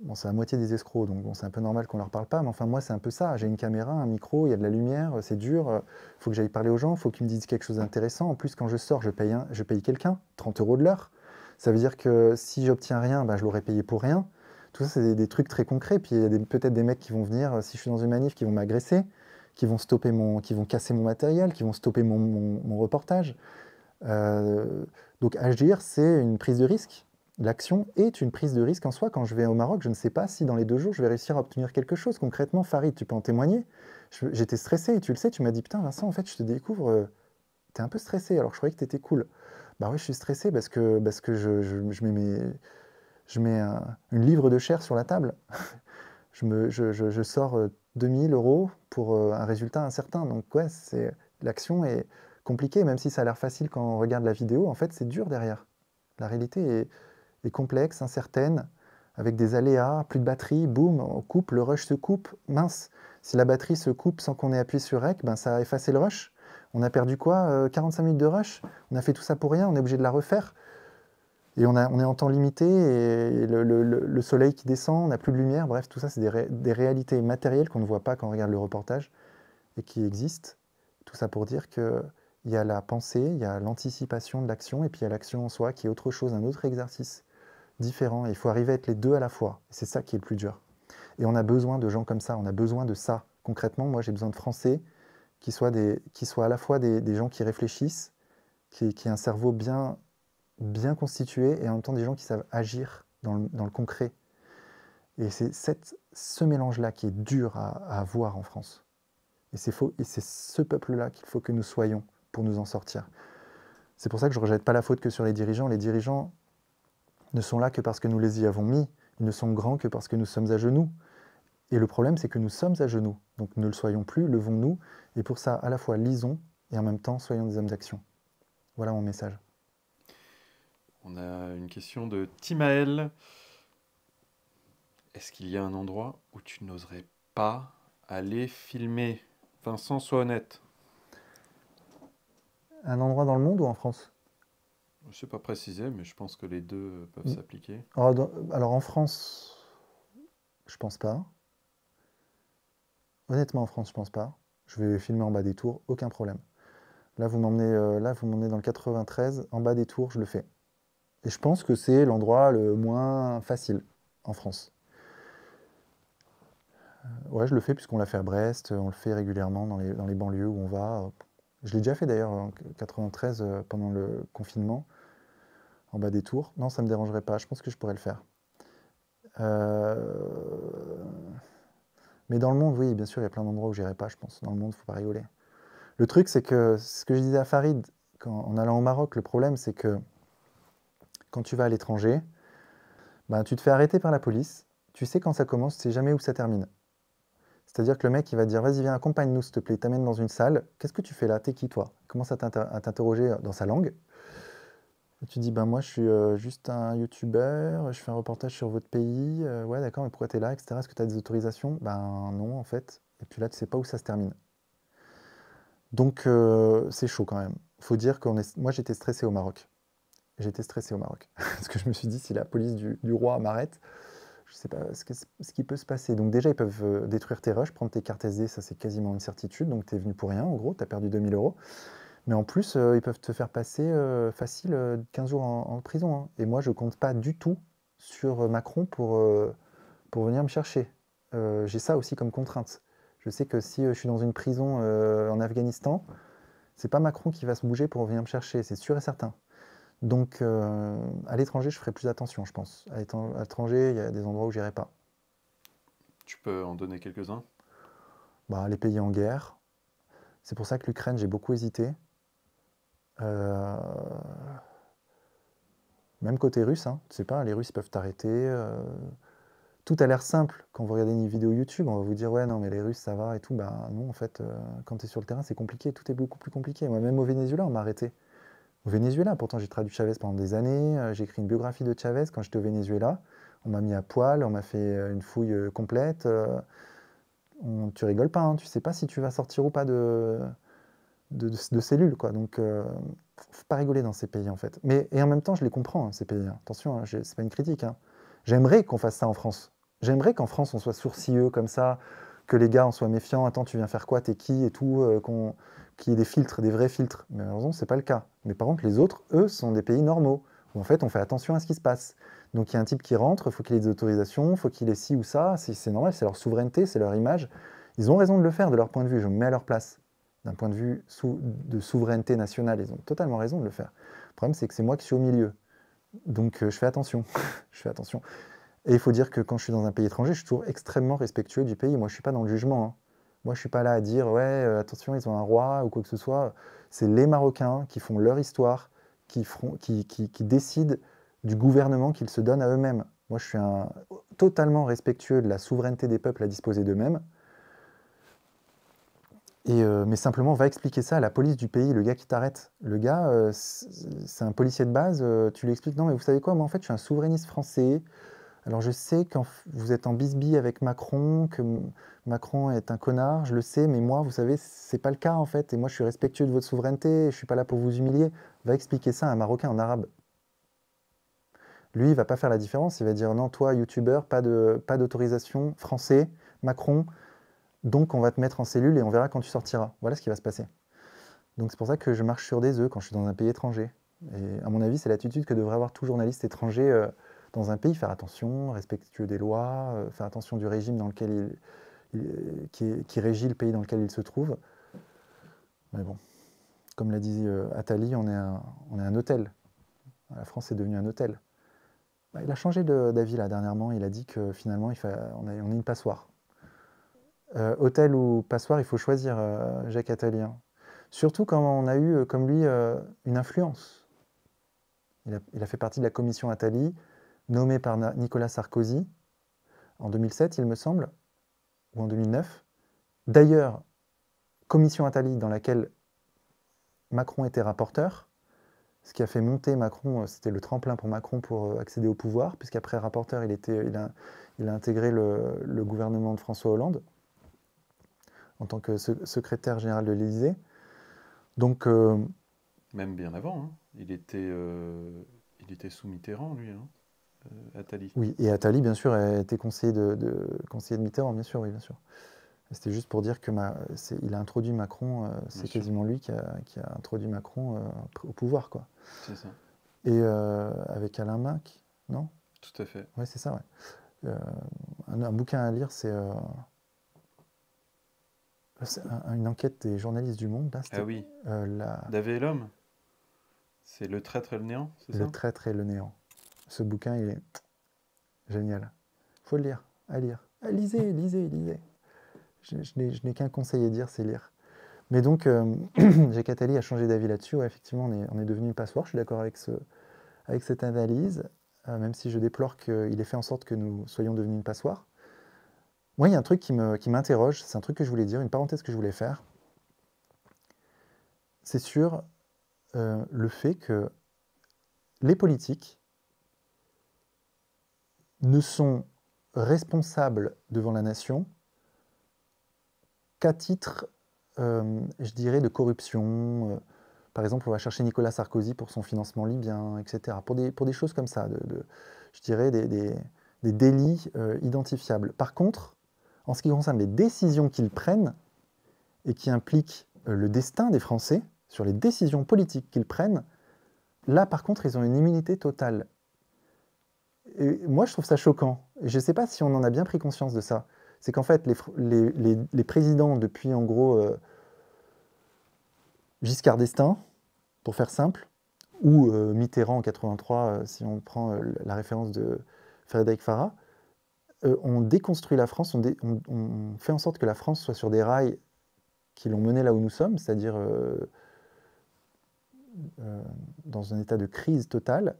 S1: Bon, c'est la moitié des escrocs, donc c'est un peu normal qu'on leur parle pas, mais enfin, moi, c'est un peu ça. J'ai une caméra, un micro, il y a de la lumière, c'est dur, faut que j'aille parler aux gens, faut qu'ils me disent quelque chose d'intéressant. En plus, quand je sors, je paye, paye quelqu'un, 30 euros de l'heure. Ça veut dire que si j'obtiens rien, ben, je l'aurais payé pour rien. Tout ça, c'est des, trucs très concrets. Puis il y a peut-être des mecs qui vont venir, euh, si je suis dans une manif, qui vont m'agresser, qui vont stopper mon, qui vont casser mon matériel, qui vont stopper mon, reportage. Euh, donc agir, c'est une prise de risque. L'action est une prise de risque en soi. Quand je vais au Maroc, je ne sais pas si dans les deux jours, je vais réussir à obtenir quelque chose. Concrètement, Farid, tu peux en témoigner. J'étais stressé, et tu le sais, tu m'as dit, putain, Vincent, en fait, je te découvre, tu euh, t'es un peu stressé, alors je croyais que t'étais cool. Bah oui, je suis stressé parce que, parce que je, je mets mes je mets un, une livre de chair sur la table. [laughs] je, me, je, je, sors 2000 euh, euros pour euh, un résultat incertain. Donc ouais, c'est l'action est compliquée, même si ça a l'air facile quand on regarde la vidéo. En fait, c'est dur derrière. La réalité est, complexe, incertaine, avec des aléas, plus de batterie, boum, on coupe, le rush se coupe, mince. Si la batterie se coupe sans qu'on ait appuyé sur REC, ben ça a effacé le rush. On a perdu quoi 45 euh, minutes de rush On a fait tout ça pour rien, on est obligé de la refaire. Et on, est en temps limité, et le, soleil qui descend, on n'a plus de lumière, bref, tout ça, c'est des, réalités matérielles qu'on ne voit pas quand on regarde le reportage et qui existent. Tout ça pour dire qu'il y a la pensée, il y a l'anticipation de l'action, et puis il y a l'action en soi qui est autre chose, un autre exercice différent. il faut arriver à être les deux à la fois. C'est ça qui est le plus dur. Et on a besoin de gens comme ça, on a besoin de ça. Concrètement, moi j'ai besoin de Français qui soient, qui soient à la fois des, gens qui réfléchissent, qui, qui aient un cerveau bien bien constitués et en même temps des gens qui savent agir dans le, concret. Et c'est ce mélange-là qui est dur à, à avoir en France. Et c'est faux, et c'est ce peuple-là qu'il faut que nous soyons pour nous en sortir. C'est pour ça que je ne rejette pas la faute que sur les dirigeants. Les dirigeants ne sont là que parce que nous les y avons mis. Ils ne sont grands que parce que nous sommes à genoux. Et le problème, c'est que nous sommes à genoux. Donc ne le soyons plus, levons-nous. Et pour ça, à la fois lisons et en même temps, soyons des hommes d'action. Voilà mon message.
S2: On a une question de Timael. Est-ce qu'il y a un endroit où tu n'oserais pas aller filmer Vincent, sois honnête.
S1: Un endroit dans le monde ou en France
S2: Je ne sais pas préciser, mais je pense que les deux peuvent mm. s'appliquer.
S1: Alors, en France, je pense pas. Honnêtement, en France, je pense pas. Je vais filmer en bas des tours, aucun problème. Là, vous m'emmenez, euh, là, vous m'emmenez dans le 93, en bas des tours, je le fais. Et je pense que c'est l'endroit le moins facile en France. Euh, ouais, je le fais puisqu'on l'a fait à Brest, on le fait régulièrement dans les, dans les banlieues où on va. Je l'ai déjà fait d'ailleurs en 93 euh, pendant le confinement, en bas des tours. Non, ça ne me dérangerait pas, je pense que je pourrais le faire. Euh, mais dans le monde, oui, bien sûr, il y a plein d'endroits où j'irai pas, je pense. Dans le monde, il ne faut pas rigoler. Le truc, c'est que ce que je disais à Farid quand, en allant au Maroc, le problème, c'est que quand tu vas à l'étranger, ben, tu te fais arrêter par la police, tu sais quand ça commence, tu sais jamais où ça termine. C'est-à-dire que le mec, il va dire Vas-y, viens, accompagne-nous, s'il te plaît, t'amène dans une salle. Qu'est-ce que tu fais là T'es qui, toi Il commence à t'interroger euh, dans sa langue. tu dis Ben, moi, je suis euh, juste un youtubeur, je fais un reportage sur votre pays. Euh, ouais, d'accord, mais pourquoi tu es là, etc. Est-ce que tu as des autorisations Ben, non, en fait. Et puis là, tu sais pas où ça se termine. Donc, c'est chaud quand même. Faut dire que moi, j'étais stressé au Maroc j'étais stressé au Maroc. [laughs] Parce que je me suis dit, si la police du, roi m'arrête, je ne sais pas ce, qui peut se passer. Donc déjà, ils peuvent euh, détruire tes rushs, prendre tes cartes SD, ça c'est quasiment une certitude. Donc tu es venu pour rien, en gros, tu as perdu 2000 euros. Mais en plus, euh, ils peuvent te faire passer euh, facile 15 jours en, prison. Hein. Et moi, je ne compte pas du tout sur Macron pour, pour venir me chercher. J'ai ça aussi comme contrainte. Je sais que si je suis dans une prison en Afghanistan, c'est pas Macron qui va se bouger pour venir me chercher, c'est sûr et certain. Donc, euh, à l'étranger, je ferai plus attention, je pense. À l'étranger, il y a des endroits où j'irai pas.
S2: Tu peux en donner quelques-uns
S1: bah, Les pays en guerre. C'est pour ça que l'Ukraine, j'ai beaucoup hésité. Euh, même côté russe, hein, tu sais pas, les Russes peuvent t'arrêter. Euh. Tout a l'air simple. Quand vous regardez une vidéo YouTube, on va vous dire Ouais, non, mais les Russes, ça va et tout. Bah non, en fait, quand tu es sur le terrain, c'est compliqué. Tout est beaucoup plus compliqué. Moi, même au Venezuela, on m'a arrêté au Venezuela. Pourtant, j'ai traduit Chavez pendant des années. Euh, j'ai écrit une biographie de Chavez quand j'étais au Venezuela. On m'a mis à poil, on m'a fait euh, une fouille euh, complète. tu rigoles pas, hein, tu sais pas si tu vas sortir ou pas de, de, cellules. Quoi. Donc, faut pas rigoler dans ces pays, en fait. Mais, et en même temps, je les comprends, hein, ces pays. Attention, hein, c'est pas une critique. J'aimerais qu'on fasse ça en France. J'aimerais qu'en France, on soit sourcilleux comme ça, que les gars en soient méfiants. Attends, tu viens faire quoi T'es qui Et tout qu'il y ait des filtres, des vrais filtres. Mais malheureusement, ce n'est pas le cas. Mais par contre, les autres, eux, sont des pays normaux, où en fait, on fait attention à ce qui se passe. Donc il y a un type qui rentre, faut qu'il ait des autorisations, faut qu'il ait ci ou ça, c'est normal, c'est leur souveraineté, c'est leur image. Ils ont raison de le faire de leur point de vue, je me mets à leur place. D'un point de vue de souveraineté nationale, ils ont totalement raison de le faire. Le problème, c'est que c'est moi qui suis au milieu. Donc euh, je fais attention, [laughs] je fais attention. Et il faut dire que quand je suis dans un pays étranger, je suis toujours extrêmement respectueux du pays. Moi, je ne suis pas dans le jugement. Hein. Moi, je suis pas là à dire, ouais, euh, attention, ils ont un roi ou quoi que ce soit. C'est les Marocains qui font leur histoire, qui, qui, décident du gouvernement qu'ils se donnent à eux-mêmes. Moi, je suis un, totalement respectueux de la souveraineté des peuples à disposer d'eux-mêmes. Euh, mais simplement, va expliquer ça à la police du pays, le gars qui t'arrête. Le gars, euh, c'est un policier de base, tu lui expliques, non mais vous savez quoi, moi en fait je suis un souverainiste français, alors je sais que vous êtes en bisbille avec Macron, que Macron est un connard, je le sais, mais moi, vous savez, c'est pas le cas en fait. Et moi, je suis respectueux de votre souveraineté, je suis pas là pour vous humilier. Va expliquer ça à un Marocain en arabe. Lui, il va pas faire la différence, il va dire non, toi, youtubeur, pas d'autorisation, pas français, Macron, donc on va te mettre en cellule et on verra quand tu sortiras. Voilà ce qui va se passer. Donc c'est pour ça que je marche sur des œufs quand je suis dans un pays étranger. Et à mon avis, c'est l'attitude que devrait avoir tout journaliste étranger. Euh, dans un pays, faire attention, respectueux des lois, euh, faire attention du régime dans lequel il, qui, régit le pays dans lequel il se trouve. Mais bon, comme l'a dit euh, Attali, on est, un, on est un hôtel. La France est devenue un hôtel. Bah, il a changé d'avis là dernièrement. Il a dit que finalement, on, est, une passoire. Euh, hôtel ou passoire, il faut choisir, Jacques Attali. Hein. Surtout quand on a eu, comme lui, une influence. Il a, il a, fait partie de la commission Attali nommé par Nicolas Sarkozy en 2007, il me semble, ou en 2009. D'ailleurs, commission Attali, dans laquelle Macron était rapporteur, ce qui a fait monter Macron, euh, c'était le tremplin pour Macron pour euh, accéder au pouvoir, puisqu'après rapporteur, il, a, intégré le, gouvernement de François Hollande en tant que secrétaire général de l'Élysée. Donc. Euh,
S2: Même bien avant, hein. il, était, il était sous Mitterrand, lui. Hein. Euh, oui,
S1: et Attali, bien sûr, a été conseiller de, conseiller de Mitterrand, bien sûr, oui, bien sûr. C'était juste pour dire que a introduit Macron, euh, c'est quasiment lui qui a, introduit Macron euh, au pouvoir, quoi. C'est ça. Et avec Alain Mac, non Tout à fait. Oui, c'est ça, ouais. Un, bouquin à lire, c'est une enquête des journalistes du Monde. Là, ah oui.
S2: La... et l'homme C'est le traître et le néant, c'est ça Le
S1: traître et le néant. Ce bouquin, il est génial. faut le lire, à lire. À ah, lisez, lisez, lisez. Je, n'ai qu'un conseil à dire, c'est lire. Mais donc, euh, [clears throat] a changé d'avis là-dessus. effectivement, on est, devenu une passoire. Je suis d'accord avec, cette analyse, euh, même si je déplore qu'il ait fait en sorte que nous soyons devenus une passoire. Moi, il y a un truc qui m'interroge, c'est un truc que je voulais dire, une parenthèse que je voulais faire. C'est sur euh, le fait que les politiques ne sont responsables devant la nation qu'à titre, euh, je dirais, de corruption. Euh, par exemple, on va chercher Nicolas Sarkozy pour son financement libyen, etc. Pour des, choses comme ça, je dirais, des, délits euh, identifiables. Par contre, en ce qui concerne les décisions qu'ils prennent et qui impliquent le destin des Français, sur les décisions politiques qu'ils prennent, là par contre, ils ont une immunité totale moi, je trouve ça choquant. Et je ne sais pas si on en a bien pris conscience de ça. C'est qu'en fait, les, présidents, depuis en gros euh, Giscard d'Estaing, pour faire simple, ou euh, Mitterrand en 83, euh, si on prend la référence de Frédéric Farah, ont déconstruit la France, ont fait en sorte que la France soit sur des rails qui l'ont menée là où nous sommes, c'est-à-dire dans un état de crise totale,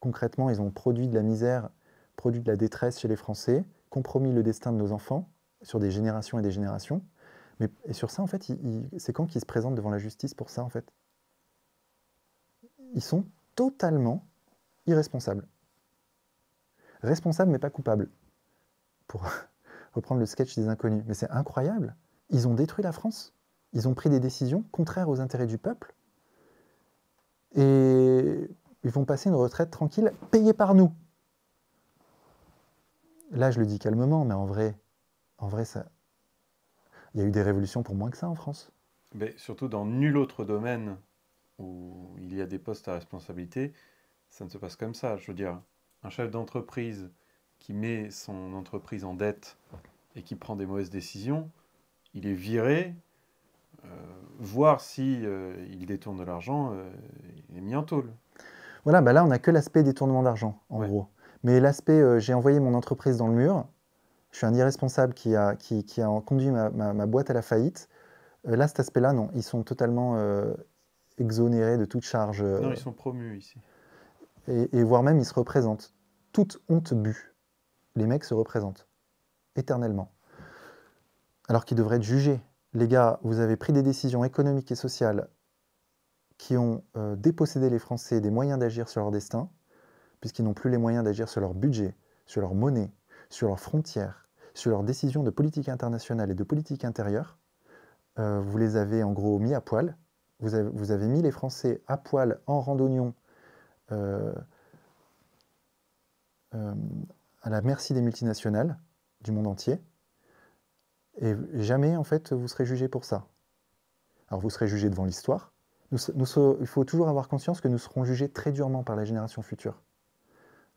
S1: concrètement, ils ont produit de la misère, produit de la détresse chez les Français, compromis le destin de nos enfants sur des générations et des générations. Mais et sur ça, en fait, c'est quand qu'ils se présentent devant la justice pour ça, en fait Ils sont totalement irresponsables. Responsables, mais pas coupables. Pour [laughs] reprendre le sketch des inconnus. Mais c'est incroyable. Ils ont détruit la France. Ils ont pris des décisions contraires aux intérêts du peuple. Et ils vont passer une retraite tranquille, payée par nous. Là, je le dis calmement, mais en vrai, en vrai, ça, il y a eu des révolutions pour moins que ça
S2: en France. Mais surtout dans nul autre domaine où il y a des postes à responsabilité, ça ne se passe comme ça. Je veux dire, un chef d'entreprise qui met son entreprise en dette et qui prend des mauvaises décisions, il est viré, euh, voir si euh, il détourne de l'argent, il est mis en tôle.
S1: Voilà, bah là, on n'a que l'aspect détournement d'argent, en gros. Mais l'aspect, euh, j'ai envoyé mon entreprise dans le mur, je suis un irresponsable qui a, qui, a conduit ma, boîte à la faillite. Euh, là, cet aspect-là, non, ils sont totalement euh, exonérés de toute charge. Non, ils sont
S2: promus ici.
S1: Et, et, voire même, ils se représentent. Toute honte bue, les mecs se représentent, éternellement. Alors qu'ils devraient être jugés. Les gars, vous avez pris des décisions économiques et sociales qui ont euh, dépossédé les Français des moyens d'agir sur leur destin, puisqu'ils n'ont plus les moyens d'agir sur leur budget, sur leur monnaie, sur leurs frontières, sur leurs décisions de politique internationale et de politique intérieure. Euh, vous les avez en gros mis à poil. Vous avez, mis les Français à poil en randonnion euh, à la merci des multinationales du monde entier. Et jamais, en fait, vous serez jugé pour ça. Alors vous serez jugé devant l'histoire, il faut toujours avoir conscience que nous serons jugés très durement par la génération future.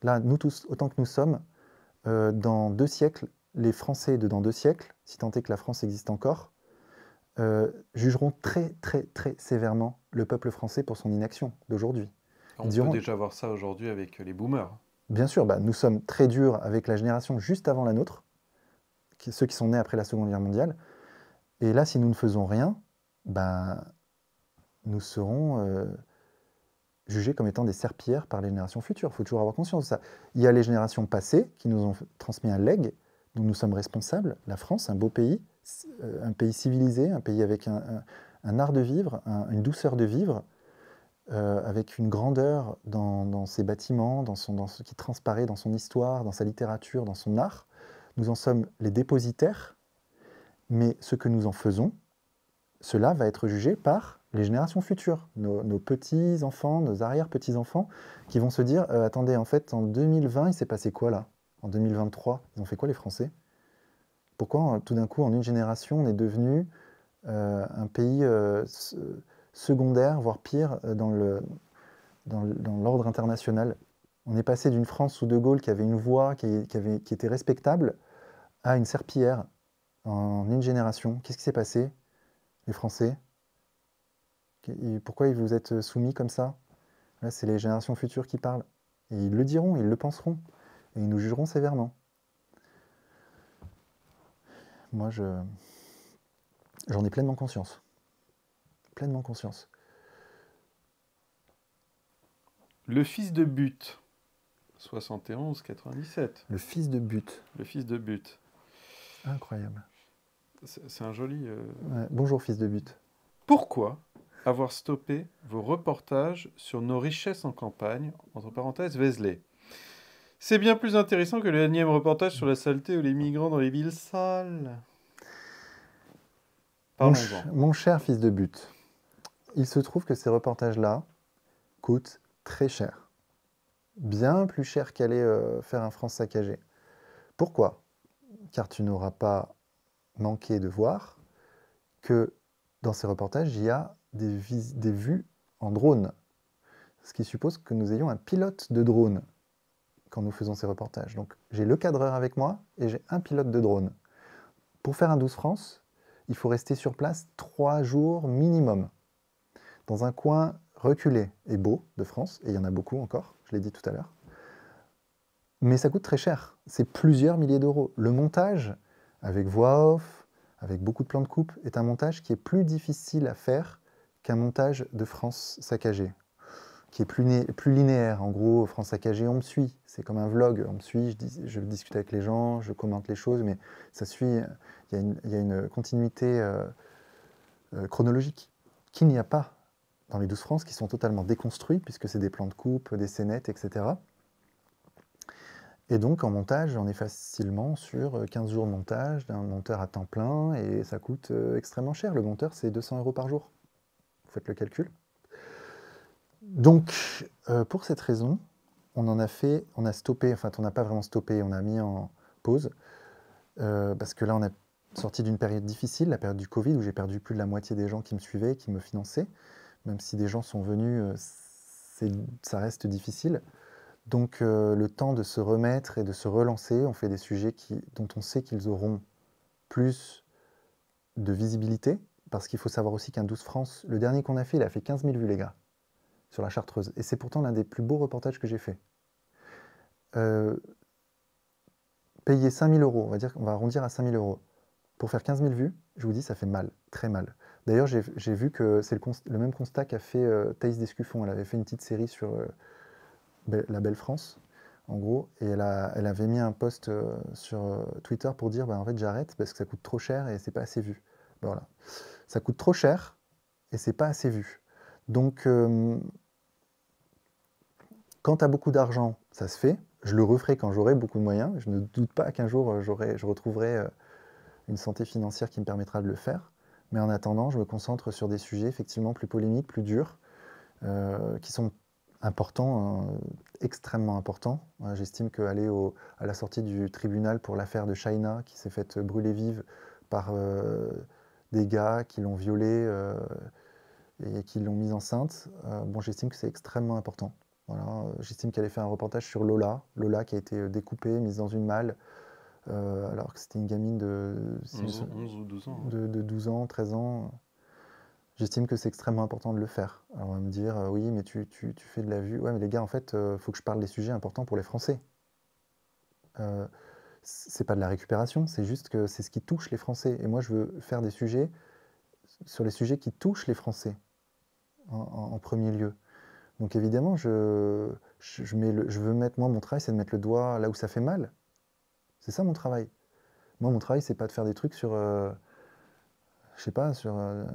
S1: Là, nous tous, autant que nous sommes, euh, dans deux siècles, les Français de dans deux siècles, si tant est que la France existe encore, euh, jugeront très très très sévèrement le peuple français pour son inaction d'aujourd'hui. On peut déjà
S2: voir ça aujourd'hui avec les boomers.
S1: Bien sûr, bah, nous sommes très durs avec la génération juste avant la nôtre, ceux qui sont nés après la Seconde Guerre mondiale. Et là, si nous ne faisons rien, ben, nous serons euh, jugés comme étant des serpillères par les générations futures. Il faut toujours avoir conscience de ça. Il y a les générations passées qui nous ont transmis un legs dont nous sommes responsables. La France, un beau pays, euh, un pays civilisé, un pays avec un, art de vivre, une douceur de vivre, euh, avec une grandeur dans, ses bâtiments, dans son, dans ce qui transparaît dans son histoire, dans sa littérature, dans son art. Nous en sommes les dépositaires, mais ce que nous en faisons, cela va être jugé par les générations futures, nos, petits-enfants, nos arrière-petits-enfants, qui vont se dire euh, attendez, en fait, en 2020, il s'est passé quoi là En 2023, ils ont fait quoi les Français Pourquoi euh, tout d'un coup, en une génération, on est devenu euh, un pays secondaire, voire pire, dans l'ordre international On est passé d'une France sous De Gaulle qui avait une voix qui, qui était respectable à une serpillière en une génération. Qu'est-ce qui s'est passé Les Français pourquoi vous êtes euh, soumis comme ça Là, c'est les générations futures qui parlent. ils le diront, ils le penseront, et ils nous jugeront sévèrement. Moi, je, j'en ai pleinement conscience. Pleinement conscience.
S2: Le fils de but. 71, 97. Le fils de but. Le fils de but. Incroyable. C'est un joli. Euh, bonjour, fils de but. Pourquoi avoir stoppé vos reportages sur nos richesses en campagne, entre parenthèses Vézelay. C'est bien plus intéressant que le énième reportage sur la saleté ou les migrants dans les villes sales. Mon,
S1: cher fils de but, il se trouve que ces reportages-là coûtent très cher. Bien plus cher qu'aller euh, faire un France saccagé. Pourquoi Car tu n'auras pas manqué de voir que dans ces reportages, il y a des, des vues en drone, ce qui suppose que nous ayons un pilote de drone quand nous faisons ces reportages. Donc j'ai le cadreur avec moi et j'ai un pilote de drone. Pour faire un 12 France, il faut rester sur place trois jours minimum, dans un coin reculé et beau de France, et il y en a beaucoup encore, je l'ai dit tout à l'heure. Mais ça coûte très cher, c'est plusieurs milliers d'euros. Le montage, avec voix off, avec beaucoup de plans de coupe, est un montage qui est plus difficile à faire qu'un montage de France saccagée, qui est plus, linéaire. En gros, France saccagée, on me suit. C'est comme un vlog. On me suit, je, discute avec les gens, je commente les choses, mais ça suit. Il y, a une continuité euh, euh, chronologique qu'il n'y a pas dans les 12 France, qui sont totalement déconstruits, puisque c'est des plans de coupe, des scénettes, etc. Et donc en montage, on est facilement sur 15 euh, jours de montage d'un monteur à temps plein et ça coûte extrêmement cher. Le monteur, c'est 200 euros par jour faites le calcul. Donc, euh, pour cette raison, on en a fait, on a stoppé, enfin, on n'a pas vraiment stoppé, on a mis en pause, euh, parce que là, on est sorti d'une période difficile, la période du Covid, où j'ai perdu plus de la moitié des gens qui me suivaient, qui me finançaient. Même si des gens sont venus, euh, ça reste difficile. Donc, le temps de se remettre et de se relancer, on fait des sujets dont on sait qu'ils auront plus de visibilité, parce qu'il faut savoir aussi qu'un 12 France, le dernier qu'on a fait, il a fait 15 000 vues, les gars, sur la Chartreuse. Et c'est pourtant l'un des plus beaux reportages que j'ai fait. Euh, payer 5 000 euros, on va, dire, on va arrondir à 5 000 euros, pour faire 15 000 vues, je vous dis, ça fait mal, très mal. D'ailleurs, j'ai vu que c'est le, même constat qu'a fait thais euh, Thaïs Elle avait fait une petite série sur euh, la belle France, en gros, et elle, avait mis un post sur Twitter pour dire bah, en fait, j'arrête parce que ça coûte trop cher et c'est pas assez vu voilà. Ça coûte trop cher et c'est pas assez vu. Donc, euh, quand tu as beaucoup d'argent, ça se fait. Je le referai quand j'aurai beaucoup de moyens. Je ne doute pas qu'un jour, euh, je retrouverai euh, une santé financière qui me permettra de le faire. Mais en attendant, je me concentre sur des sujets effectivement plus polémiques, plus durs, qui sont importants, hein, extrêmement importants. J'estime qu'aller à la sortie du tribunal pour l'affaire de China, qui s'est faite brûler vive par des gars qui l'ont violée euh, et qui l'ont mise enceinte, euh, bon, j'estime que c'est extrêmement important. Voilà, euh, j'estime qu'elle a fait un reportage sur Lola, Lola qui a été découpée, mise dans une malle, alors que c'était une gamine de 11, ou 12 ans. De, 12 ans, 13 ans. J'estime que c'est extrêmement important de le faire. Alors on va me dire, oui, mais tu, tu, fais de la vue. Ouais, mais les gars, en fait, il faut que je parle des sujets importants pour les Français c'est pas de la récupération, c'est juste que c'est ce qui touche les Français. Et moi, je veux faire des sujets sur les sujets qui touchent les Français en, premier lieu. Donc évidemment, je, je, mets je veux mettre, moi, mon travail, c'est de mettre le doigt là où ça fait mal. C'est ça mon travail. Moi, mon travail, c'est pas de faire des trucs sur, euh, je sais pas, sur euh,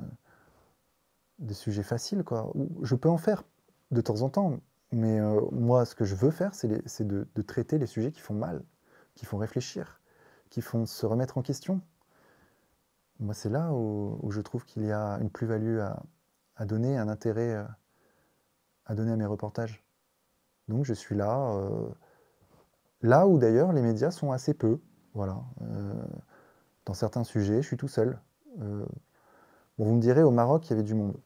S1: des sujets faciles, quoi. Je peux en faire de temps en temps, mais euh, moi, ce que je veux faire, c'est de traiter les sujets qui font mal qui font réfléchir, qui font se remettre en question. Moi, c'est là où, je trouve qu'il y a une plus-value à, donner, un intérêt euh, à donner à mes reportages. Donc, je suis là, euh, là où d'ailleurs les médias sont assez peu. Voilà. Euh, dans certains sujets, je suis tout seul. vous me direz, au Maroc, il y avait du monde.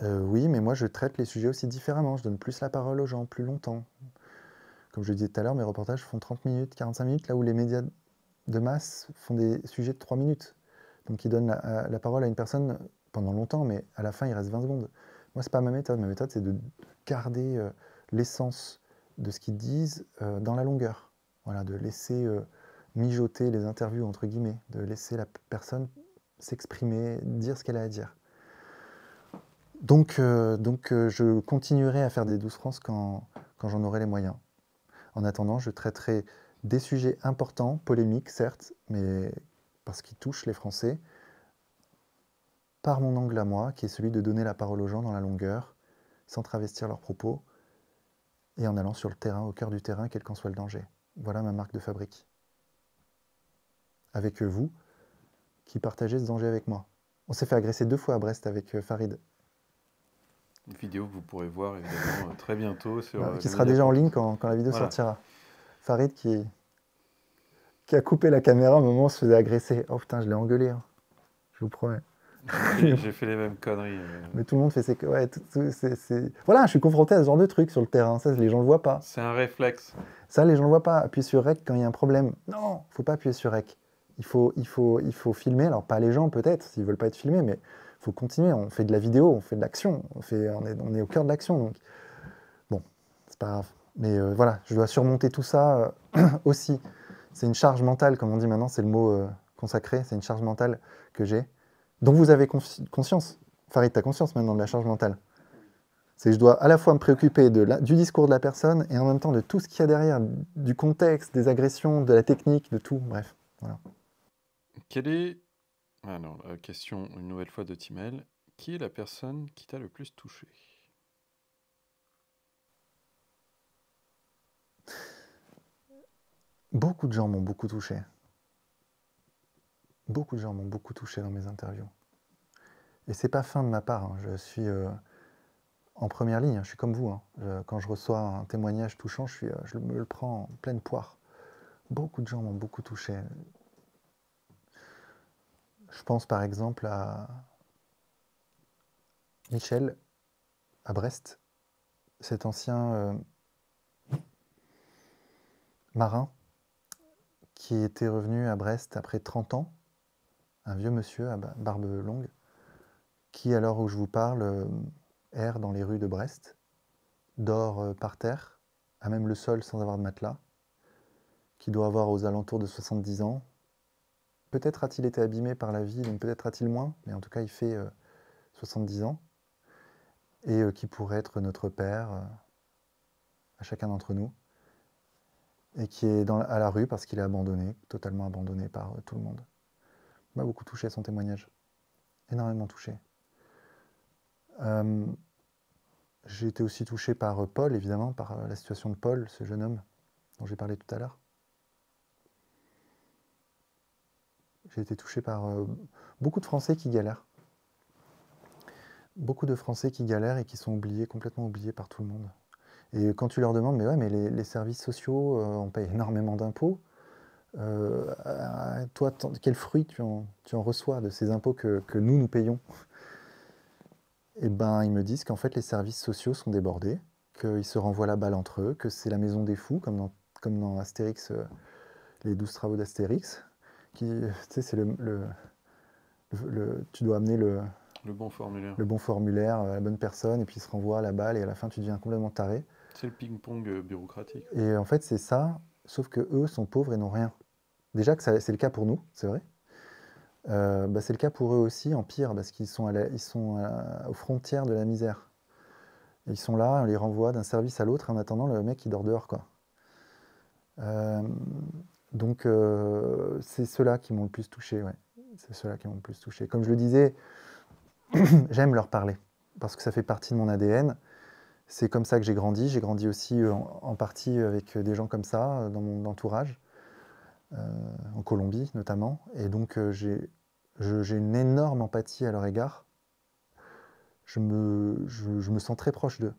S1: oui, mais moi, je traite les sujets aussi différemment. Je donne plus la parole aux gens, plus longtemps. Comme je le disais tout à l'heure, mes reportages font 30 minutes, 45 minutes, là où les médias de masse font des sujets de 3 minutes. Donc ils donnent euh, la, parole à une personne pendant longtemps, mais à la fin, il reste 20 secondes. Moi, c'est pas ma méthode. Ma méthode, c'est de garder euh, l'essence de ce qu'ils disent euh, dans la longueur. Voilà, de laisser mijoter les interviews, entre guillemets, de laisser la personne s'exprimer, dire ce qu'elle a à dire. Donc, donc je continuerai à faire des douces france quand, quand j'en aurai les moyens. En attendant, je traiterai des sujets importants, polémiques certes, mais parce qu'ils touchent les Français, par mon angle à moi, qui est celui de donner la parole aux gens dans la longueur, sans travestir leurs propos, et en allant sur le terrain, au cœur du terrain, quel qu'en soit le danger. Voilà ma marque de fabrique. Avec vous, qui partagez ce danger avec moi. On s'est fait agresser deux fois à Brest avec euh, Farid,
S2: une vidéo que vous pourrez voir évidemment euh, très bientôt sur. Euh, qui sera déjà en ligne quand, la vidéo sortira.
S1: Farid qui, qui a coupé la caméra au moment où on se faisait agresser. Oh putain, je l'ai engueulé, hein. je vous promets.
S2: J'ai fait les mêmes conneries. Mais...
S1: tout le monde fait ses. Ouais, tout, Voilà, je suis confronté à ce genre de trucs sur le terrain. Ça, les gens le voient pas. C'est
S2: un réflexe.
S1: Ça, les gens le voient pas. appuyer sur rec quand il y a un problème. Non, faut pas appuyer sur rec. Il faut, il faut, il faut filmer. Alors pas les gens peut-être, s'ils veulent pas être filmés, mais faut continuer. On fait de la vidéo, on fait de l'action, on, fait, on, est, on est au cœur de l'action. Donc, bon, c'est pas grave. Mais euh, voilà, je dois surmonter tout ça euh, [clears throat] aussi. C'est une charge mentale, comme on dit maintenant, c'est le mot euh, consacré, c'est une charge mentale que j'ai, dont vous avez conscience. Farid, tu conscience maintenant de la charge mentale. C'est que je dois à la fois me préoccuper de du discours de la personne et en même temps de tout ce qu'il y a derrière, du contexte, des agressions, de la technique, de tout, bref. Voilà.
S2: Quel est alors, euh, question une nouvelle fois de Timel. Qui est la personne qui t'a le plus touché
S1: Beaucoup de gens m'ont beaucoup touché. Beaucoup de gens m'ont beaucoup touché dans mes interviews. Et c'est pas fin de ma part. Hein. Je suis euh, en première ligne. Hein. Je suis comme vous. Hein. quand je reçois un témoignage touchant, je, euh, je me le prends en pleine poire. Beaucoup de gens m'ont beaucoup touché. Je pense par exemple à Michel à Brest, cet ancien euh, marin qui était revenu à Brest après 30 ans, un vieux monsieur à barbe longue, qui, à l'heure où je vous parle, euh, erre dans les rues de Brest, dort euh, par terre, à même le sol sans avoir de matelas, qui doit avoir aux alentours de 70 ans, Peut-être a-t-il été abîmé par la vie, donc peut-être a-t-il moins, mais en tout cas, il fait 70 euh, ans. Et euh, qui pourrait être notre Père euh, à chacun d'entre nous. Et qui est à la rue parce qu'il est abandonné, totalement abandonné par tout le monde. M'a beaucoup touché à son témoignage. Énormément touché. j'ai été aussi touché par Paul, évidemment, par la situation de Paul, ce jeune homme dont j'ai parlé tout à l'heure. J'ai été touché par euh, beaucoup de Français qui galèrent. Beaucoup de Français qui galèrent et qui sont oubliés, complètement oubliés par tout le monde. Et quand tu leur demandes, mais ouais, mais les, services sociaux, euh, on paye énormément d'impôts. Euh, toi, quel fruit tu en, reçois de ces impôts que, nous, nous payons Eh ben, ils me disent qu'en fait, les services sociaux sont débordés, qu'ils se renvoient la balle entre eux, que c'est la maison des fous, comme dans, comme dans Astérix, les douze travaux d'Astérix, tu sais, le, le, tu dois amener le,
S2: le bon formulaire, le bon
S1: formulaire à la bonne personne, et puis ils se renvoie à la balle, et à la fin, tu deviens complètement taré.
S2: C'est le ping-pong euh, bureaucratique. Et en
S1: fait, c'est ça, sauf que eux sont pauvres et n'ont rien. Déjà que c'est le cas pour nous, c'est vrai. Euh, bah, c'est le cas pour eux aussi, en pire, parce qu'ils sont, ils sont euh, aux frontières de la misère. Ils sont là, on les renvoie d'un service à l'autre, en attendant, le mec, qui dort dehors, quoi. Euh, donc euh, c'est ceux-là qui m'ont le plus touché, C'est ceux-là qui m'ont le plus touché. Comme je le disais, [clears throat] j'aime leur parler parce que ça fait partie de mon ADN. C'est comme ça que j'ai grandi. J'ai grandi aussi euh, en, partie avec des gens comme ça euh, dans mon entourage, en Colombie notamment. Et donc j'ai une énorme empathie à leur égard. Je me, je me sens très proche d'eux.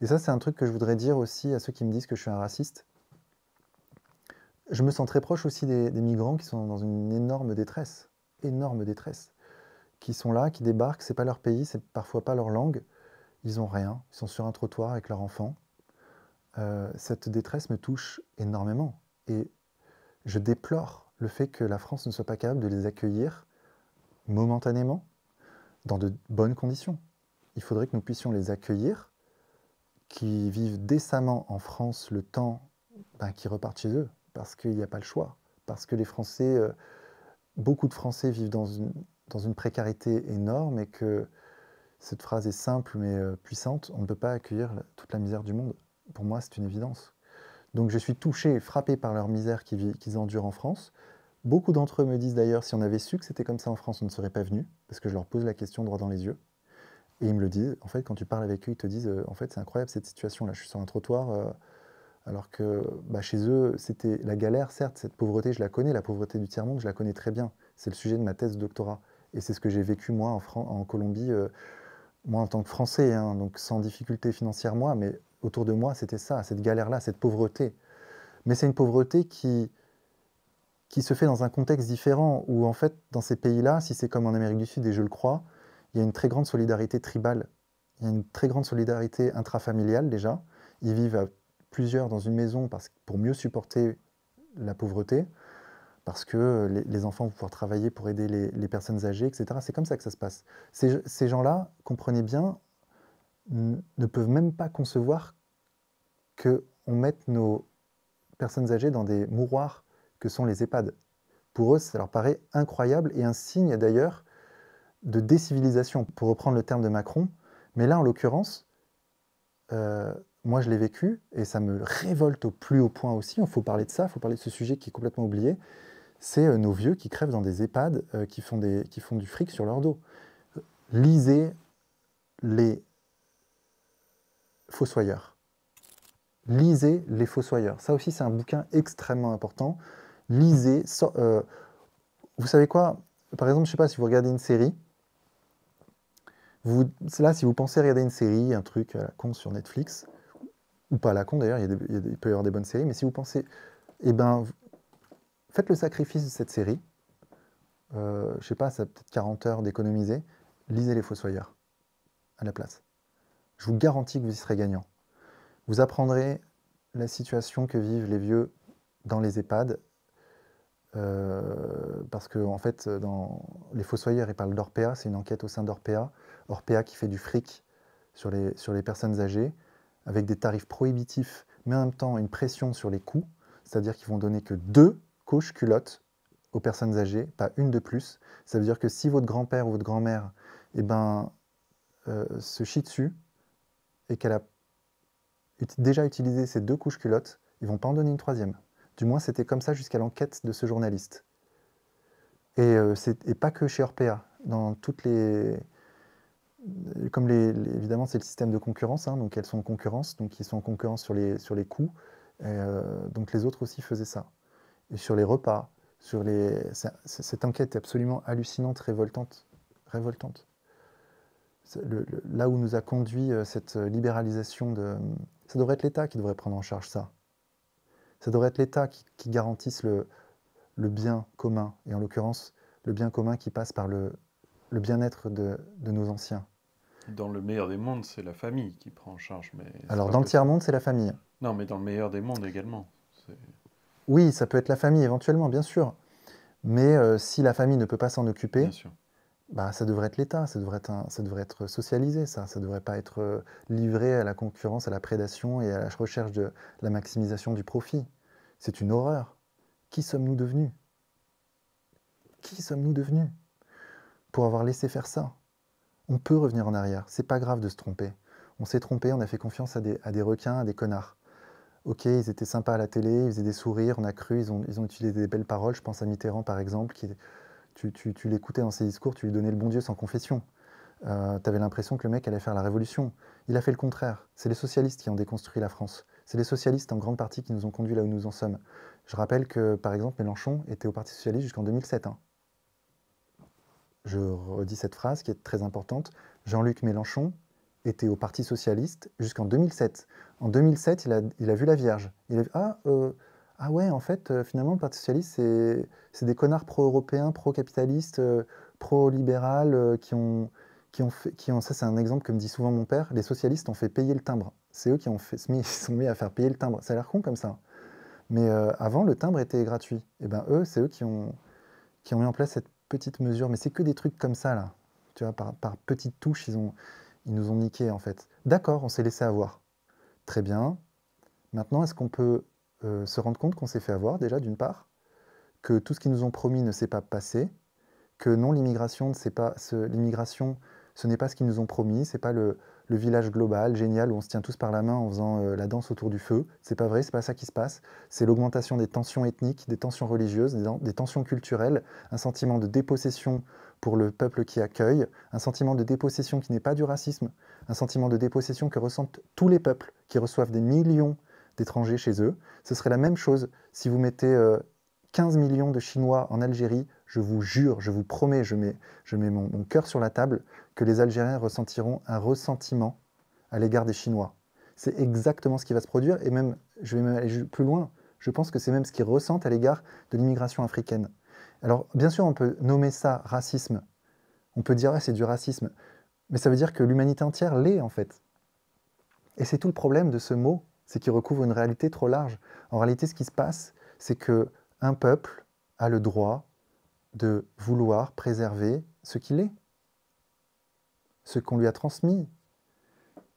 S1: Et ça, c'est un truc que je voudrais dire aussi à ceux qui me disent que je suis un raciste je me sens très proche aussi des, migrants qui sont dans une énorme détresse, énorme détresse, qui sont là, qui débarquent, c'est pas leur pays, c'est parfois pas leur langue, ils ont rien, ils sont sur un trottoir avec leur enfant. Euh, cette détresse me touche énormément et je déplore le fait que la France ne soit pas capable de les accueillir momentanément dans de bonnes conditions. Il faudrait que nous puissions les accueillir, qui vivent décemment en France le temps ben, qu'ils repartent chez eux parce qu'il n'y a pas le choix, parce que les Français, euh, beaucoup de Français vivent dans une, dans une précarité énorme et que cette phrase est simple mais euh, puissante, on ne peut pas accueillir toute la misère du monde. Pour moi, c'est une évidence. Donc je suis touché, frappé par leur misère qu'ils endurent en France. Beaucoup d'entre eux me disent d'ailleurs, si on avait su que c'était comme ça en France, on ne serait pas venu, parce que je leur pose la question droit dans les yeux. Et ils me le disent, en fait, quand tu parles avec eux, ils te disent, euh, en fait, c'est incroyable cette situation-là, je suis sur un trottoir. Alors que bah, chez eux, c'était la galère, certes, cette pauvreté, je la connais, la pauvreté du tiers-monde, je la connais très bien. C'est le sujet de ma thèse de doctorat. Et c'est ce que j'ai vécu, moi, en, Colombie, euh, moi, en tant que Français, hein, donc sans difficulté financière, moi, mais autour de moi, c'était ça, cette galère-là, cette pauvreté. Mais c'est une pauvreté qui, qui se fait dans un contexte différent, où en fait, dans ces pays-là, si c'est comme en Amérique du Sud, et je le crois, il y a une très grande solidarité tribale, il y a une très grande solidarité intrafamiliale déjà. Ils vivent à plusieurs dans une maison parce, pour mieux supporter la pauvreté, parce que les, enfants vont pouvoir travailler pour aider les, personnes âgées, etc. C'est comme ça que ça se passe. Ces, ces gens-là, comprenez bien, ne peuvent même pas concevoir qu'on mette nos personnes âgées dans des mouroirs que sont les EHPAD. Pour eux, ça leur paraît incroyable et un signe d'ailleurs de décivilisation, pour reprendre le terme de Macron. Mais là, en l'occurrence, euh, moi je l'ai vécu et ça me révolte au plus haut point aussi. Il faut parler de ça, il faut parler de ce sujet qui est complètement oublié. C'est euh, nos vieux qui crèvent dans des EHPAD euh, qui, font des, qui font du fric sur leur dos. Lisez les fossoyeurs. Lisez les fossoyeurs. Ça aussi, c'est un bouquin extrêmement important. Lisez. Euh, vous savez quoi Par exemple, je ne sais pas si vous regardez une série. Vous, là, si vous pensez regarder une série, un truc à la con sur Netflix, ou pas à la con d'ailleurs, il, peut y avoir des bonnes séries, mais si vous pensez, eh ben, faites le sacrifice de cette série, je euh, je sais pas, ça peut-être 40 heures d'économiser, lisez Les Fossoyeurs à la place. Je vous garantis que vous y serez gagnant. Vous apprendrez la situation que vivent les vieux dans les EHPAD, euh, parce que en fait, dans Les Fossoyeurs, ils parlent d'Orpea, c'est une enquête au sein d'Orpea, Orpea qui fait du fric sur les, sur les personnes âgées, avec des tarifs prohibitifs, mais en même temps une pression sur les coûts, c'est-à-dire qu'ils vont donner que deux couches culottes aux personnes âgées, pas une de plus. Ça veut dire que si votre grand-père ou votre grand-mère eh ben, euh, se chie dessus et qu'elle a déjà utilisé ces deux couches culottes, ils vont pas en donner une troisième. Du moins, c'était comme ça jusqu'à l'enquête de ce journaliste. Et, euh, pas que chez Orpea, dans toutes les, comme évidemment c'est le système de concurrence, hein, donc elles sont en concurrence, donc ils sont en concurrence sur les, sur les coûts, euh, donc les autres aussi faisaient ça. Et sur les repas, sur les, cette enquête est absolument hallucinante, révoltante, révoltante. là où nous a conduit euh, cette euh, libéralisation de, ça devrait être l'État qui devrait prendre en charge ça. Ça devrait être l'État qui, qui, garantisse le, bien commun, et en l'occurrence le bien commun qui passe par le, le bien-être de nos anciens.
S2: Dans le meilleur des mondes, c'est la famille qui prend en charge. Mais Alors, dans
S1: le tiers-monde, c'est la famille.
S2: Non, mais dans le meilleur des mondes également.
S1: Oui, ça peut être la famille éventuellement, bien sûr. Mais euh, si la famille ne peut pas s'en occuper, bah, ça devrait être l'État, ça, devrait être ça socialisé, ça. ne devrait pas être euh, livré à la concurrence, à la prédation et à la recherche de la maximisation du profit. C'est une horreur. Qui sommes-nous devenus Qui sommes-nous devenus pour avoir laissé faire ça on peut revenir en arrière, c'est pas grave de se tromper. On s'est trompé, on a fait confiance à des, requins, à des connards. Ok, ils étaient sympas à la télé, ils faisaient des sourires, on a cru, ils ont, utilisé des belles paroles. Je pense à Mitterrand par exemple, tu, l'écoutais dans ses discours, tu lui donnais le bon Dieu sans confession. Euh, tu avais l'impression que le mec allait faire la révolution. Il a fait le contraire. C'est les socialistes qui ont déconstruit la France. C'est les socialistes en grande partie qui nous ont conduits là où nous en sommes. Je rappelle que, par exemple, Mélenchon était au Parti socialiste jusqu'en 2007 je redis cette phrase qui est très importante, Jean-Luc Mélenchon était au Parti Socialiste jusqu'en 2007. En 2007, il a, il a, vu la Vierge. Il a vu, ah, euh, ah ouais, en fait, euh, finalement, le Parti Socialiste, c'est des connards pro-européens, pro-capitalistes, euh, pro-libérales, qui ont, qui ont fait, qui ont, ça c'est un exemple que me dit souvent mon père, les socialistes ont fait payer le timbre. C'est eux qui ont fait, mis, [laughs] sont mis à faire payer le timbre. Ça a l'air con comme ça. Mais avant, le timbre était gratuit. Et eh ben eux, c'est eux qui ont, qui ont mis en place cette petites mesures, mais c'est que des trucs comme ça, là. Tu vois, par, petites touches, ils, ont, ils nous ont niqué, en fait. D'accord, on s'est laissé avoir. Très bien. Maintenant, est-ce qu'on peut euh, se rendre compte qu'on s'est fait avoir, déjà, d'une part Que tout ce qu'ils nous ont promis ne s'est pas passé Que non, l'immigration, pas, l'immigration, ce n'est pas ce qu'ils nous ont promis, c'est pas le, le village global, génial, où on se tient tous par la main en faisant euh, la danse autour du feu. C'est pas vrai, c'est pas ça qui se passe. C'est l'augmentation des tensions ethniques, des tensions religieuses, des, tensions culturelles, un sentiment de dépossession pour le peuple qui accueille, un sentiment de dépossession qui n'est pas du racisme, un sentiment de dépossession que ressentent tous les peuples qui reçoivent des millions d'étrangers chez eux. Ce serait la même chose si vous mettez 15 euh, millions de Chinois en Algérie je vous jure, je vous promets, je mets, mon, cœur sur la table, que les Algériens ressentiront un ressentiment à l'égard des Chinois. C'est exactement ce qui va se produire, et même, je vais même aller plus loin, je pense que c'est même ce qu'ils ressentent à l'égard de l'immigration africaine. Alors, bien sûr, on peut nommer ça racisme. On peut dire, ah, c'est du racisme. Mais ça veut dire que l'humanité entière l'est, en fait. Et c'est tout le problème de ce mot, c'est qu'il recouvre une réalité trop large. En réalité, ce qui se passe, c'est que un peuple a le droit de vouloir préserver ce qu'il est, ce qu'on lui a transmis,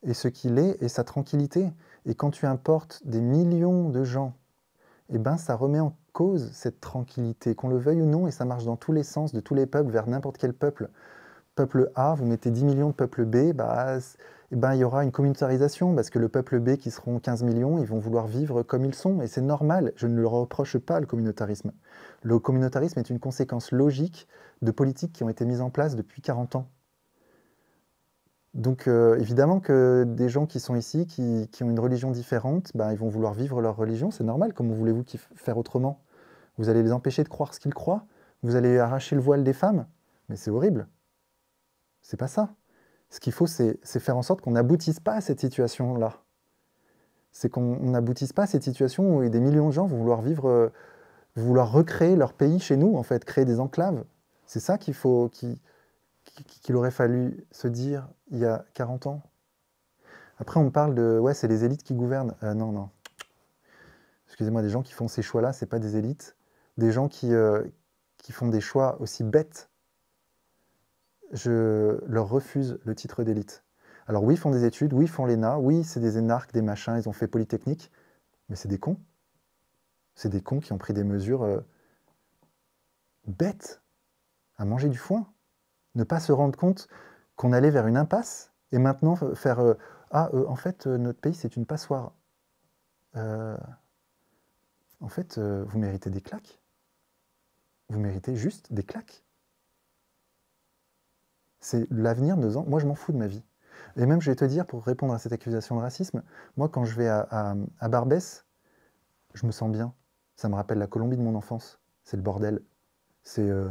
S1: et ce qu'il est, et sa tranquillité. Et quand tu importes des millions de gens, eh ben ça remet en cause cette tranquillité, qu'on le veuille ou non, et ça marche dans tous les sens, de tous les peuples, vers n'importe quel peuple. Peuple A, vous mettez 10 millions de peuple B, bah, eh ben, il y aura une communautarisation, parce que le peuple B, qui seront 15 millions, ils vont vouloir vivre comme ils sont, et c'est normal, je ne leur reproche pas le communautarisme. Le communautarisme est une conséquence logique de politiques qui ont été mises en place depuis 40 ans. Donc euh, évidemment que des gens qui sont ici, qui, ont une religion différente, ben, ils vont vouloir vivre leur religion, c'est normal, comment voulez-vous faire autrement Vous allez les empêcher de croire ce qu'ils croient Vous allez arracher le voile des femmes Mais c'est horrible. C'est pas ça. Ce qu'il faut, c'est faire en sorte qu'on n'aboutisse pas à cette situation-là. C'est qu'on n'aboutisse pas à cette situation où des millions de gens vont vouloir vivre... Euh, vouloir recréer leur pays chez nous, en fait, créer des enclaves. C'est ça qu'il faut, qu'il aurait fallu se dire il y a 40 ans. Après, on parle de ouais, c'est les élites qui gouvernent. Euh, non, non. Excusez-moi, des gens qui font ces choix-là, c'est pas des élites. Des gens qui, euh, qui font des choix aussi bêtes, je leur refuse le titre d'élite. Alors oui, ils font des études, oui, ils font l'ENA, oui, c'est des énarques, des machins, ils ont fait Polytechnique, mais c'est des cons. C'est des cons qui ont pris des mesures euh, bêtes à manger du foin. Ne pas se rendre compte qu'on allait vers une impasse et maintenant faire euh, Ah, euh, en fait, notre pays, c'est une passoire. en fait, vous méritez des claques. Vous méritez juste des claques. C'est l'avenir de... Moi, je m'en fous de ma vie. Et même, je vais te dire, pour répondre à cette accusation de racisme, moi, quand je vais à Barbès, je me sens bien ça me rappelle la Colombie de mon enfance. C'est le bordel. C'est euh,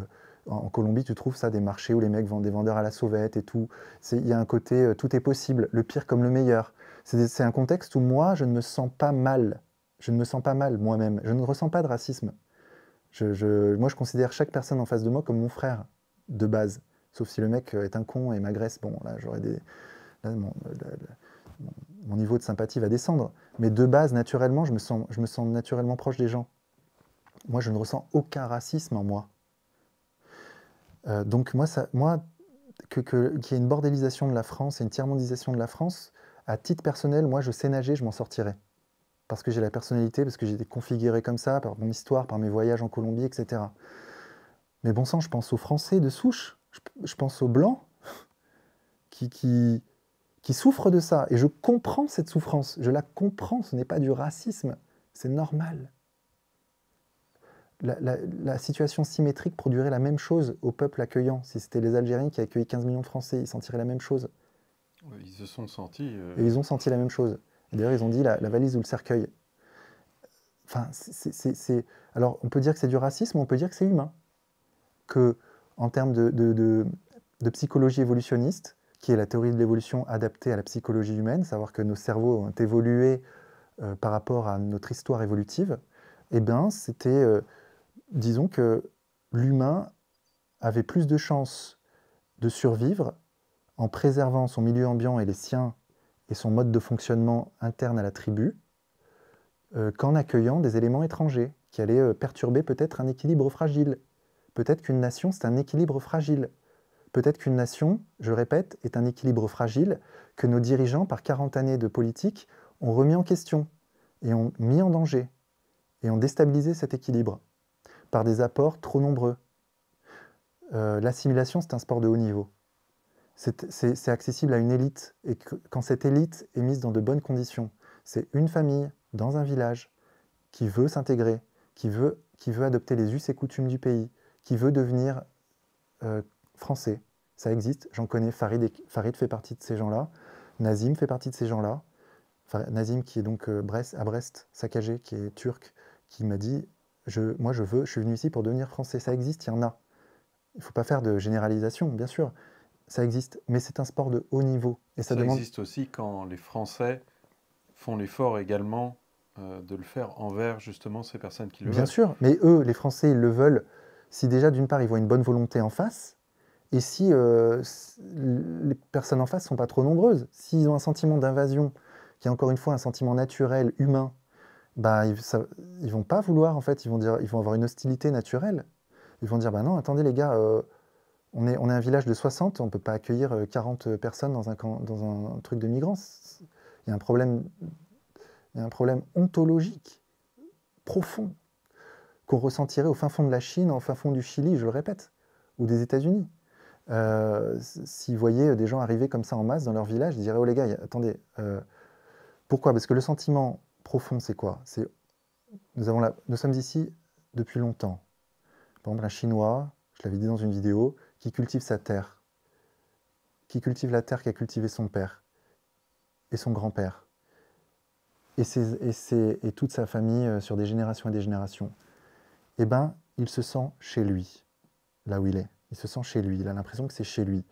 S1: en Colombie, tu trouves ça des marchés où les mecs vendent des vendeurs à la sauvette et tout. Il y a un côté euh, tout est possible, le pire comme le meilleur. C'est un contexte où moi, je ne me sens pas mal. Je ne me sens pas mal moi-même. Je ne ressens pas de racisme. Je, moi, je considère chaque personne en face de moi comme mon frère de base. Sauf si le mec euh, est un con et m'agresse, bon, là, j'aurais des. Là, mon, mon, niveau de sympathie va descendre. Mais de base, naturellement, je me sens, je me sens naturellement proche des gens moi, je ne ressens aucun racisme en moi. Euh, donc moi, moi qu'il y ait une bordélisation de la France et une tiers-mondisation de la France, à titre personnel, moi, je sais nager, je m'en sortirai. Parce que j'ai la personnalité, parce que j'ai été configuré comme ça, par mon histoire, par mes voyages en Colombie, etc. Mais bon sang, je pense aux Français de souche, je, je pense aux Blancs [laughs] qui, qui, qui souffrent de ça. Et je comprends cette souffrance, je la comprends, ce n'est pas du racisme, c'est normal la, situation symétrique produirait la même chose au peuple accueillant. Si c'était les Algériens qui accueillaient 15 millions de Français, ils sentiraient la même chose.
S2: Ils se sont sentis. Euh, Et ils ont
S1: senti la même chose. D'ailleurs, ils ont dit la, valise ou le cercueil. Enfin, c'est. Alors, on peut dire que c'est du racisme, on peut dire que c'est humain. Que, en termes de, psychologie évolutionniste, qui est la théorie de l'évolution adaptée à la psychologie humaine, savoir que nos cerveaux ont évolué euh, par rapport à notre histoire évolutive, eh bien, c'était. Euh, disons que l'humain avait plus de chances de survivre en préservant son milieu ambiant et les siens et son mode de fonctionnement interne à la tribu euh, qu'en accueillant des éléments étrangers qui allaient euh, perturber peut-être un équilibre fragile. Peut-être qu'une nation, c'est un équilibre fragile. Peut-être qu'une nation, je répète, est un équilibre fragile que nos dirigeants, par 40 années de politique, ont remis en question et ont mis en danger et ont déstabilisé cet équilibre par des apports trop nombreux. Euh, l'assimilation, c'est un sport de haut niveau. C'est accessible à une élite. Et quand cette élite est mise dans de bonnes conditions, c'est une famille dans un village qui veut s'intégrer, qui veut, qui veut adopter les us et coutumes du pays, qui veut devenir euh, français. Ça existe, j'en connais, Farid, et, Farid fait partie de ces gens-là, Nazim fait partie de ces gens-là. Nazim qui est donc euh, Brest, à Brest, saccagé, qui est turc, qui m'a dit moi je veux, je suis venu ici pour devenir français. Ça existe, il y en a. Il ne faut pas faire de généralisation, bien sûr. Ça existe, mais c'est un sport de haut niveau. Et ça, existe
S2: aussi quand les Français font l'effort également euh, de le faire envers justement ces personnes qui le veulent. Bien sûr,
S1: mais eux, les Français, ils le veulent si déjà d'une part ils voient une bonne volonté en face, et si euh, les personnes en face ne sont pas trop nombreuses, s'ils ont un sentiment d'invasion, qui est encore une fois un sentiment naturel, humain, bah, ils, vont pas vouloir, en fait, ils vont, dire, ils vont avoir une hostilité naturelle. Ils vont dire, bah non, attendez les gars, euh, on, est, on est un village de 60, on ne peut pas accueillir 40 euh, personnes dans un, dans un truc de migrants. Il y a un problème, il y a un problème ontologique, profond, qu'on ressentirait au fin fond de la Chine, au fin fond du Chili, je le répète, ou des États-Unis. Euh, S'ils voyaient des gens arriver comme ça en masse dans leur village, ils diraient, oh les gars, attendez, euh, pourquoi Parce que le sentiment profond, c'est quoi C'est nous, avons là, nous sommes ici depuis longtemps. Par exemple, un Chinois, je l'avais dit dans une vidéo, qui cultive sa terre, qui cultive la terre qu'a cultivé son père et son grand-père, et, ses, et, et toute sa famille euh, sur des générations et des générations. Eh bien, il se sent chez lui, là où il est. Il se sent chez lui, il a l'impression que c'est chez lui.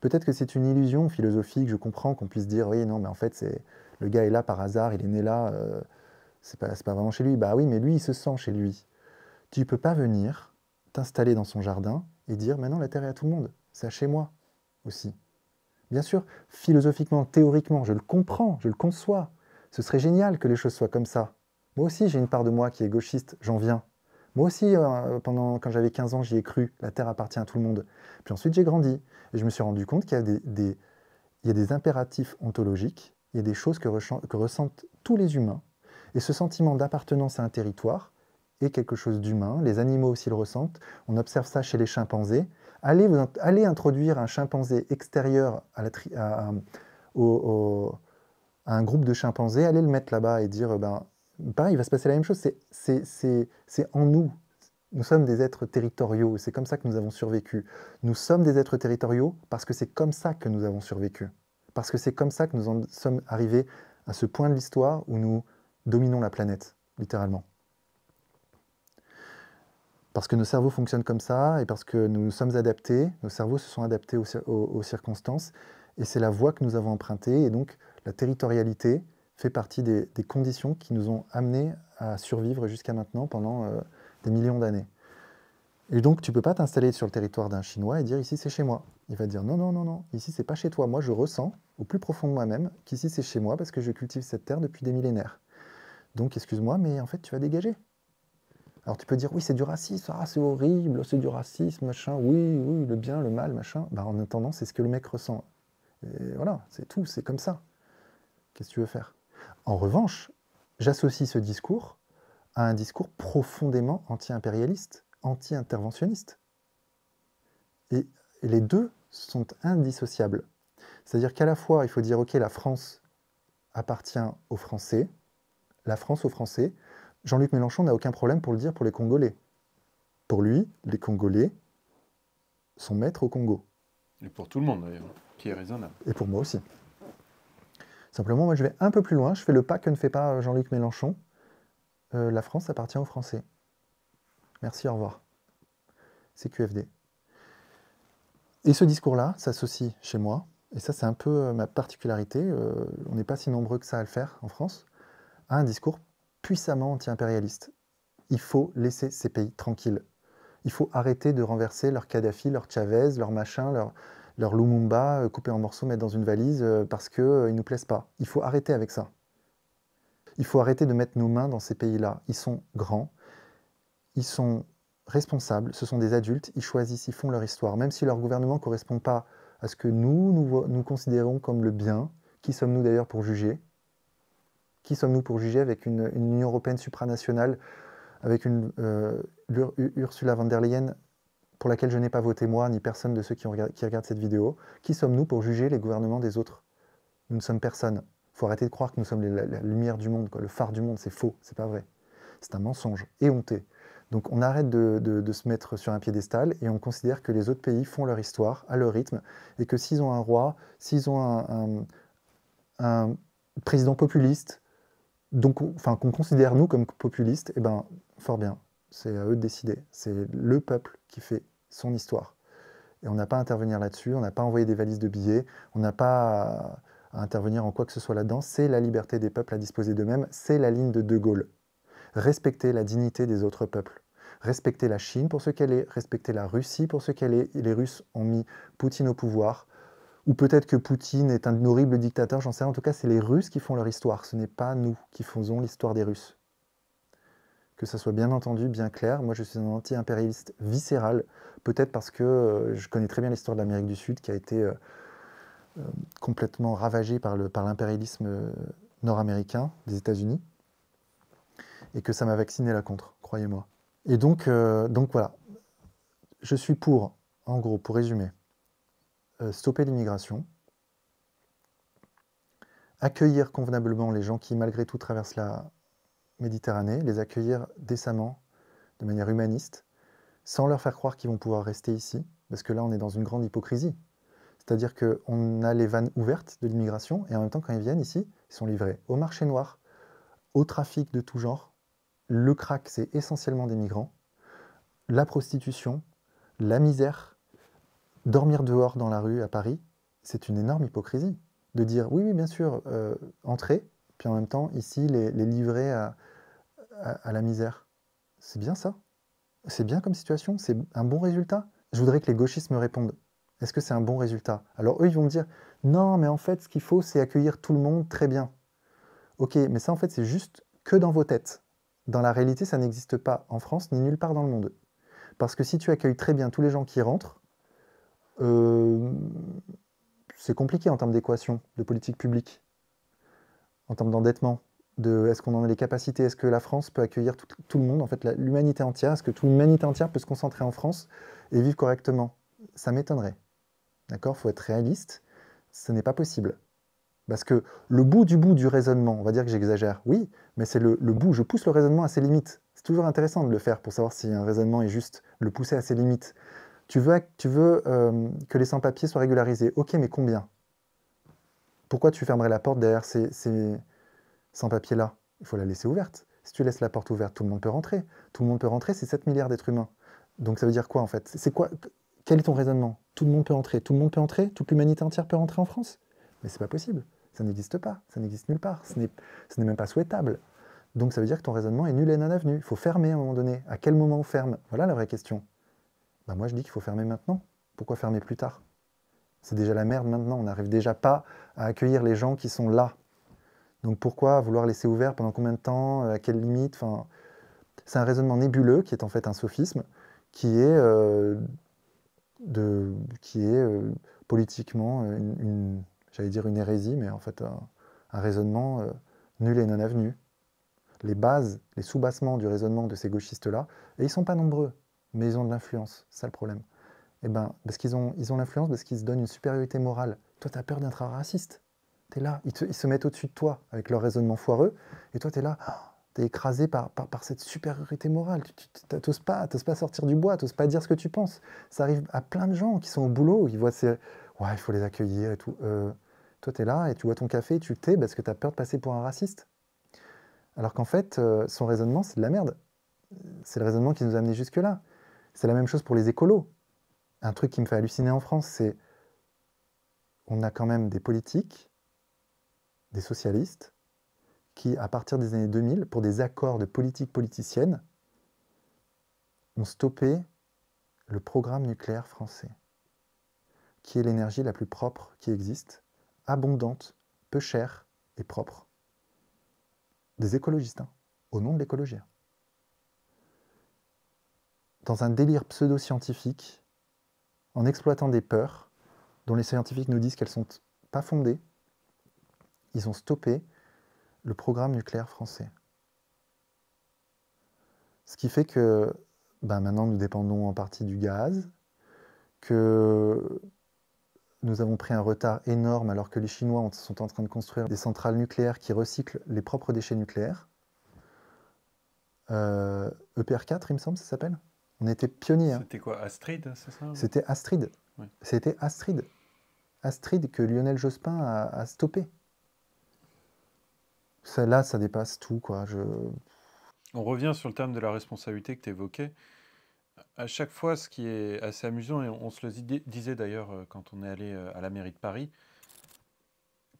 S1: Peut-être que c'est une illusion philosophique, je comprends qu'on puisse dire, oui, non, mais en fait, c'est le gars est là par hasard, il est né là, euh, c'est pas, vraiment chez lui. Bah oui, mais lui, il se sent chez lui. Tu peux pas venir t'installer dans son jardin et dire maintenant la terre est à tout le monde, c'est à chez moi aussi. Bien sûr, philosophiquement, théoriquement, je le comprends, je le conçois. Ce serait génial que les choses soient comme ça. Moi aussi, j'ai une part de moi qui est gauchiste, j'en viens. Moi aussi, euh, pendant, quand j'avais 15 ans, j'y ai cru, la Terre appartient à tout le monde. Puis ensuite, j'ai grandi et je me suis rendu compte qu'il y, y, a des impératifs ontologiques il y a des choses que, ressentent tous les humains. Et ce sentiment d'appartenance à un territoire est quelque chose d'humain. Les animaux aussi le ressentent. On observe ça chez les chimpanzés. Allez, allez introduire un chimpanzé extérieur à, la un groupe de chimpanzés, allez le mettre là-bas et dire, ben, pareil, il va se passer la même chose. C'est en nous. Nous sommes des êtres territoriaux. C'est comme ça que nous avons survécu. Nous sommes des êtres territoriaux parce que c'est comme ça que nous avons survécu. Parce que c'est comme ça que nous sommes arrivés à ce point de l'histoire où nous dominons la planète, littéralement. Parce que nos cerveaux fonctionnent comme ça et parce que nous nous sommes adaptés, nos cerveaux se sont adaptés aux, circonstances et c'est la voie que nous avons empruntée et donc la territorialité fait partie des, conditions qui nous ont amenés à survivre jusqu'à maintenant pendant euh, des millions d'années. Et donc tu ne peux pas t'installer sur le territoire d'un Chinois et dire ici c'est chez moi. Il va dire non, non, non, non, ici c'est pas chez toi. Moi je ressens au plus profond de moi-même qu'ici c'est chez moi parce que je cultive cette terre depuis des millénaires. Donc excuse-moi, mais en fait tu vas dégager. Alors tu peux dire oui c'est du racisme, ah c'est horrible, c'est du racisme, machin, oui, oui, le bien, le mal, machin. Bah, en attendant, c'est ce que le mec ressent. voilà, c'est tout, c'est comme ça. Qu'est-ce que tu veux faire En revanche, j'associe ce discours à un discours profondément anti-impérialiste, anti-interventionniste. et les deux sont indissociables. C'est-à-dire qu'à la fois, il faut dire, OK, la France appartient aux Français, la France aux Français. Jean-Luc Mélenchon n'a aucun problème pour le dire pour les Congolais. Pour lui, les Congolais sont maîtres au Congo.
S2: Et pour tout le monde, d'ailleurs, qui est raisonnable.
S1: Et pour moi aussi. Simplement, moi, je vais un peu plus loin. Je fais le pas que ne fait pas Jean-Luc Mélenchon. Euh, la France appartient aux Français. Merci, au revoir. C'est QFD. Et ce discours-là s'associe chez moi, et ça c'est un peu euh, ma particularité, euh, on n'est pas si nombreux que ça à le faire en France, à un discours puissamment anti-impérialiste. Il faut laisser ces pays tranquilles. Il faut arrêter de renverser leur Kadhafi, leur Chavez, leur machin, leur, leur Lumumba, euh, coupé en morceaux, mettre dans une valise parce qu'ils ne nous plaisent pas. Il faut arrêter avec ça. Il faut arrêter de mettre nos mains dans ces pays-là. Ils sont grands, ils sont responsables, ce sont des adultes, ils choisissent, ils font leur histoire. Même si leur gouvernement ne correspond pas à ce que nous, nous, considérons comme le bien, qui sommes-nous d'ailleurs pour juger Qui sommes-nous pour juger avec une, Union européenne supranationale, avec une euh, Ursula von der Leyen pour laquelle je n'ai pas voté moi, ni personne de ceux qui, regardent cette vidéo Qui sommes-nous pour juger les gouvernements des autres Nous ne sommes personne. Il faut arrêter de croire que nous sommes la, lumière du monde, le phare du monde. C'est faux, c'est pas vrai. C'est un mensonge, Et honteux. Donc on arrête de, se mettre sur un piédestal et on considère que les autres pays font leur histoire à leur rythme et que s'ils ont un roi, s'ils ont un, président populiste, donc, enfin qu'on considère nous comme populistes, eh ben fort bien, c'est à eux de décider. C'est le peuple qui fait son histoire. Et on n'a pas à intervenir là-dessus, on n'a pas à envoyer des valises de billets, on n'a pas à intervenir en quoi que ce soit là-dedans. C'est la liberté des peuples à disposer d'eux-mêmes, c'est la ligne de De Gaulle respecter la dignité des autres peuples, respecter la Chine pour ce qu'elle est, respecter la Russie pour ce qu'elle est. Les Russes ont mis Poutine au pouvoir, ou peut-être que Poutine est un horrible dictateur, j'en sais En tout cas, c'est les Russes qui font leur histoire, ce n'est pas nous qui faisons l'histoire des Russes. Que ça soit bien entendu, bien clair, moi je suis un anti-impérialiste viscéral, peut-être parce que euh, je connais très bien l'histoire de l'Amérique du Sud qui a été euh, euh, complètement ravagée par l'impérialisme nord-américain des États-Unis et que ça m'a vacciné là contre, croyez-moi. Et donc, euh, donc voilà, je suis pour, en gros, pour résumer, euh, stopper l'immigration, accueillir convenablement les gens qui, malgré tout, traversent la Méditerranée, les accueillir décemment, de manière humaniste, sans leur faire croire qu'ils vont pouvoir rester ici, parce que là, on est dans une grande hypocrisie. C'est-à-dire qu'on a les vannes ouvertes de l'immigration, et en même temps, quand ils viennent ici, ils sont livrés au marché noir, au trafic de tout genre, le crack, c'est essentiellement des migrants, la prostitution, la misère, dormir dehors dans la rue à Paris, c'est une énorme hypocrisie de dire oui, oui, bien sûr, euh, entrez, puis en même temps, ici, les, livrer à, à la misère. C'est bien ça. C'est bien comme situation, c'est un bon résultat. Je voudrais que les gauchistes me répondent. Est-ce que c'est un bon résultat Alors eux, ils vont me dire, non, mais en fait, ce qu'il faut, c'est accueillir tout le monde très bien. Ok, mais ça, en fait, c'est juste que dans vos têtes. Dans la réalité, ça n'existe pas en France ni nulle part dans le monde. Parce que si tu accueilles très bien tous les gens qui rentrent, euh, c'est compliqué en termes d'équation, de politique publique, en termes d'endettement, de est-ce qu'on en a les capacités, est-ce que la France peut accueillir tout, le monde, en fait l'humanité entière, est-ce que toute l'humanité entière peut se concentrer en France et vivre correctement Ça m'étonnerait. D'accord Il faut être réaliste, ce n'est pas possible. Parce que le bout du bout du raisonnement, on va dire que j'exagère, oui, mais c'est le, bout, je pousse le raisonnement à ses limites. C'est toujours intéressant de le faire pour savoir si un raisonnement est juste, le pousser à ses limites. Tu veux, tu veux euh, que les sans-papiers soient régularisés, ok, mais combien Pourquoi tu fermerais la porte derrière ces, sans-papiers-là Il faut la laisser ouverte. Si tu laisses la porte ouverte, tout le monde peut rentrer. Tout le monde peut rentrer, c'est 7 milliards d'êtres humains. Donc ça veut dire quoi en fait C'est quoi Quel est ton raisonnement Tout le monde peut entrer, tout le monde peut entrer, toute l'humanité entière peut rentrer en France Mais c'est pas possible. Ça n'existe pas, ça n'existe nulle part, ce n'est même pas souhaitable. Donc ça veut dire que ton raisonnement est nul et non avenu. Il faut fermer à un moment donné. À quel moment on ferme Voilà la vraie question. Bah, moi je dis qu'il faut fermer maintenant. Pourquoi fermer plus tard C'est déjà la merde maintenant, on n'arrive déjà pas à accueillir les gens qui sont là. Donc pourquoi vouloir laisser ouvert pendant combien de temps euh, À quelle limite enfin, C'est un raisonnement nébuleux qui est en fait un sophisme, qui est, euh, de, qui est euh, politiquement une j'allais dire une hérésie, mais en fait un, raisonnement euh, nul et non avenu. Les bases, les sous-bassements du raisonnement de ces gauchistes-là, et ils ne sont pas nombreux, mais ils ont de l'influence, c'est ça le problème. et eh ben, parce qu'ils ont, ils ont l'influence, parce qu'ils se donnent une supériorité morale. Toi, tu as peur d'être un raciste. es là, ils, ils, se mettent au-dessus de toi avec leur raisonnement foireux, et toi, tu es là, oh, tu es écrasé par, par, par, cette supériorité morale. Tu n'oses pas, pas sortir du bois, tu n'oses pas dire ce que tu penses. Ça arrive à plein de gens qui sont au boulot, ils voient ces... Ouais, il faut les accueillir et tout. Euh, toi, tu es là et tu bois ton café et tu t'es parce que tu as peur de passer pour un raciste. Alors qu'en fait, euh, son raisonnement, c'est de la merde. C'est le raisonnement qui nous a amené jusque-là. C'est la même chose pour les écolos. Un truc qui me fait halluciner en France, c'est on a quand même des politiques, des socialistes, qui, à partir des années 2000, pour des accords de politique politicienne, ont stoppé le programme nucléaire français, qui est l'énergie la plus propre qui existe, abondante, peu chère et propre. Des écologistes, hein, au nom de l'écologie. Dans un délire pseudo-scientifique, en exploitant des peurs dont les scientifiques nous disent qu'elles ne sont pas fondées, ils ont stoppé le programme nucléaire français. Ce qui fait que ben maintenant nous dépendons en partie du gaz, que nous avons pris un retard énorme alors que les Chinois sont en train de construire des centrales nucléaires qui recyclent les propres déchets nucléaires. EPR4, euh, e il me semble, ça s'appelle. On était pionniers. Hein.
S2: C'était quoi Astrid, hein, c'est ça C'était
S1: Astrid. C'était Astrid. Astrid que Lionel Jospin a, stoppé. là, ça dépasse tout. Quoi. Je...
S2: On revient sur le terme de la responsabilité que tu évoquais. À chaque fois, ce qui est assez amusant, et on se le disait d'ailleurs euh, quand on est allé euh, à la mairie de Paris,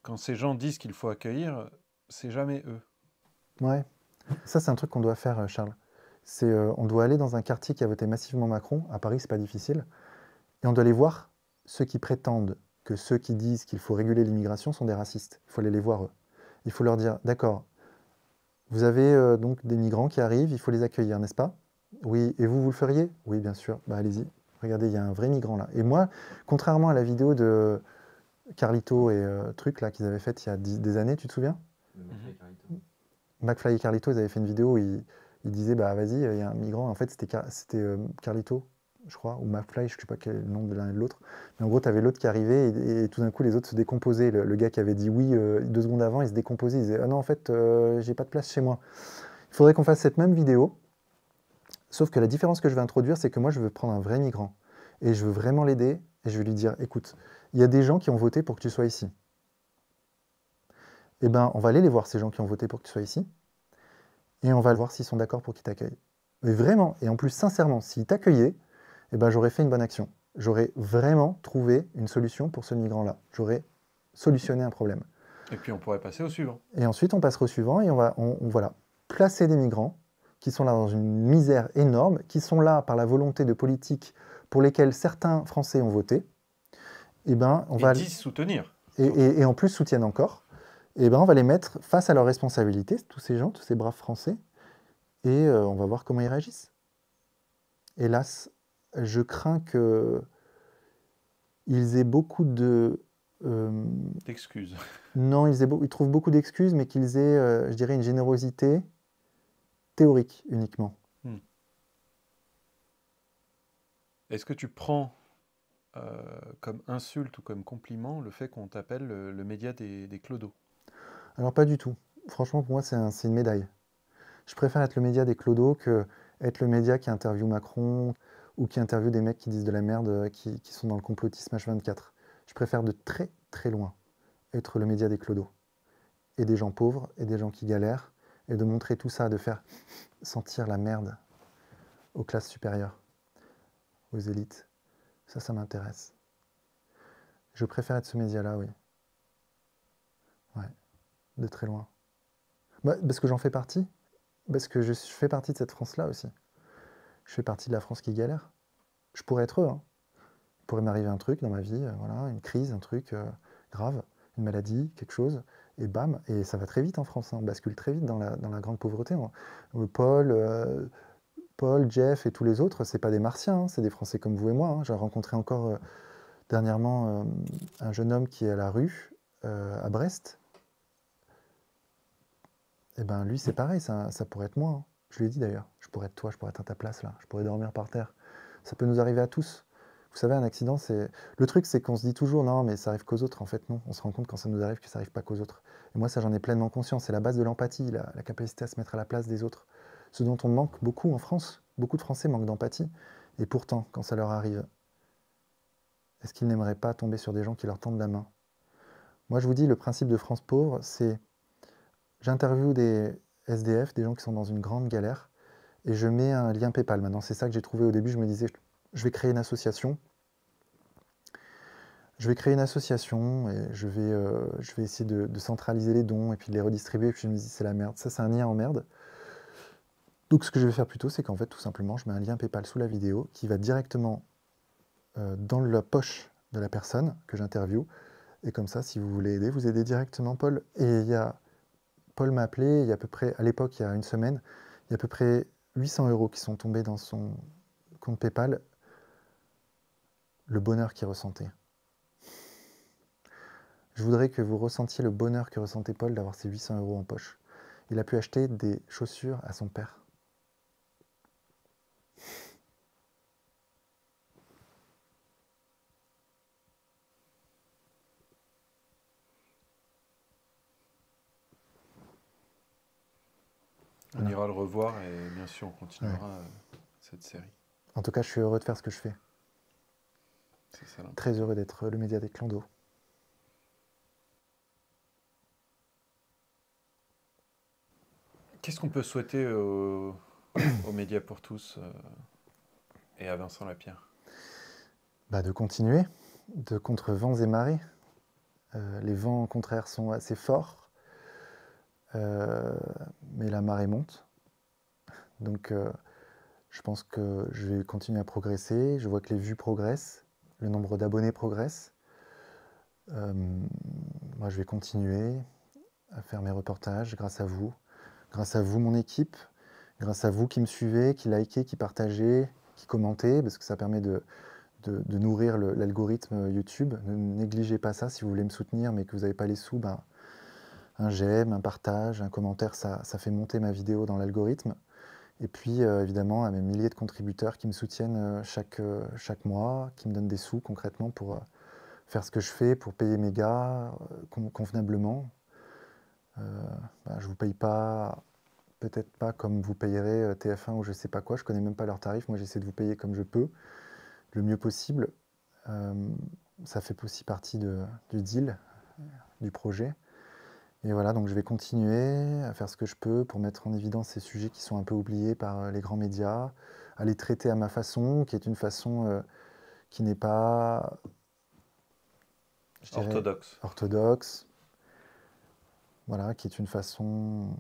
S2: quand ces gens disent qu'il faut accueillir, c'est jamais eux.
S1: Ouais, ça c'est un truc qu'on doit faire, euh, Charles. C'est on doit aller dans un quartier qui a voté massivement Macron. À Paris, c'est pas difficile, et on doit aller voir ceux qui prétendent que ceux qui disent qu'il faut réguler l'immigration sont des racistes. Il faut aller les voir eux. Il faut leur dire, d'accord, vous avez donc des migrants qui arrivent, il faut les accueillir, n'est-ce pas oui, et vous, vous le feriez Oui, bien sûr. Bah, allez-y. Regardez, il y a un vrai migrant là. Et moi, contrairement à la vidéo de Carlito et euh, truc là qu'ils avaient faite il y a des années, tu te souviens
S2: et mhm. Carlito
S1: McFly et Carlito, ils avaient fait une vidéo où ils, disaient bah vas-y, il y a un migrant. En fait, c'était euh, Carlito, je crois, ou McFly, je ne sais pas quel nom de l'un et de l'autre. Mais en gros, tu avais l'autre qui arrivait et, tout d'un coup, les autres se décomposaient. Le, gars qui avait dit oui euh, deux secondes avant, il se décomposait. Il disait ah non, en fait, j'ai pas de place chez moi. Il faudrait qu'on fasse cette même vidéo Sauf que la différence que je vais introduire, c'est que moi, je veux prendre un vrai migrant. Et je veux vraiment l'aider. Et je vais lui dire, écoute, il y a des gens qui ont voté pour que tu sois ici. Eh bien, on va aller les voir, ces gens qui ont voté pour que tu sois ici. Et on va voir s'ils sont d'accord pour qu'ils t'accueillent. Mais vraiment, et en plus sincèrement, s'ils t'accueillaient, eh ben, j'aurais fait une bonne action. J'aurais vraiment trouvé une solution pour ce migrant-là. J'aurais solutionné un problème.
S2: Et puis on pourrait passer au suivant.
S1: Et ensuite, on passera au suivant et on va, voilà, placer des migrants qui sont là dans une misère énorme, qui sont là par la volonté de politiques pour lesquelles certains Français ont voté, eh ben, on et va... disent soutenir. Et, en plus soutiennent encore. Eh ben, on va les mettre face à leurs responsabilités, tous ces gens, tous ces braves Français, et euh, on va voir comment ils réagissent. Hélas, je crains que ils aient beaucoup de... Euh, d'excuses. Non, ils, trouvent beaucoup d'excuses, mais qu'ils aient, euh, je dirais, une générosité théorique uniquement.
S2: Hmm. Est-ce que tu prends euh, comme insulte ou comme compliment le fait qu'on t'appelle le, média des, clodos
S1: Alors pas du tout. Franchement, pour moi, c'est une médaille. Je préfère être le média des clodos que être le média qui interview Macron ou qui interview des mecs qui disent de la merde, euh, qui, qui sont dans le complotisme H24. Je préfère de très très loin être le média des clodos et des gens pauvres et des gens qui galèrent et de montrer tout ça, de faire sentir la merde aux classes supérieures, aux élites. Ça, ça m'intéresse. Je préfère être ce média-là, oui. Ouais, de très loin. Bah, parce que j'en fais partie. Parce que je fais partie de cette France-là aussi. Je fais partie de la France qui galère. Je pourrais être eux. Hein. Il pourrait m'arriver un truc dans ma vie, euh, voilà, une crise, un truc euh, grave, une maladie, quelque chose et bam, et ça va très vite en France, hein. on bascule très vite dans la, grande pauvreté. Hein. Euh, Paul, euh, Paul, Jeff et tous les autres, c'est pas des martiens, hein, c'est des Français comme vous et moi. Hein. J'ai rencontré encore euh, dernièrement un jeune homme qui est à la rue, à Brest. Et eh ben lui, c'est pareil, ça, ça, pourrait être moi. Je lui ai dit d'ailleurs, je pourrais être toi, je pourrais être à ta place là, je pourrais dormir par terre. Ça peut nous arriver à tous. Vous savez, un accident, c'est. Le truc, c'est qu'on se dit toujours non, mais ça arrive qu'aux autres. En fait, non. On se rend compte quand ça nous arrive que ça arrive pas qu'aux autres moi, ça, j'en ai pleinement conscience. C'est la base de l'empathie, la, capacité à se mettre à la place des autres. Ce dont on manque beaucoup en France. Beaucoup de Français manquent d'empathie. Et pourtant, quand ça leur arrive, est-ce qu'ils n'aimeraient pas tomber sur des gens qui leur tendent la main Moi, je vous dis, le principe de France pauvre, c'est j'interviewe des SDF, des gens qui sont dans une grande galère, et je mets un lien PayPal. Maintenant, c'est ça que j'ai trouvé au début. Je me disais, je vais créer une association je vais créer une association et je vais, euh, je vais essayer de, centraliser les dons et puis de les redistribuer. Et puis je me dis, c'est la merde, ça c'est un lien en merde. Donc ce que je vais faire plutôt, c'est qu'en fait, tout simplement, je mets un lien PayPal sous la vidéo qui va directement euh, dans la poche de la personne que j'interviewe. Et comme ça, si vous voulez aider, vous aidez directement Paul. Et il y a, Paul m'a appelé, il y a à peu près, à l'époque, il y a une semaine, il y a à peu près 800 euros qui sont tombés dans son compte PayPal. Le bonheur qu'il ressentait je voudrais que vous ressentiez le bonheur que ressentait Paul d'avoir ses 800 euros en poche. Il a pu acheter des chaussures à son père.
S2: On ira le revoir et bien sûr on continuera euh, cette série.
S1: En tout cas, je suis heureux de faire ce que je fais. Très heureux d'être le média des d'eau.
S2: Qu'est-ce qu'on peut souhaiter aux, médias pour tous euh, et à Vincent Lapierre
S1: bah De continuer, de contre vents et marées. Euh, les vents contraires sont assez forts, euh, mais la marée monte. Donc je pense que je vais continuer à progresser. Je vois que les vues progressent, le nombre d'abonnés progresse. moi, je vais continuer à faire mes reportages grâce à vous grâce à vous, mon équipe, grâce à vous qui me suivez, qui likez, qui partagez, qui commentez, parce que ça permet de, nourrir l'algorithme YouTube. Ne négligez pas ça si vous voulez me soutenir, mais que vous n'avez pas les sous, ben, un j'aime, un partage, un commentaire, ça, fait monter ma vidéo dans l'algorithme. Et puis, euh, évidemment, à mes milliers de contributeurs qui me soutiennent euh, euh, chaque mois, qui me donnent des sous concrètement pour faire ce que je fais, pour payer mes gars convenablement, euh, bah, je ne vous paye pas, peut-être pas comme vous payerez euh, TF1 ou je ne sais pas quoi, je ne connais même pas leurs tarifs, moi j'essaie de vous payer comme je peux, le mieux possible. Euh, ça fait aussi partie du deal, du projet. Et voilà, donc je vais continuer à faire ce que je peux pour mettre en évidence ces sujets qui sont un peu oubliés par les grands médias, à les traiter à ma façon, qui est une façon qui n'est pas... Orthodoxe, voilà, qui est une façon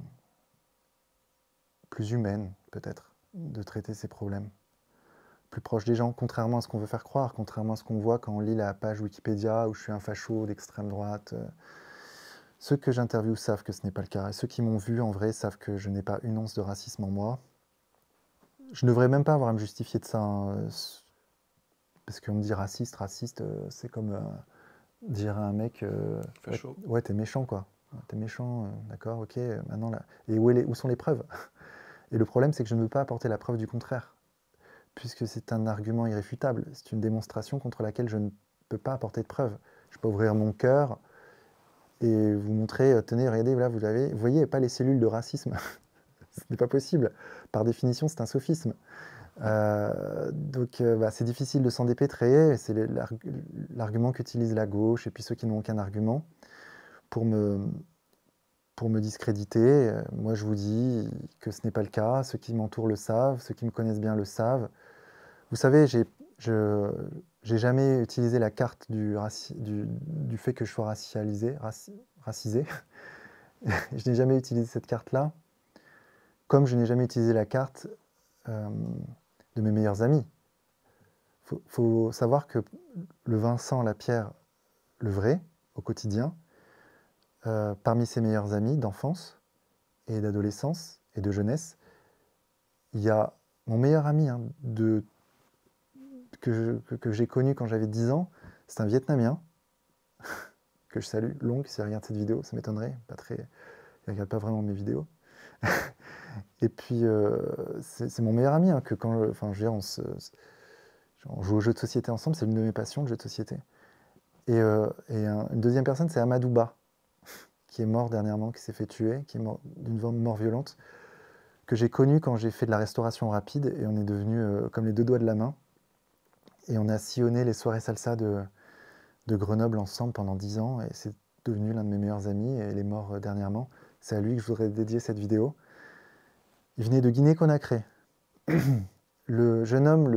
S1: plus humaine, peut-être, de traiter ces problèmes. Plus proche des gens, contrairement à ce qu'on veut faire croire, contrairement à ce qu'on voit quand on lit la page Wikipédia où je suis un facho d'extrême droite. Euh, ceux que j'interviewe savent que ce n'est pas le cas. Et ceux qui m'ont vu en vrai savent que je n'ai pas une once de racisme en moi. Je ne devrais même pas avoir à me justifier de ça. Hein, euh, parce qu'on me dit raciste, raciste, euh, c'est comme dire à un mec Ouais, t'es méchant, quoi. Hein, t'es méchant, euh, d'accord, ok, maintenant là. Et où, sont les preuves Et le problème, c'est que je ne veux pas apporter la preuve du contraire, puisque c'est un argument irréfutable, c'est une démonstration contre laquelle je ne peux pas apporter de preuve. Je peux ouvrir mon cœur et vous montrer, euh, tenez, regardez, là, vous avez, vous voyez, pas les cellules de racisme. [laughs] Ce n'est pas possible. Par définition, c'est un sophisme. Euh, donc bah, c'est difficile de s'en dépêtrer, c'est l'argument qu'utilise la gauche et puis ceux qui n'ont aucun argument pour me, pour me discréditer. Euh, moi, je vous dis que ce n'est pas le cas. Ceux qui m'entourent le savent, ceux qui me connaissent bien le savent. Vous savez, je n'ai jamais utilisé la carte du, du, fait que je sois racialisé, racisé. [laughs] je n'ai jamais utilisé cette carte-là, comme je n'ai jamais utilisé la carte euh, de mes meilleurs amis. Il faut, faut savoir que le Vincent Lapierre, le vrai, au quotidien, euh, parmi ses meilleurs amis d'enfance et d'adolescence et de jeunesse, il y a mon meilleur ami hein, de, que, j'ai connu quand j'avais 10 ans, c'est un Vietnamien [laughs] que je salue, Long, s'il si regarde cette vidéo, ça m'étonnerait, pas très, il ne regarde pas vraiment mes vidéos. [laughs] et puis, euh, c'est mon meilleur ami, hein, que quand enfin, on, joue au jeu de société ensemble, c'est une de mes passions, le jeu de société. Et, euh, une deuxième personne, c'est Amadouba, qui est mort dernièrement, qui s'est fait tuer, qui est mort d'une mort violente, que j'ai connu quand j'ai fait de la restauration rapide et on est devenu euh, comme les deux doigts de la main. Et on a sillonné les soirées salsa de, Grenoble ensemble pendant dix ans et c'est devenu l'un de mes meilleurs amis et il est mort euh, dernièrement. C'est à lui que je voudrais dédier cette vidéo. Il venait de Guinée-Conakry. [clears throat] le jeune homme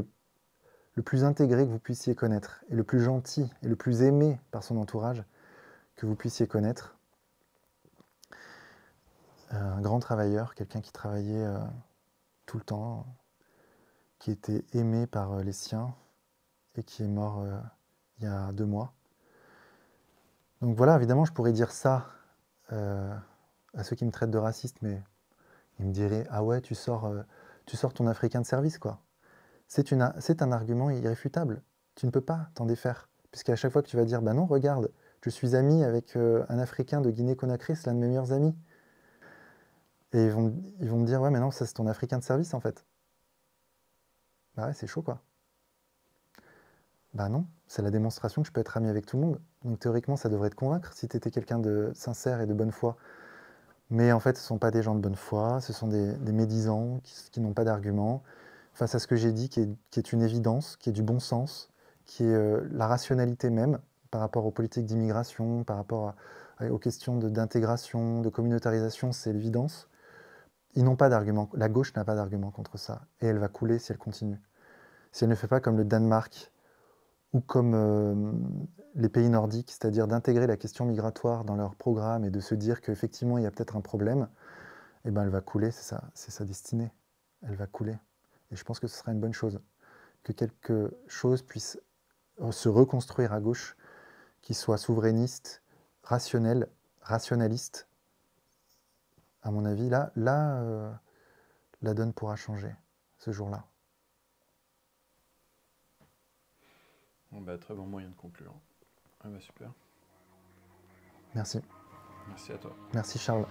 S1: le plus intégré que vous puissiez connaître et le plus gentil et le plus aimé par son entourage que vous puissiez connaître un grand travailleur, quelqu'un qui travaillait euh, tout le temps, qui était aimé par euh, les siens et qui est mort euh, il y a deux mois. Donc voilà, évidemment, je pourrais dire ça à ceux qui me traitent de raciste, mais ils me diraient Ah ouais, tu sors, tu sors ton Africain de service, quoi. C'est, un argument irréfutable. Tu ne peux pas t'en défaire. Puisqu'à chaque fois que tu vas dire Bah non, regarde, je suis ami avec un Africain de Guinée-Conakry, c'est l'un de mes meilleurs amis. Et ils vont, me dire, ouais, mais non, ça c'est ton Africain de service en fait. Bah ouais, c'est chaud quoi. Bah non, c'est la démonstration que je peux être ami avec tout le monde. Donc théoriquement, ça devrait te convaincre si tu étais quelqu'un de sincère et de bonne foi. Mais en fait, ce ne sont pas des gens de bonne foi, ce sont des, médisants qui, n'ont pas d'argument face à ce que j'ai dit, qui est, une évidence, qui est du bon sens, qui est euh, la rationalité même par rapport aux politiques d'immigration, par rapport aux questions d'intégration, de, communautarisation, c'est l'évidence. Ils n'ont pas d'argument. La gauche n'a pas d'argument contre ça. Et elle va couler si elle continue. Si elle ne fait pas comme le Danemark ou comme euh, les pays nordiques, c'est-à-dire d'intégrer la question migratoire dans leur programme et de se dire qu'effectivement il y a peut-être un problème, eh ben, elle va couler, c'est sa, c'est sa destinée. Elle va couler. Et je pense que ce sera une bonne chose. Que quelque chose puisse se reconstruire à gauche, qui soit souverainiste, rationnel, rationaliste, à mon avis, là, là euh, la donne pourra changer ce jour-là.
S2: Bah, très bon moyen de conclure. Ah, bah, super. Merci. Merci à toi.
S1: Merci Charles.